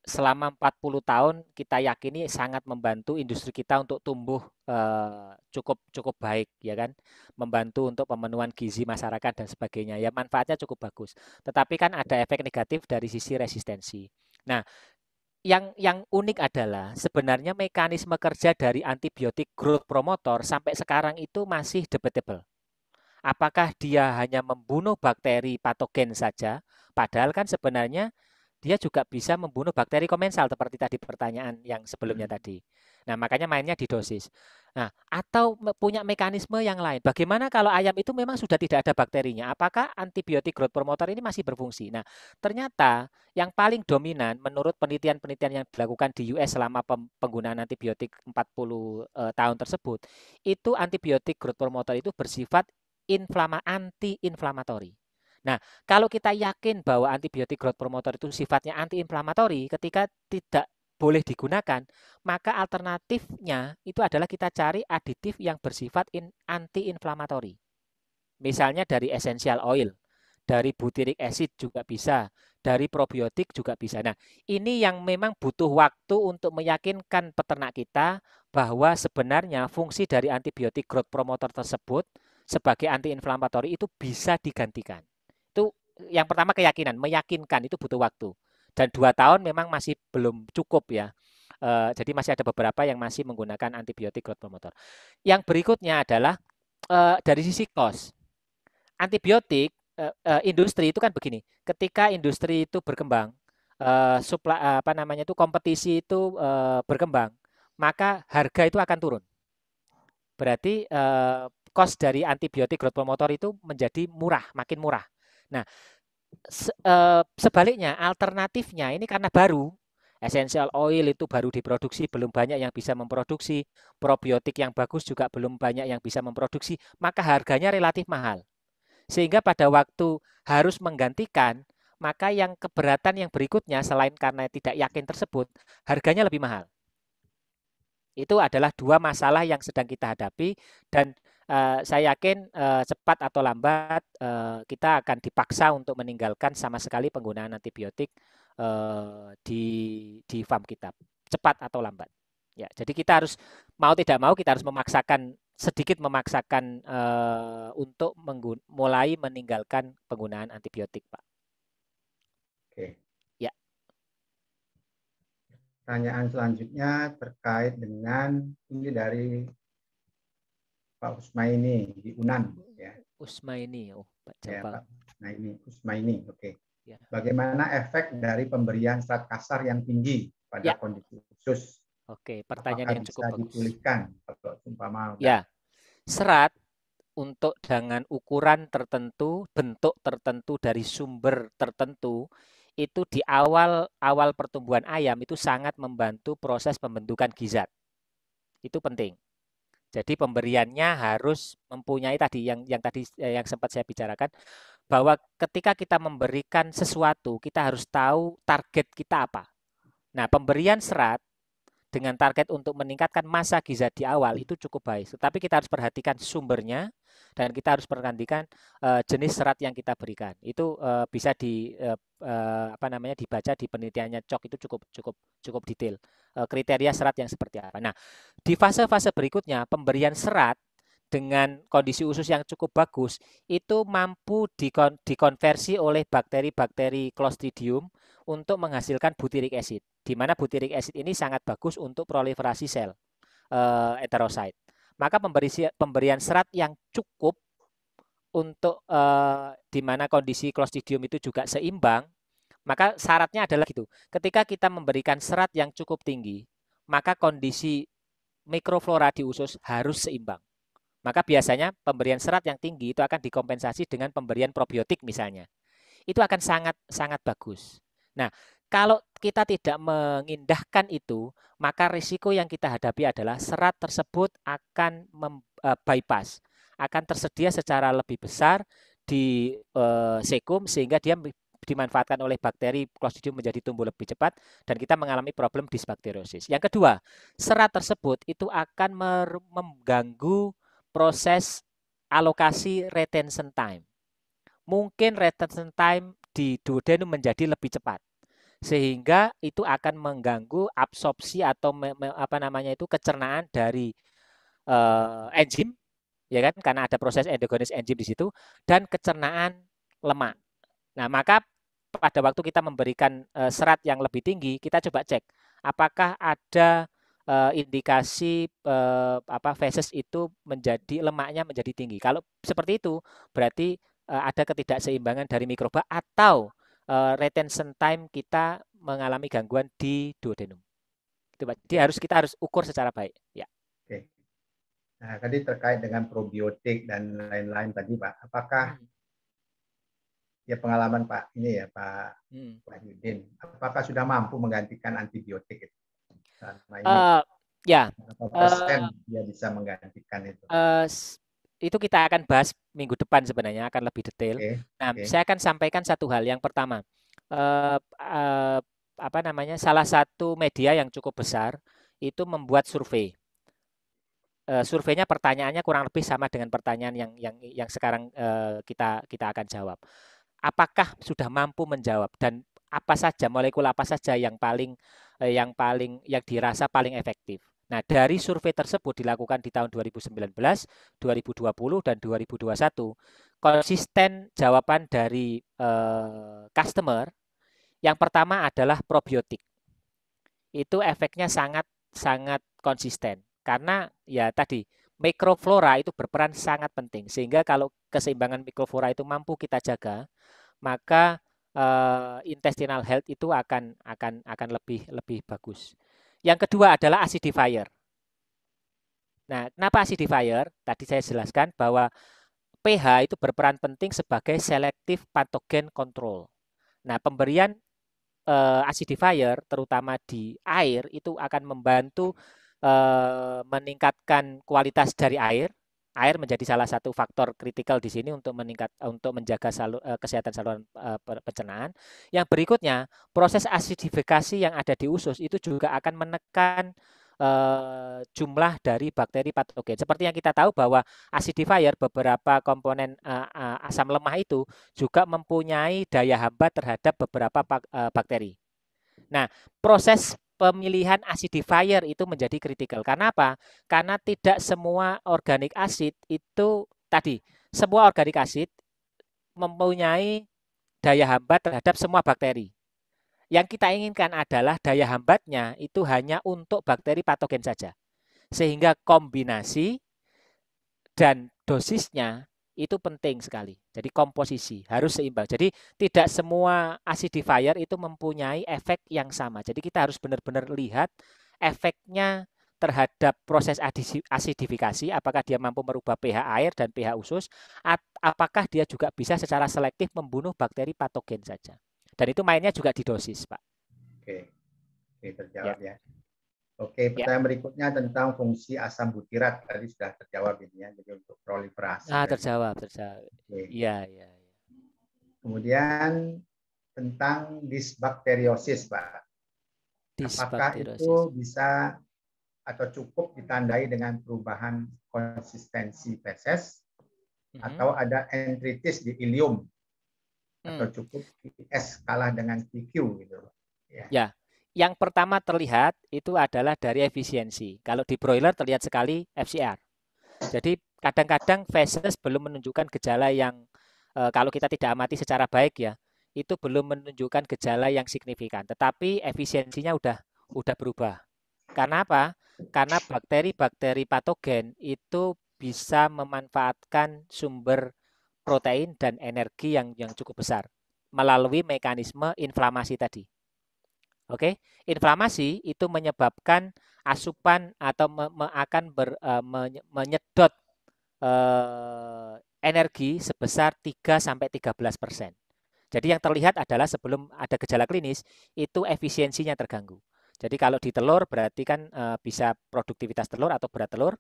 selama 40 tahun kita yakini sangat membantu industri kita untuk tumbuh eh, cukup cukup baik ya kan membantu untuk pemenuhan gizi masyarakat dan sebagainya ya manfaatnya cukup bagus tetapi kan ada efek negatif dari sisi resistensi nah yang yang unik adalah sebenarnya mekanisme kerja dari antibiotik growth promotor sampai sekarang itu masih debatable apakah dia hanya membunuh bakteri patogen saja padahal kan sebenarnya dia juga bisa membunuh bakteri komensal seperti tadi pertanyaan yang sebelumnya hmm. tadi. Nah, makanya mainnya di dosis. Nah, atau punya mekanisme yang lain. Bagaimana kalau ayam itu memang sudah tidak ada bakterinya? Apakah antibiotik growth promoter ini masih berfungsi? Nah, ternyata yang paling dominan menurut penelitian-penelitian yang dilakukan di US selama penggunaan antibiotik 40 eh, tahun tersebut, itu antibiotik growth promoter itu bersifat inflama anti-inflamatori. Nah, kalau kita yakin bahwa antibiotik growth promoter itu sifatnya antiinflamatori, ketika tidak boleh digunakan, maka alternatifnya itu adalah kita cari aditif yang bersifat antiinflamatori. Misalnya dari essential oil, dari butyric acid juga bisa, dari probiotik juga bisa. Nah, ini yang memang butuh waktu untuk meyakinkan peternak kita bahwa sebenarnya fungsi dari antibiotik growth promoter tersebut sebagai antiinflamatori itu bisa digantikan yang pertama keyakinan, meyakinkan itu butuh waktu. Dan dua tahun memang masih belum cukup ya. E, jadi masih ada beberapa yang masih menggunakan antibiotik growth promoter Yang berikutnya adalah e, dari sisi cost. Antibiotik e, e, industri itu kan begini. Ketika industri itu berkembang, e, supla, apa namanya itu kompetisi itu e, berkembang, maka harga itu akan turun. Berarti e, cost dari antibiotik growth promoter itu menjadi murah, makin murah Nah, se uh, sebaliknya alternatifnya ini karena baru essential oil itu baru diproduksi, belum banyak yang bisa memproduksi, probiotik yang bagus juga belum banyak yang bisa memproduksi, maka harganya relatif mahal. Sehingga pada waktu harus menggantikan, maka yang keberatan yang berikutnya selain karena tidak yakin tersebut, harganya lebih mahal. Itu adalah dua masalah yang sedang kita hadapi dan Eh, saya yakin uh, cepat atau lambat uh, kita akan dipaksa untuk meninggalkan sama sekali penggunaan antibiotik uh, di di farm kita cepat atau lambat. Ya, jadi kita harus mau tidak mau kita harus memaksakan sedikit memaksakan uh, untuk menggun- mulai meninggalkan penggunaan antibiotik, Pak. Oke. Ya. Pertanyaan selanjutnya terkait dengan ini dari Pak Usmaini di Unan ya. Usmaini, oh Pak Cempal. Ya, Pak Usmaini, Usmaini, oke. Okay. Ya. Bagaimana efek dari pemberian serat kasar yang tinggi pada ya. kondisi khusus? Oke, pertanyaan Apakah yang cukup bisa bagus. dipulihkan atau umpama? Ya, serat untuk dengan ukuran tertentu, bentuk tertentu dari sumber tertentu itu di awal awal pertumbuhan ayam itu sangat membantu proses pembentukan gizat. Itu penting. Jadi pemberiannya harus mempunyai tadi yang yang tadi eh, yang sempat saya bicarakan bahwa ketika kita memberikan sesuatu, kita harus tahu target kita apa. Nah, pemberian serat dengan target untuk meningkatkan masa giza di awal itu cukup baik. Tetapi kita harus perhatikan sumbernya dan kita harus perhatikan uh, jenis serat yang kita berikan. Itu uh, bisa di uh, uh, apa namanya dibaca di penelitiannya cok itu cukup cukup cukup detail uh, kriteria serat yang seperti apa. Nah, di fase-fase berikutnya pemberian serat dengan kondisi usus yang cukup bagus itu mampu dikonversi oleh bakteri-bakteri Clostridium untuk menghasilkan butirik acid di mana butyric acid ini sangat bagus untuk proliferasi sel uh, eh, eterosit. Maka pemberi, pemberian serat yang cukup untuk uh, di mana kondisi klostidium itu juga seimbang, maka syaratnya adalah gitu. Ketika kita memberikan serat yang cukup tinggi, maka kondisi mikroflora di usus harus seimbang. Maka biasanya pemberian serat yang tinggi itu akan dikompensasi dengan pemberian probiotik misalnya. Itu akan sangat sangat bagus. Nah, kalau kita tidak mengindahkan itu, maka risiko yang kita hadapi adalah serat tersebut akan mem, eh, bypass, akan tersedia secara lebih besar di uh, sekum sehingga dia dimanfaatkan oleh bakteri Clostridium menjadi tumbuh lebih cepat dan kita mengalami problem disbakteriosis. Yang kedua, serat tersebut itu akan mengganggu proses alokasi retention time. Mungkin retention time di duodenum menjadi lebih cepat sehingga itu akan mengganggu absorpsi atau me, me, apa namanya itu kecernaan dari uh, enzim ya kan karena ada proses endogenis enzim di situ dan kecernaan lemak. Nah, maka pada waktu kita memberikan uh, serat yang lebih tinggi, kita coba cek apakah ada uh, indikasi uh, apa feses itu menjadi lemaknya menjadi tinggi. Kalau seperti itu berarti uh, ada ketidakseimbangan dari mikroba atau uh, retention time kita mengalami gangguan di duodenum. Itu Pak. Jadi ya. harus kita harus ukur secara baik. Ya. Oke. Nah, tadi terkait dengan probiotik dan lain-lain tadi, Pak. Apakah hmm. ya pengalaman Pak ini ya, Pak hmm. Wahyudin, apakah sudah mampu menggantikan antibiotik itu? Nah, ini uh, ya. Berapa persen uh, dia bisa menggantikan itu? Uh, itu kita akan bahas minggu depan sebenarnya akan lebih detail. Okay. Nah, okay. saya akan sampaikan satu hal. Yang pertama, eh, eh, apa namanya? Salah satu media yang cukup besar itu membuat survei. Eh, surveinya pertanyaannya kurang lebih sama dengan pertanyaan yang yang yang sekarang eh, kita kita akan jawab. Apakah sudah mampu menjawab dan apa saja molekul apa saja yang paling eh, yang paling yang dirasa paling efektif? Nah, dari survei tersebut dilakukan di tahun 2019, 2020, dan 2021, konsisten jawaban dari eh, customer yang pertama adalah probiotik. Itu efeknya sangat-sangat konsisten. Karena ya tadi, mikroflora itu berperan sangat penting. Sehingga kalau keseimbangan mikroflora itu mampu kita jaga, maka eh, intestinal health itu akan akan akan lebih lebih bagus. Yang kedua adalah acidifier. Nah, kenapa acidifier? Tadi saya jelaskan bahwa pH itu berperan penting sebagai selektif patogen control. Nah, pemberian eh, acidifier terutama di air itu akan membantu eh, meningkatkan kualitas dari air air menjadi salah satu faktor kritikal di sini untuk meningkat eh, untuk menjaga salur, eh, kesehatan saluran eh, pencernaan. Yang berikutnya, proses asidifikasi yang ada di usus itu juga akan menekan Uh, jumlah dari bakteri patogen. Seperti yang kita tahu bahwa acidifier beberapa komponen uh, asam lemah itu juga mempunyai daya hambat terhadap beberapa bakteri. Nah, proses pemilihan acidifier itu menjadi kritikal. Karena apa? Karena tidak semua organik asid itu tadi, semua organik asid mempunyai daya hambat terhadap semua bakteri. Yang kita inginkan adalah daya hambatnya itu hanya untuk bakteri patogen saja. Sehingga kombinasi dan dosisnya itu penting sekali. Jadi komposisi harus seimbang. Jadi tidak semua acidifier itu mempunyai efek yang sama. Jadi kita harus benar-benar lihat efeknya terhadap proses asidifikasi, apakah dia mampu merubah pH air dan pH usus, apakah dia juga bisa secara selektif membunuh bakteri patogen saja. Dan itu mainnya juga di dosis, Pak. Oke, Oke terjawab ya. ya. Oke, ya. pertanyaan ya. berikutnya tentang fungsi asam butirat tadi sudah terjawab ini ya, jadi untuk proliferasi. Ah, terjawab, terjawab. Iya, iya. Ya. Kemudian tentang disbakteriosis, Pak. Apakah itu bisa atau cukup ditandai dengan perubahan konsistensi feses -hmm. atau ada entritis di ilium hmm. atau cukup IS kalah dengan PQ gitu, Pak. Ya. ya, yang pertama terlihat itu adalah dari efisiensi. Kalau di broiler terlihat sekali FCR. Jadi kadang-kadang feses belum menunjukkan gejala yang e, kalau kita tidak amati secara baik ya, itu belum menunjukkan gejala yang signifikan. Tetapi efisiensinya udah udah berubah. Karena apa? Karena bakteri-bakteri patogen itu bisa memanfaatkan sumber protein dan energi yang yang cukup besar melalui mekanisme inflamasi tadi. Oke, inflamasi itu menyebabkan asupan atau me, me, akan ber, uh, menyedot uh, energi sebesar 3 sampai 13 persen. Jadi yang terlihat adalah sebelum ada gejala klinis itu efisiensinya terganggu. Jadi kalau di telur berarti kan e, bisa produktivitas telur atau berat telur.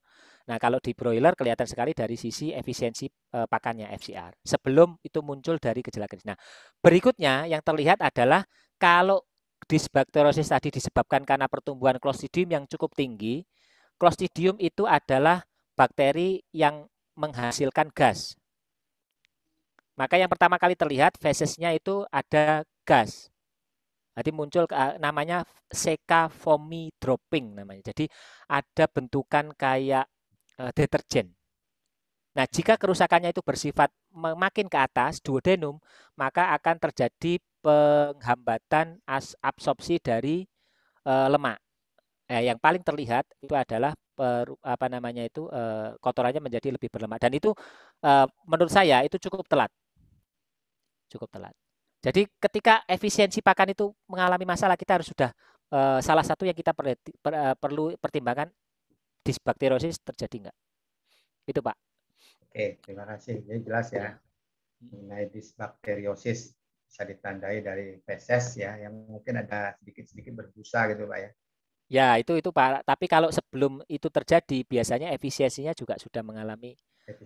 Nah kalau di broiler kelihatan sekali dari sisi efisiensi e, pakannya FCR. Sebelum itu muncul dari gejala klinis. Nah berikutnya yang terlihat adalah kalau disbakteriosis tadi disebabkan karena pertumbuhan Clostridium yang cukup tinggi. Clostridium itu adalah bakteri yang menghasilkan gas. Maka yang pertama kali terlihat fesesnya itu ada gas. Jadi muncul eh, namanya foamy dropping namanya. Jadi ada bentukan kayak eh, deterjen. Nah, jika kerusakannya itu bersifat makin ke atas duodenum, maka akan terjadi penghambatan as absorpsi dari e, lemak. Eh, yang paling terlihat itu adalah per, apa namanya itu e, kotorannya menjadi lebih berlemak dan itu e, menurut saya itu cukup telat, cukup telat. Jadi ketika efisiensi pakan itu mengalami masalah kita harus sudah e, salah satu yang kita per, perlu pertimbangkan disbakterosis terjadi nggak? Itu pak. Oke terima kasih, ini jelas ya iya. mengenai disbakteriosis bisa ditandai dari feses ya yang mungkin ada sedikit-sedikit berbusa gitu Pak ya. Ya, itu itu Pak. Tapi kalau sebelum itu terjadi biasanya efisiensinya juga sudah mengalami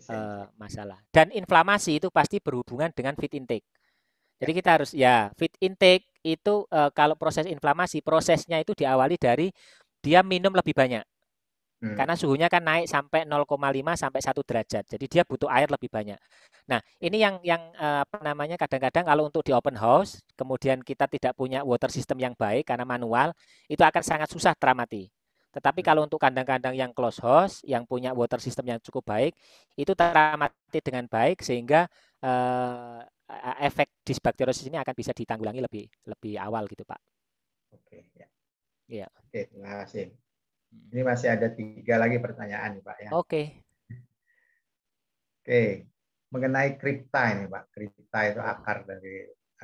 uh, masalah. Dan inflamasi itu pasti berhubungan dengan fit intake. Jadi ya. kita harus ya fit intake itu uh, kalau proses inflamasi prosesnya itu diawali dari dia minum lebih banyak. Hmm. Karena suhunya kan naik sampai 0,5 sampai 1 derajat. Jadi dia butuh air lebih banyak. Nah, ini yang yang eh, apa namanya kadang-kadang kalau untuk di open house kemudian kita tidak punya water system yang baik karena manual, itu akan sangat susah teramati. Tetapi hmm. kalau untuk kandang-kandang yang close house, yang punya water system yang cukup baik, itu teramati dengan baik sehingga eh, efek disbakteriosis ini akan bisa ditanggulangi lebih lebih awal gitu, Pak. Oke, ya. Iya. Oke, terima kasih. Ini masih ada tiga lagi pertanyaan nih Pak ya. Oke. Okay. Oke, mengenai kripta ini Pak. Kripta itu hmm. akar dari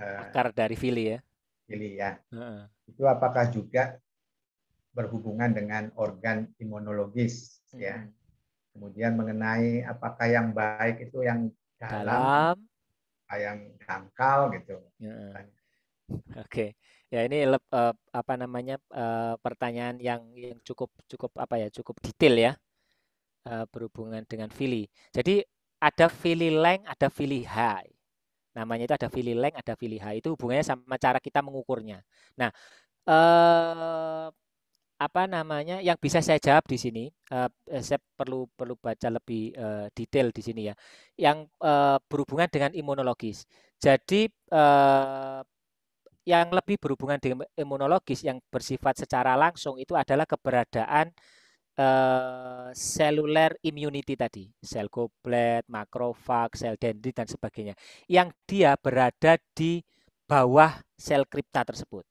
uh, akar dari Fili ya. Fili ya. Uh-uh. Itu apakah juga berhubungan dengan organ imunologis ya? Hmm. Kemudian mengenai apakah yang baik itu yang dalam, dalam. yang dangkal gitu. Uh-uh. Oke. Ya ini uh, apa namanya, uh, pertanyaan yang yang cukup cukup apa ya, cukup detail ya, uh, berhubungan dengan fili. Jadi ada fili Leng, ada fili High. Namanya itu ada fili Leng, ada fili High. Itu hubungannya sama cara kita mengukurnya. Nah, uh, apa namanya, yang bisa saya jawab di sini, Uh, saya perlu perlu baca lebih, uh, detail di sini ya. Yang, uh, berhubungan dengan imunologis. Jadi, uh, yang lebih berhubungan dengan imunologis yang bersifat secara langsung itu adalah keberadaan uh, seluler immunity tadi, sel goblet, makrofag, sel dendrit dan sebagainya, yang dia berada di bawah sel kripta tersebut.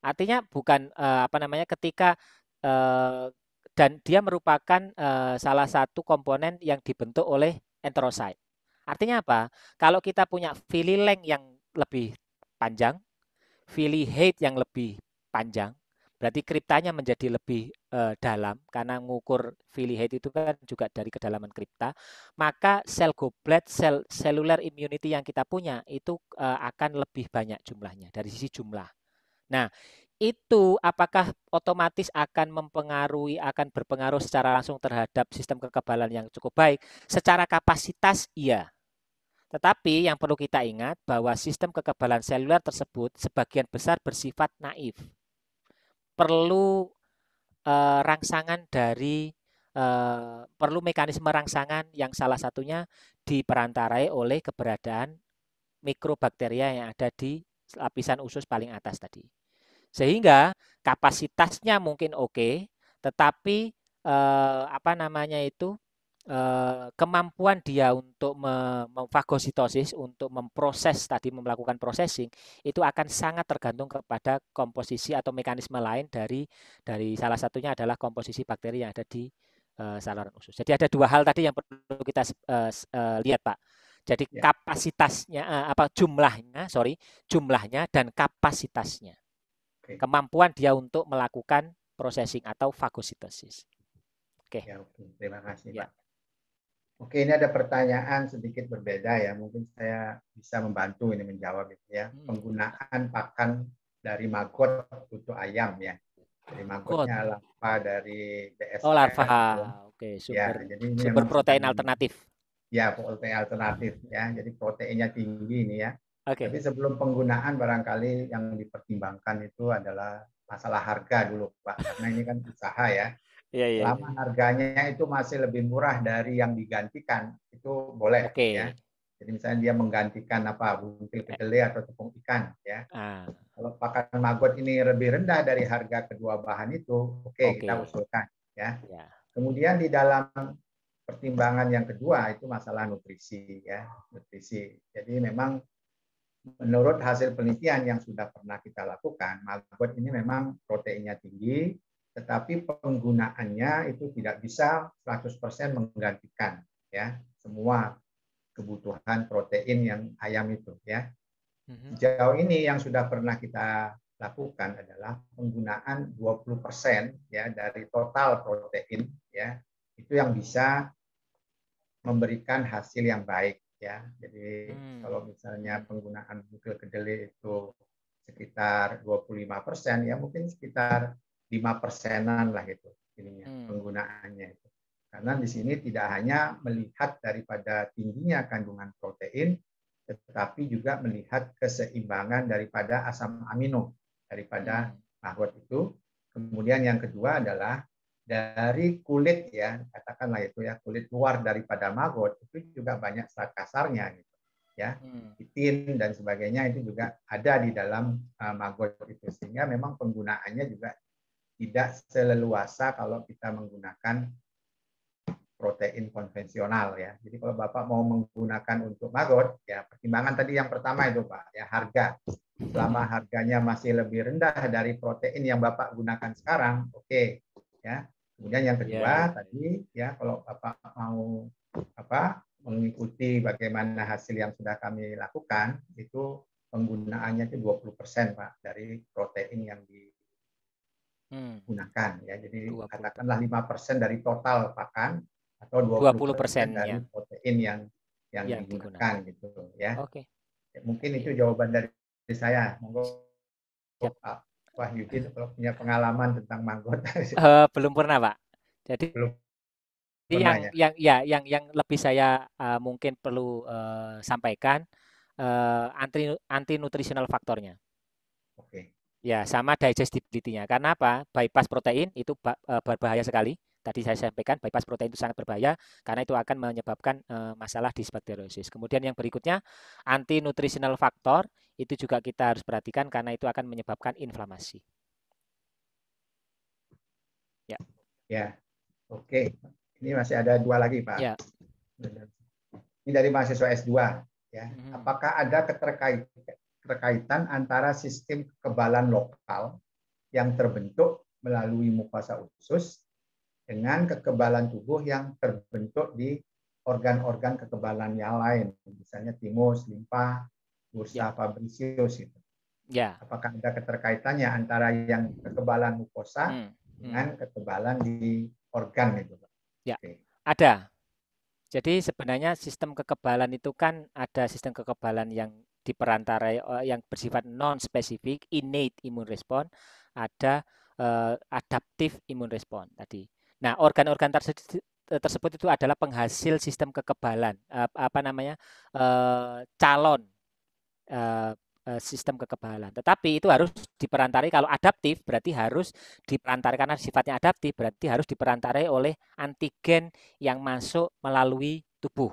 Artinya bukan uh, apa namanya ketika uh, dan dia merupakan uh, salah satu komponen yang dibentuk oleh enterosit. Artinya apa? Kalau kita punya filileng yang lebih panjang, Philly hate yang lebih panjang, berarti kriptanya menjadi lebih uh, dalam karena mengukur Philly hate itu kan juga dari kedalaman kripta maka sel goblet sel seluler immunity yang kita punya itu uh, akan lebih banyak jumlahnya dari sisi jumlah nah itu apakah otomatis akan mempengaruhi akan berpengaruh secara langsung terhadap sistem kekebalan yang cukup baik secara kapasitas iya tetapi yang perlu kita ingat bahwa sistem kekebalan seluler tersebut sebagian besar bersifat naif. Perlu eh, rangsangan dari eh, perlu mekanisme rangsangan yang salah satunya diperantarai oleh keberadaan mikrobakteria yang ada di lapisan usus paling atas tadi. Sehingga kapasitasnya mungkin oke, tetapi eh, apa namanya itu Eh, kemampuan dia untuk memfagositosis, untuk memproses tadi melakukan processing itu akan sangat tergantung kepada komposisi atau mekanisme lain dari dari salah satunya adalah komposisi bakteri yang ada di eh, saluran usus. Jadi ada dua hal tadi yang perlu kita eh, lihat Pak. Jadi ya. kapasitasnya apa jumlahnya, sorry, jumlahnya dan kapasitasnya. Kemampuan dia untuk melakukan processing atau fagositosis. Oke. Okay. Ya, terima kasih ya. Pak. Oke, ini ada pertanyaan sedikit berbeda ya. Mungkin saya bisa membantu ini menjawab itu ya. Hmm. Penggunaan pakan dari maggot untuk ayam ya. Dari maggotnya larva dari BS. Oh, larva. Ya, Oke, super. Ya, jadi super protein alternatif. Ya, protein alternatif ya. Jadi proteinnya tinggi ini ya. Oke. Tapi sebelum penggunaan barangkali yang dipertimbangkan itu adalah masalah harga dulu Pak. Karena ini kan usaha ya. Iya, iya. Selama harganya itu masih lebih murah dari yang digantikan, itu boleh. Okay. Ya. Jadi misalnya dia menggantikan apa buntil kedelai atau tepung ikan, ya. Ah. Kalau pakan maggot ini lebih rendah dari harga kedua bahan itu, oke okay, okay. kita usulkan, ya. ya. Kemudian di dalam pertimbangan yang kedua itu masalah nutrisi, ya, nutrisi. Jadi memang menurut hasil penelitian yang sudah pernah kita lakukan, maggot ini memang proteinnya tinggi, tetapi penggunaannya itu tidak bisa 100% menggantikan ya semua kebutuhan protein yang ayam itu ya. Mhm. Sejauh ini yang sudah pernah kita lakukan adalah penggunaan 20% ya dari total protein ya. Itu yang bisa memberikan hasil yang baik ya. Jadi hmm. kalau misalnya penggunaan butil kedelai itu sekitar 25% ya mungkin sekitar lima persenan lah itu ininya hmm. penggunaannya itu. Karena di sini tidak hanya melihat daripada tingginya kandungan protein, tetapi juga melihat keseimbangan daripada asam amino daripada hmm. mahwat itu. Kemudian yang kedua adalah dari kulit ya, katakanlah itu ya kulit luar daripada maggot itu juga banyak serat kasarnya gitu. Ya, hmm. itin dan sebagainya itu juga ada di dalam uh, eh, maggot itu sehingga memang penggunaannya juga tidak seleluasa kalau kita menggunakan protein konvensional ya. Jadi kalau Bapak mau menggunakan untuk maggot ya pertimbangan tadi yang pertama itu Pak ya harga. Selama harganya masih lebih rendah dari protein yang Bapak gunakan sekarang, oke okay, ya. Kemudian yang kedua yeah. tadi ya kalau Bapak mau apa mengikuti bagaimana hasil yang sudah kami lakukan itu penggunaannya itu 20% Pak dari protein yang di hmm. gunakan ya. Jadi 20. katakanlah persen dari total pakan atau 20%, 20% dari ya. protein yang yang, yang digunakan, gitu ya. Oke. Okay. Ya, mungkin itu iya. jawaban dari saya. Monggo yep. Pak Wahyudin kalau punya pengalaman tentang manggot. Uh, eh, belum pernah, Pak. Jadi belum yang ya. yang ya yang yang lebih saya uh, mungkin perlu uh, sampaikan uh, anti anti nutrisional faktornya. Ya, sama digestibility-nya. Karena apa? Bypass protein itu e, berbahaya sekali. Tadi saya sampaikan bypass protein itu sangat berbahaya karena itu akan menyebabkan e, masalah disbakteriosis. Kemudian yang berikutnya anti nutritional factor itu juga kita harus perhatikan karena itu akan menyebabkan inflamasi. Ya. Ya. Oke. Ini masih ada dua lagi, Pak. Ya. Ini dari mahasiswa S2 ya. Mhm. Apakah ada keterkaitan keterkaitan antara sistem kekebalan lokal yang terbentuk melalui mukosa usus dengan kekebalan tubuh yang terbentuk di organ-organ kekebalan yang lain, misalnya timus, limpa, bursa ya. fabricius itu. Ya. Apakah ada keterkaitannya antara yang kekebalan mukosa hmm. hmm. dengan kekebalan di organ itu? Ya. Oke. Ada. Jadi sebenarnya sistem kekebalan itu kan ada sistem kekebalan yang di perantara eh, yang bersifat non spesifik innate immune response ada uh, eh, adaptif immune response tadi. Nah, organ-organ tersebut tersebut itu adalah penghasil sistem kekebalan uh, apa namanya uh, calon uh, sistem kekebalan. Tetapi itu harus diperantari kalau adaptif berarti harus diperantari karena sifatnya adaptif berarti harus diperantarai oleh antigen yang masuk melalui tubuh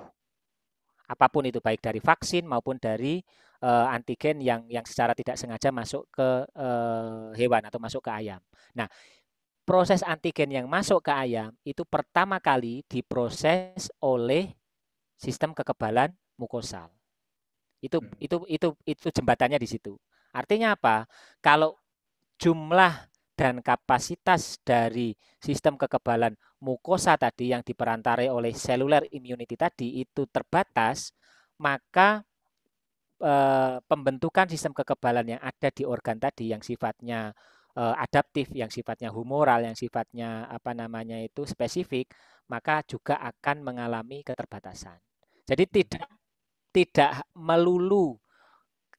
apapun itu baik dari vaksin maupun dari uh, antigen yang yang secara tidak sengaja masuk ke uh, hewan atau masuk ke ayam. Nah, proses antigen yang masuk ke ayam itu pertama kali diproses oleh sistem kekebalan mukosal. Itu hmm. itu itu itu jembatannya di situ. Artinya apa? Kalau jumlah dan kapasitas dari sistem kekebalan mukosa tadi yang diperantarai oleh cellular immunity tadi itu terbatas, maka e, pembentukan sistem kekebalan yang ada di organ tadi yang sifatnya e, adaptif, yang sifatnya humoral, yang sifatnya apa namanya itu spesifik, maka juga akan mengalami keterbatasan. Jadi tidak tidak melulu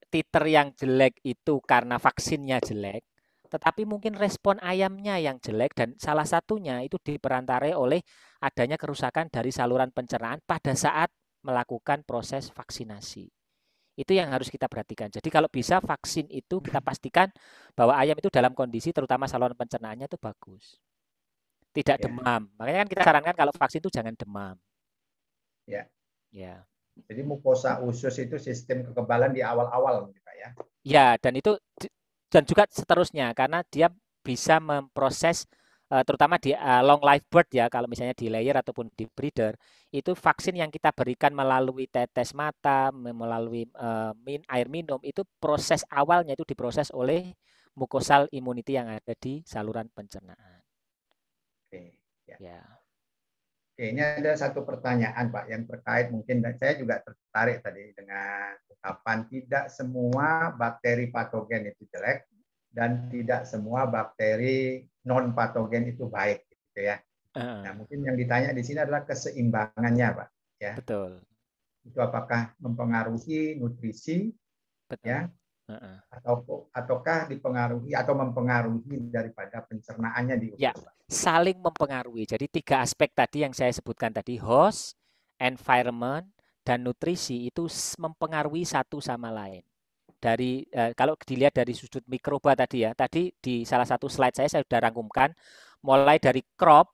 titer yang jelek itu karena vaksinnya jelek, tetapi mungkin respon ayamnya yang jelek dan salah satunya itu diperantarai oleh adanya kerusakan dari saluran pencernaan pada saat melakukan proses vaksinasi. Itu yang harus kita perhatikan. Jadi kalau bisa vaksin itu kita hmm. pastikan bahwa ayam itu dalam kondisi terutama saluran pencernaannya itu bagus. Tidak ya. demam. Makanya kan kita sarankan kalau vaksin itu jangan demam. Ya. Ya. Jadi mukosa usus itu sistem kekebalan di awal-awal gitu ya. Ya, dan itu dan juga seterusnya karena dia bisa memproses eh, terutama di eh, long life bird ya kalau misalnya di layer ataupun di breeder itu vaksin yang kita berikan melalui tetes mata melalui eh, min, air minum itu proses awalnya itu diproses oleh mukosal imuniti yang ada di saluran pencernaan. Oke, ya. ya. Oke, ini ada satu pertanyaan Pak yang terkait mungkin saya juga tertarik tadi dengan ungkapan tidak semua bakteri patogen itu jelek dan tidak semua bakteri non patogen itu baik gitu ya. Uh. Nah, mungkin yang ditanya di sini adalah keseimbangannya Pak ya. Betul. Itu apakah mempengaruhi nutrisi ya, Betul. ya atau ataukah dipengaruhi atau mempengaruhi daripada pencernaannya di usus. Ya, saling mempengaruhi. Jadi tiga aspek tadi yang saya sebutkan tadi host, environment, dan nutrisi itu mempengaruhi satu sama lain. Dari eh, kalau dilihat dari sudut mikroba tadi ya, tadi di salah satu slide saya saya sudah rangkumkan mulai dari crop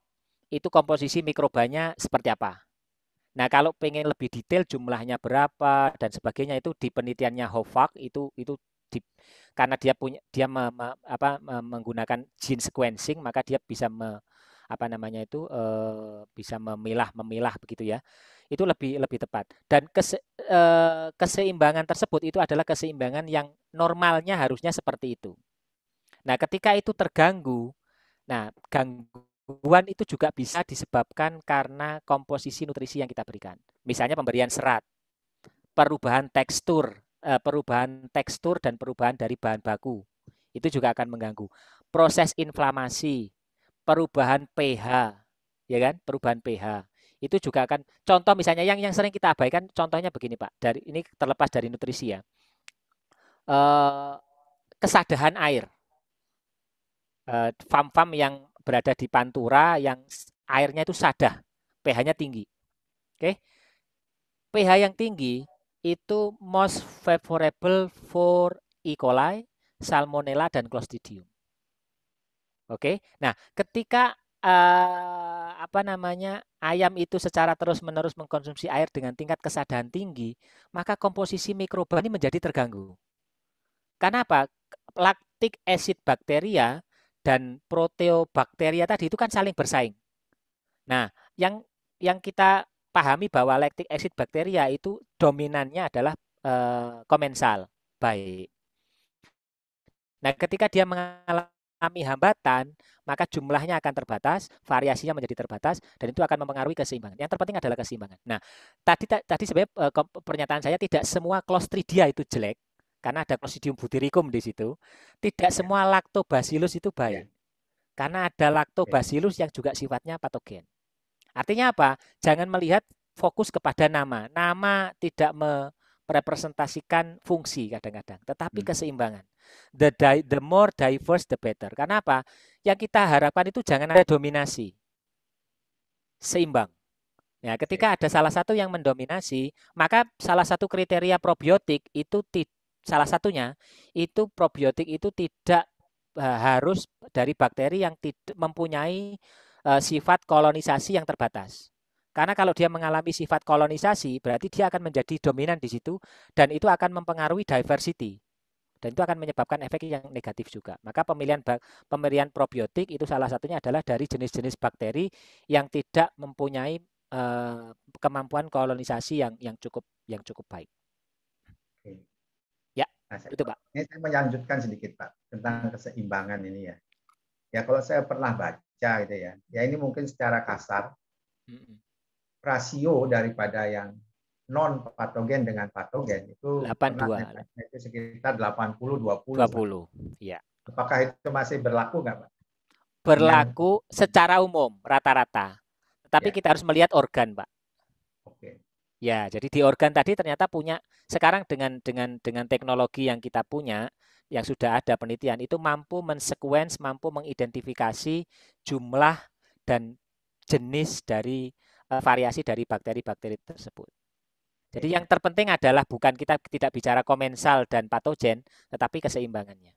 itu komposisi mikrobanya seperti apa. Nah, kalau pengen lebih detail jumlahnya berapa dan sebagainya itu di penelitiannya Hovak itu itu di, karena dia punya dia me, me, apa, me, menggunakan gene sequencing maka dia bisa me, apa namanya itu e, bisa memilah memilah begitu ya. Itu lebih lebih tepat. Dan kese, e, keseimbangan tersebut itu adalah keseimbangan yang normalnya harusnya seperti itu. Nah, ketika itu terganggu, nah ganggu gangguan itu juga bisa disebabkan karena komposisi nutrisi yang kita berikan. Misalnya pemberian serat, perubahan tekstur, eh, perubahan tekstur dan perubahan dari bahan baku. Itu juga akan mengganggu. Proses inflamasi, perubahan pH, ya kan? Perubahan pH. Itu juga akan contoh misalnya yang yang sering kita abaikan contohnya begini, Pak. Dari ini terlepas dari nutrisi ya. Eh, kesadahan air. Eh, Fam-fam yang berada di pantura yang airnya itu sadah, pH-nya tinggi. Oke. pH yang tinggi itu most favorable for E. coli, Salmonella dan Clostridium. Oke. Nah, ketika eh, apa namanya? ayam itu secara terus-menerus mengkonsumsi air dengan tingkat kesadahan tinggi, maka komposisi mikroba ini menjadi terganggu. Kenapa? Lactic acid bakteria dan proteobakteria tadi itu kan saling bersaing. Nah, yang yang kita pahami bahwa lactic acid bakteria itu dominannya adalah e, komensal baik. Nah, ketika dia mengalami hambatan, maka jumlahnya akan terbatas, variasinya menjadi terbatas, dan itu akan mempengaruhi keseimbangan. Yang terpenting adalah keseimbangan. Nah, tadi tadi sebenarnya eh, pernyataan saya tidak semua Clostridia itu jelek, karena ada Clostridium butyricum* di situ. Tidak iya. semua lactobacillus itu baik. Iya. Karena ada lactobacillus yang juga sifatnya patogen. Artinya apa? Jangan melihat fokus kepada nama. Nama tidak merepresentasikan fungsi kadang-kadang, tetapi hmm. keseimbangan. The, di, the more diverse the better. Karena apa? Yang kita harapkan itu jangan ada dominasi. Seimbang. Ya, ketika iya. ada salah satu yang mendominasi, maka salah satu kriteria probiotik itu tidak salah satunya itu probiotik itu tidak eh, harus dari bakteri yang tidak mempunyai eh, sifat kolonisasi yang terbatas. Karena kalau dia mengalami sifat kolonisasi, berarti dia akan menjadi dominan di situ dan itu akan mempengaruhi diversity. Dan itu akan menyebabkan efek yang negatif juga. Maka pemilihan pemilihan probiotik itu salah satunya adalah dari jenis-jenis bakteri yang tidak mempunyai eh, kemampuan kolonisasi yang yang cukup yang cukup baik. Oke. Nah, saya, itu Pak. Ini saya melanjutkan sedikit Pak tentang keseimbangan ini ya. Ya kalau saya pernah baca gitu ya, ya ini mungkin secara kasar rasio daripada yang non patogen dengan patogen itu 82 itu sekitar 80 20 20 ya. Apakah itu masih berlaku nggak Pak? Berlaku yang... secara umum rata-rata. Tetapi ya. kita harus melihat organ Pak. Ya, jadi di organ tadi ternyata punya sekarang dengan dengan dengan teknologi yang kita punya yang sudah ada penelitian itu mampu mensekuens, mampu mengidentifikasi jumlah dan jenis dari uh, variasi dari bakteri-bakteri tersebut. Jadi yang terpenting adalah bukan kita tidak bicara komensal dan patogen, tetapi keseimbangannya.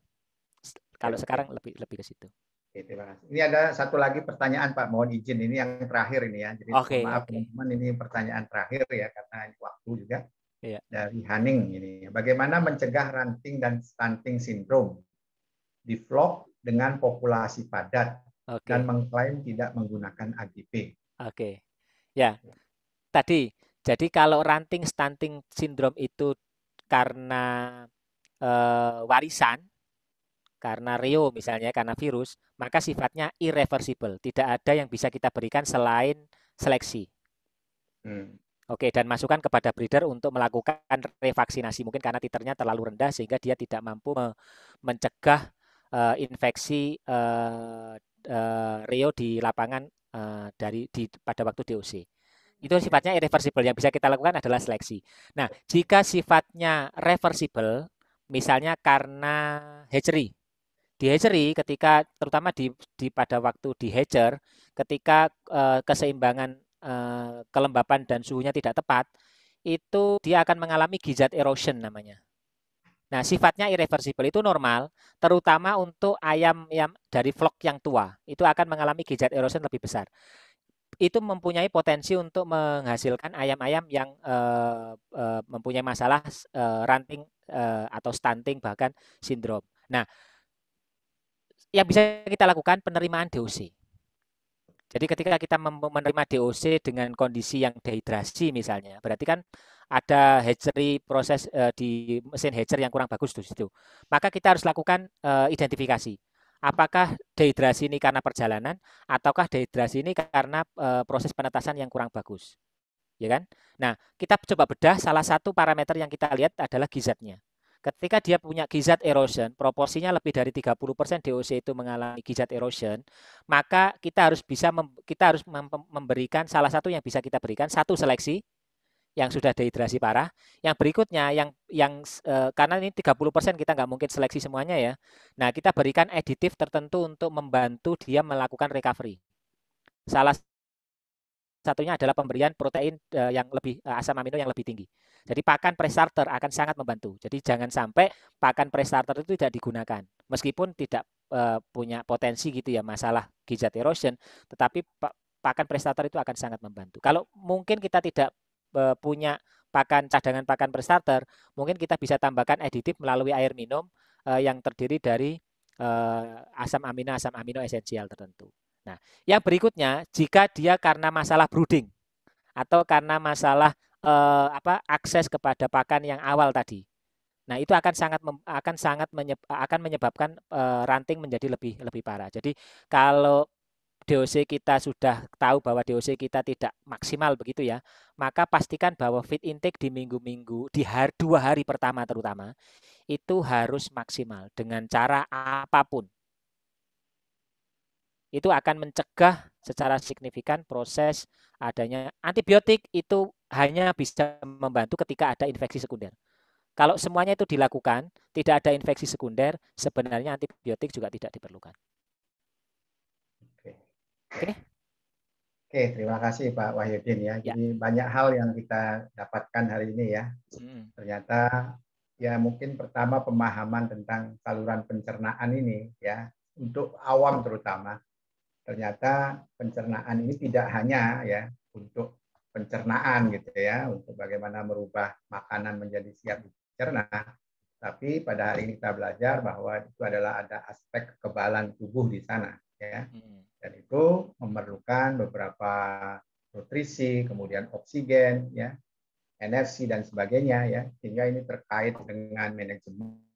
Kalau sekarang lebih lebih ke situ. Oke, terima kasih. Ini ada satu lagi pertanyaan Pak, mohon izin ini yang terakhir ini ya. Jadi okay, maaf teman teman-teman ini pertanyaan terakhir ya karena waktu juga. Yeah. Dari Haning ini, bagaimana mencegah ranting dan stunting sindrom di vlog dengan populasi padat okay. dan mengklaim tidak menggunakan AGP. Oke. Okay. Ya. Tadi jadi kalau ranting stunting sindrom itu karena e, warisan karena rio misalnya karena virus, maka sifatnya irreversible. Tidak ada yang bisa kita berikan selain seleksi. Hmm. Oke, dan masukan kepada breeder untuk melakukan revaksinasi mungkin karena titernya terlalu rendah sehingga dia tidak mampu me mencegah uh, infeksi uh, eh, uh, eh, reo di lapangan uh, dari di pada waktu DOC. Itu sifatnya irreversible. Yang bisa kita lakukan adalah seleksi. Nah, jika sifatnya reversible, misalnya karena hatchery, di hatchery ketika terutama di, di pada waktu di hatcher ketika uh, keseimbangan uh, kelembapan dan suhunya tidak tepat itu dia akan mengalami gizat erosion namanya. Nah, sifatnya irreversible itu normal, terutama untuk ayam yang dari flock yang tua. Itu akan mengalami gizat erosion lebih besar. Itu mempunyai potensi untuk menghasilkan ayam-ayam yang uh, uh, mempunyai masalah uh, ranting uh, atau stunting bahkan sindrom. Nah, yang bisa kita lakukan penerimaan DOC. Jadi ketika kita menerima DOC dengan kondisi yang dehidrasi misalnya, berarti kan ada hatchery proses uh, di mesin hatcher yang kurang bagus di situ. Maka kita harus lakukan uh, identifikasi. Apakah dehidrasi ini karena perjalanan ataukah dehidrasi ini karena uh, proses penetasan yang kurang bagus. Ya kan? Nah, kita coba bedah salah satu parameter yang kita lihat adalah gizatnya. Ketika dia punya gizat erosion, proporsinya lebih dari 30% DOC itu mengalami gizat erosion, maka kita harus bisa mem, kita harus memberikan salah satu yang bisa kita berikan satu seleksi yang sudah dehidrasi parah. Yang berikutnya yang yang e, karena ini 30% kita nggak mungkin seleksi semuanya ya. Nah, kita berikan aditif tertentu untuk membantu dia melakukan recovery. Salah satunya adalah pemberian protein eh, yang lebih uh, asam amino yang lebih tinggi. Jadi pakan prestarter akan sangat membantu. Jadi jangan sampai pakan prestarter itu tidak digunakan. Meskipun tidak uh, punya potensi gitu ya masalah gizi erosion, tetapi pakan prestarter itu akan sangat membantu. Kalau mungkin kita tidak uh, punya pakan cadangan pakan prestarter, mungkin kita bisa tambahkan aditif melalui air minum uh, yang terdiri dari uh, asam amino asam amino esensial tertentu. Nah, yang berikutnya jika dia karena masalah brooding atau karena masalah eh, apa akses kepada pakan yang awal tadi. Nah, itu akan sangat akan sangat menyeb, akan menyebabkan eh, ranting menjadi lebih lebih parah. Jadi kalau DOC kita sudah tahu bahwa DOC kita tidak maksimal begitu ya, maka pastikan bahwa feed intake di minggu-minggu di hari dua hari pertama terutama itu harus maksimal dengan cara apapun itu akan mencegah secara signifikan proses adanya antibiotik itu hanya bisa membantu ketika ada infeksi sekunder. Kalau semuanya itu dilakukan, tidak ada infeksi sekunder, sebenarnya antibiotik juga tidak diperlukan. Oke. Oke. Oke, terima kasih Pak Wahyudin ya. ya. Jadi banyak hal yang kita dapatkan hari ini ya. Hmm. Ternyata ya mungkin pertama pemahaman tentang saluran pencernaan ini ya untuk awam terutama ternyata pencernaan ini tidak hanya ya untuk pencernaan gitu ya, untuk bagaimana merubah makanan menjadi siap dicerna, tapi pada hari ini kita belajar bahwa itu adalah ada aspek kekebalan tubuh di sana ya. Hmm. Dan itu memerlukan beberapa nutrisi, kemudian oksigen ya, energi dan sebagainya ya. Sehingga ini terkait dengan manajemen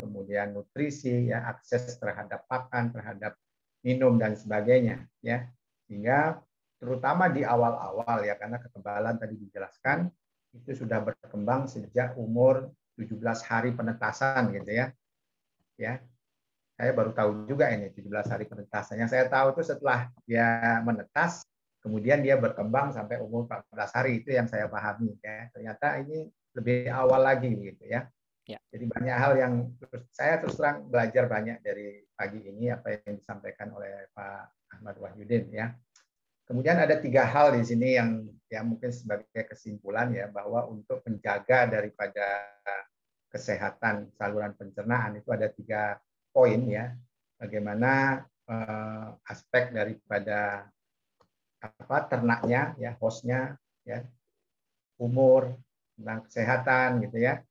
kemudian nutrisi, ya akses terhadap pakan, terhadap minum dan sebagainya, ya sehingga terutama di awal-awal ya karena kekebalan tadi dijelaskan itu sudah berkembang sejak umur 17 hari penetasan gitu ya. Ya. Saya baru tahu juga ini 17 hari penetasan. Yang saya tahu itu setelah dia menetas kemudian dia berkembang sampai umur 14 hari itu yang saya pahami ya. Ternyata ini lebih awal lagi gitu ya. Ya. Jadi banyak hal yang saya terus terang belajar banyak dari pagi ini apa yang disampaikan oleh Pak Ahmad Wahyudin ya. Kemudian ada tiga hal di sini yang ya mungkin sebagai kesimpulan ya bahwa untuk menjaga daripada kesehatan saluran pencernaan itu ada tiga poin ya bagaimana eh, aspek daripada apa ternaknya ya hostnya ya umur tentang kesehatan gitu ya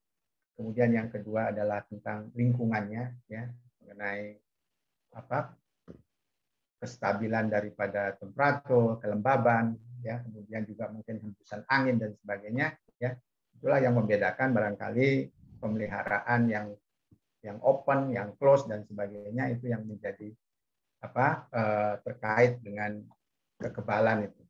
Kemudian yang kedua adalah tentang lingkungannya ya mengenai apa kestabilan daripada temperatur, kelembaban, ya, kemudian juga mungkin hembusan angin dan sebagainya, ya. Itulah yang membedakan barangkali pemeliharaan yang yang open, yang close dan sebagainya itu yang menjadi apa eh, terkait dengan kekebalan itu.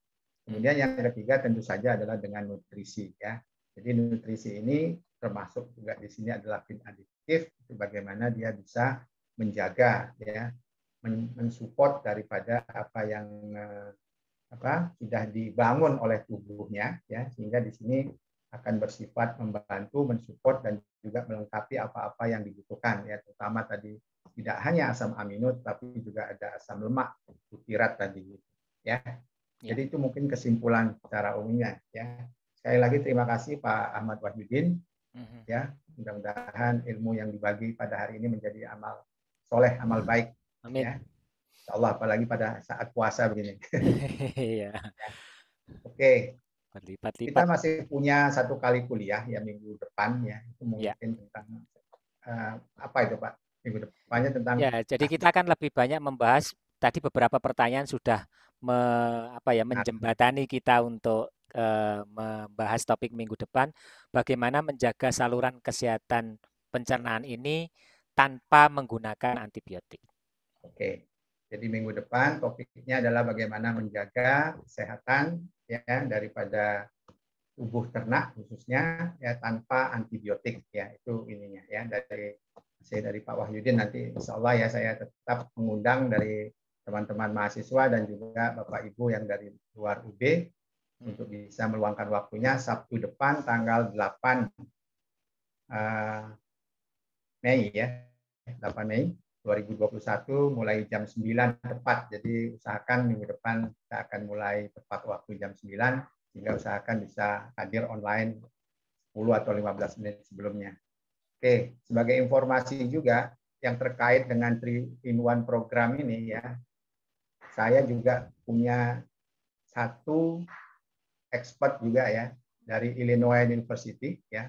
Kemudian yang ketiga tentu saja adalah dengan nutrisi ya. Jadi nutrisi ini termasuk juga di sini adalah pin adiktif itu bagaimana dia bisa menjaga ya mensupport daripada apa yang eh, apa sudah dibangun oleh tubuhnya ya sehingga di sini akan bersifat membantu mensupport dan juga melengkapi apa-apa yang dibutuhkan ya terutama tadi tidak hanya asam amino tapi juga ada asam lemak butirat tadi gitu ya. Jadi itu mungkin kesimpulan secara umumnya ya. Sekali lagi terima kasih Pak Ahmad Wahyudin hmm Ya, mudah-mudahan ilmu yang dibagi pada hari ini menjadi amal soleh, amal mm-hmm. baik. Amin. Ya. Allah apalagi pada saat puasa begini. ya Oke. Okay. berlipat Kita masih punya satu kali kuliah ya minggu depan ya. Itu iya. mungkin ya. tentang uh, apa itu Pak? Minggu depannya tentang Ya, jadi ah. kita akan lebih banyak membahas tadi beberapa pertanyaan sudah me, apa ya menjembatani kita untuk Eh, membahas topik minggu depan bagaimana menjaga saluran kesehatan pencernaan ini tanpa menggunakan antibiotik. Oke. Jadi minggu depan topiknya adalah bagaimana menjaga kesehatan ya daripada tubuh ternak khususnya ya tanpa antibiotik ya itu ininya ya dari saya dari Pak Wahyudin nanti insya Allah ya saya tetap mengundang dari teman-teman mahasiswa dan juga Bapak Ibu yang dari luar UB Hmm. untuk bisa meluangkan waktunya Sabtu depan tanggal 8 uh, eh, Mei ya. 8 Mei 2021 mulai jam 9 tepat. Jadi usahakan minggu depan kita akan mulai tepat waktu jam 9 sehingga usahakan bisa hadir online 10 atau 15 menit sebelumnya. Oke, sebagai informasi juga yang terkait dengan 3-in-1 program ini ya, saya juga punya satu expert juga ya dari Illinois University ya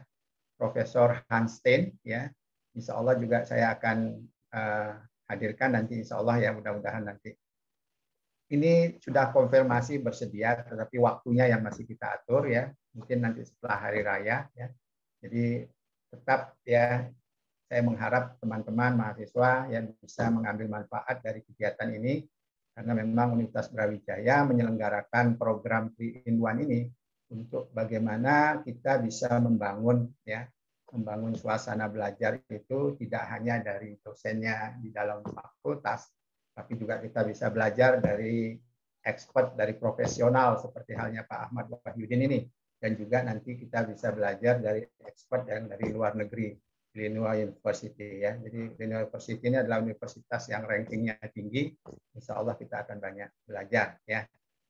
Profesor Hanstein ya Insya Allah juga saya akan uh, hadirkan nanti Insya Allah ya mudah-mudahan nanti ini sudah konfirmasi bersedia tetapi waktunya yang masih kita atur ya mungkin nanti setelah hari raya ya jadi tetap ya saya mengharap teman-teman mahasiswa yang bisa mengambil manfaat dari kegiatan ini karena memang Universitas Brawijaya menyelenggarakan program 3 in 1 ini untuk bagaimana kita bisa membangun ya membangun suasana belajar itu tidak hanya dari dosennya di dalam fakultas tapi juga kita bisa belajar dari expert dari profesional seperti halnya Pak Ahmad Wahyudin ini dan juga nanti kita bisa belajar dari expert yang dari luar negeri Lenoa University ya. Jadi Lenoa University ini adalah universitas yang rankingnya tinggi. Insya Allah kita akan banyak belajar ya.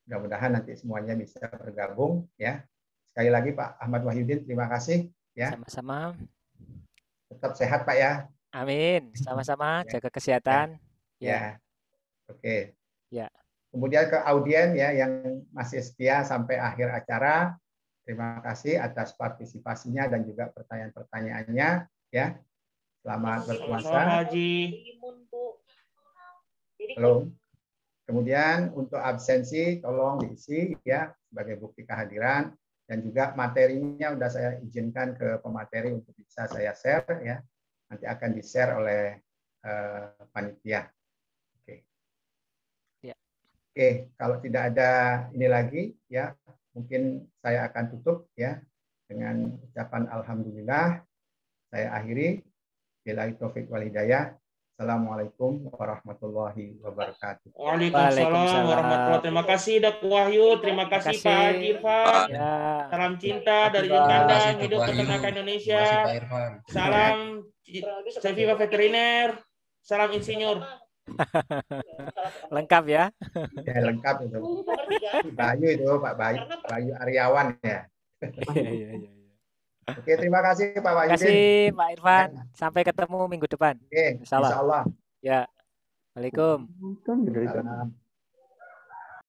Mudah-mudahan nanti semuanya bisa bergabung ya. Sekali lagi Pak Ahmad Wahyudin terima kasih ya. Sama-sama. Tetap sehat Pak ya. Amin. Sama-sama ya. jaga kesehatan. Ya. ya. Oke. Okay. Ya. Kemudian ke audien ya yang masih setia sampai akhir acara. Terima kasih atas partisipasinya dan juga pertanyaan-pertanyaannya ya. Selamat berpuasa. Selamat Haji. Belum. Kemudian untuk absensi tolong diisi ya sebagai bukti kehadiran dan juga materinya sudah saya izinkan ke pemateri untuk bisa saya share ya. Nanti akan di-share oleh uh, panitia. Oke. Okay. Ya. Oke, okay, kalau tidak ada ini lagi ya mungkin saya akan tutup ya dengan ucapan alhamdulillah saya akhiri. Bila taufik wal hidayah. Assalamualaikum warahmatullahi wabarakatuh. Waalaikumsalam warahmatullahi wabarakatuh. Terima kasih Dok Wahyu, terima kasih, terima kasih. Pak Irfan. Ya. Salam ya. cinta ya. dari Yukandang, hidup peternakan Indonesia. Kasih, Salam Seviva Veteriner. Salam insinyur. lengkap ya? ya lengkap itu. Bayu itu Pak Bayu, Bayu Aryawan ya. Iya iya iya. Oke, terima kasih Pak Wahyudin. Terima kasih Pak Irfan. Sampai ketemu minggu depan. Oke, Insya Allah. Ya. Assalamualaikum. Waalaikumsalam.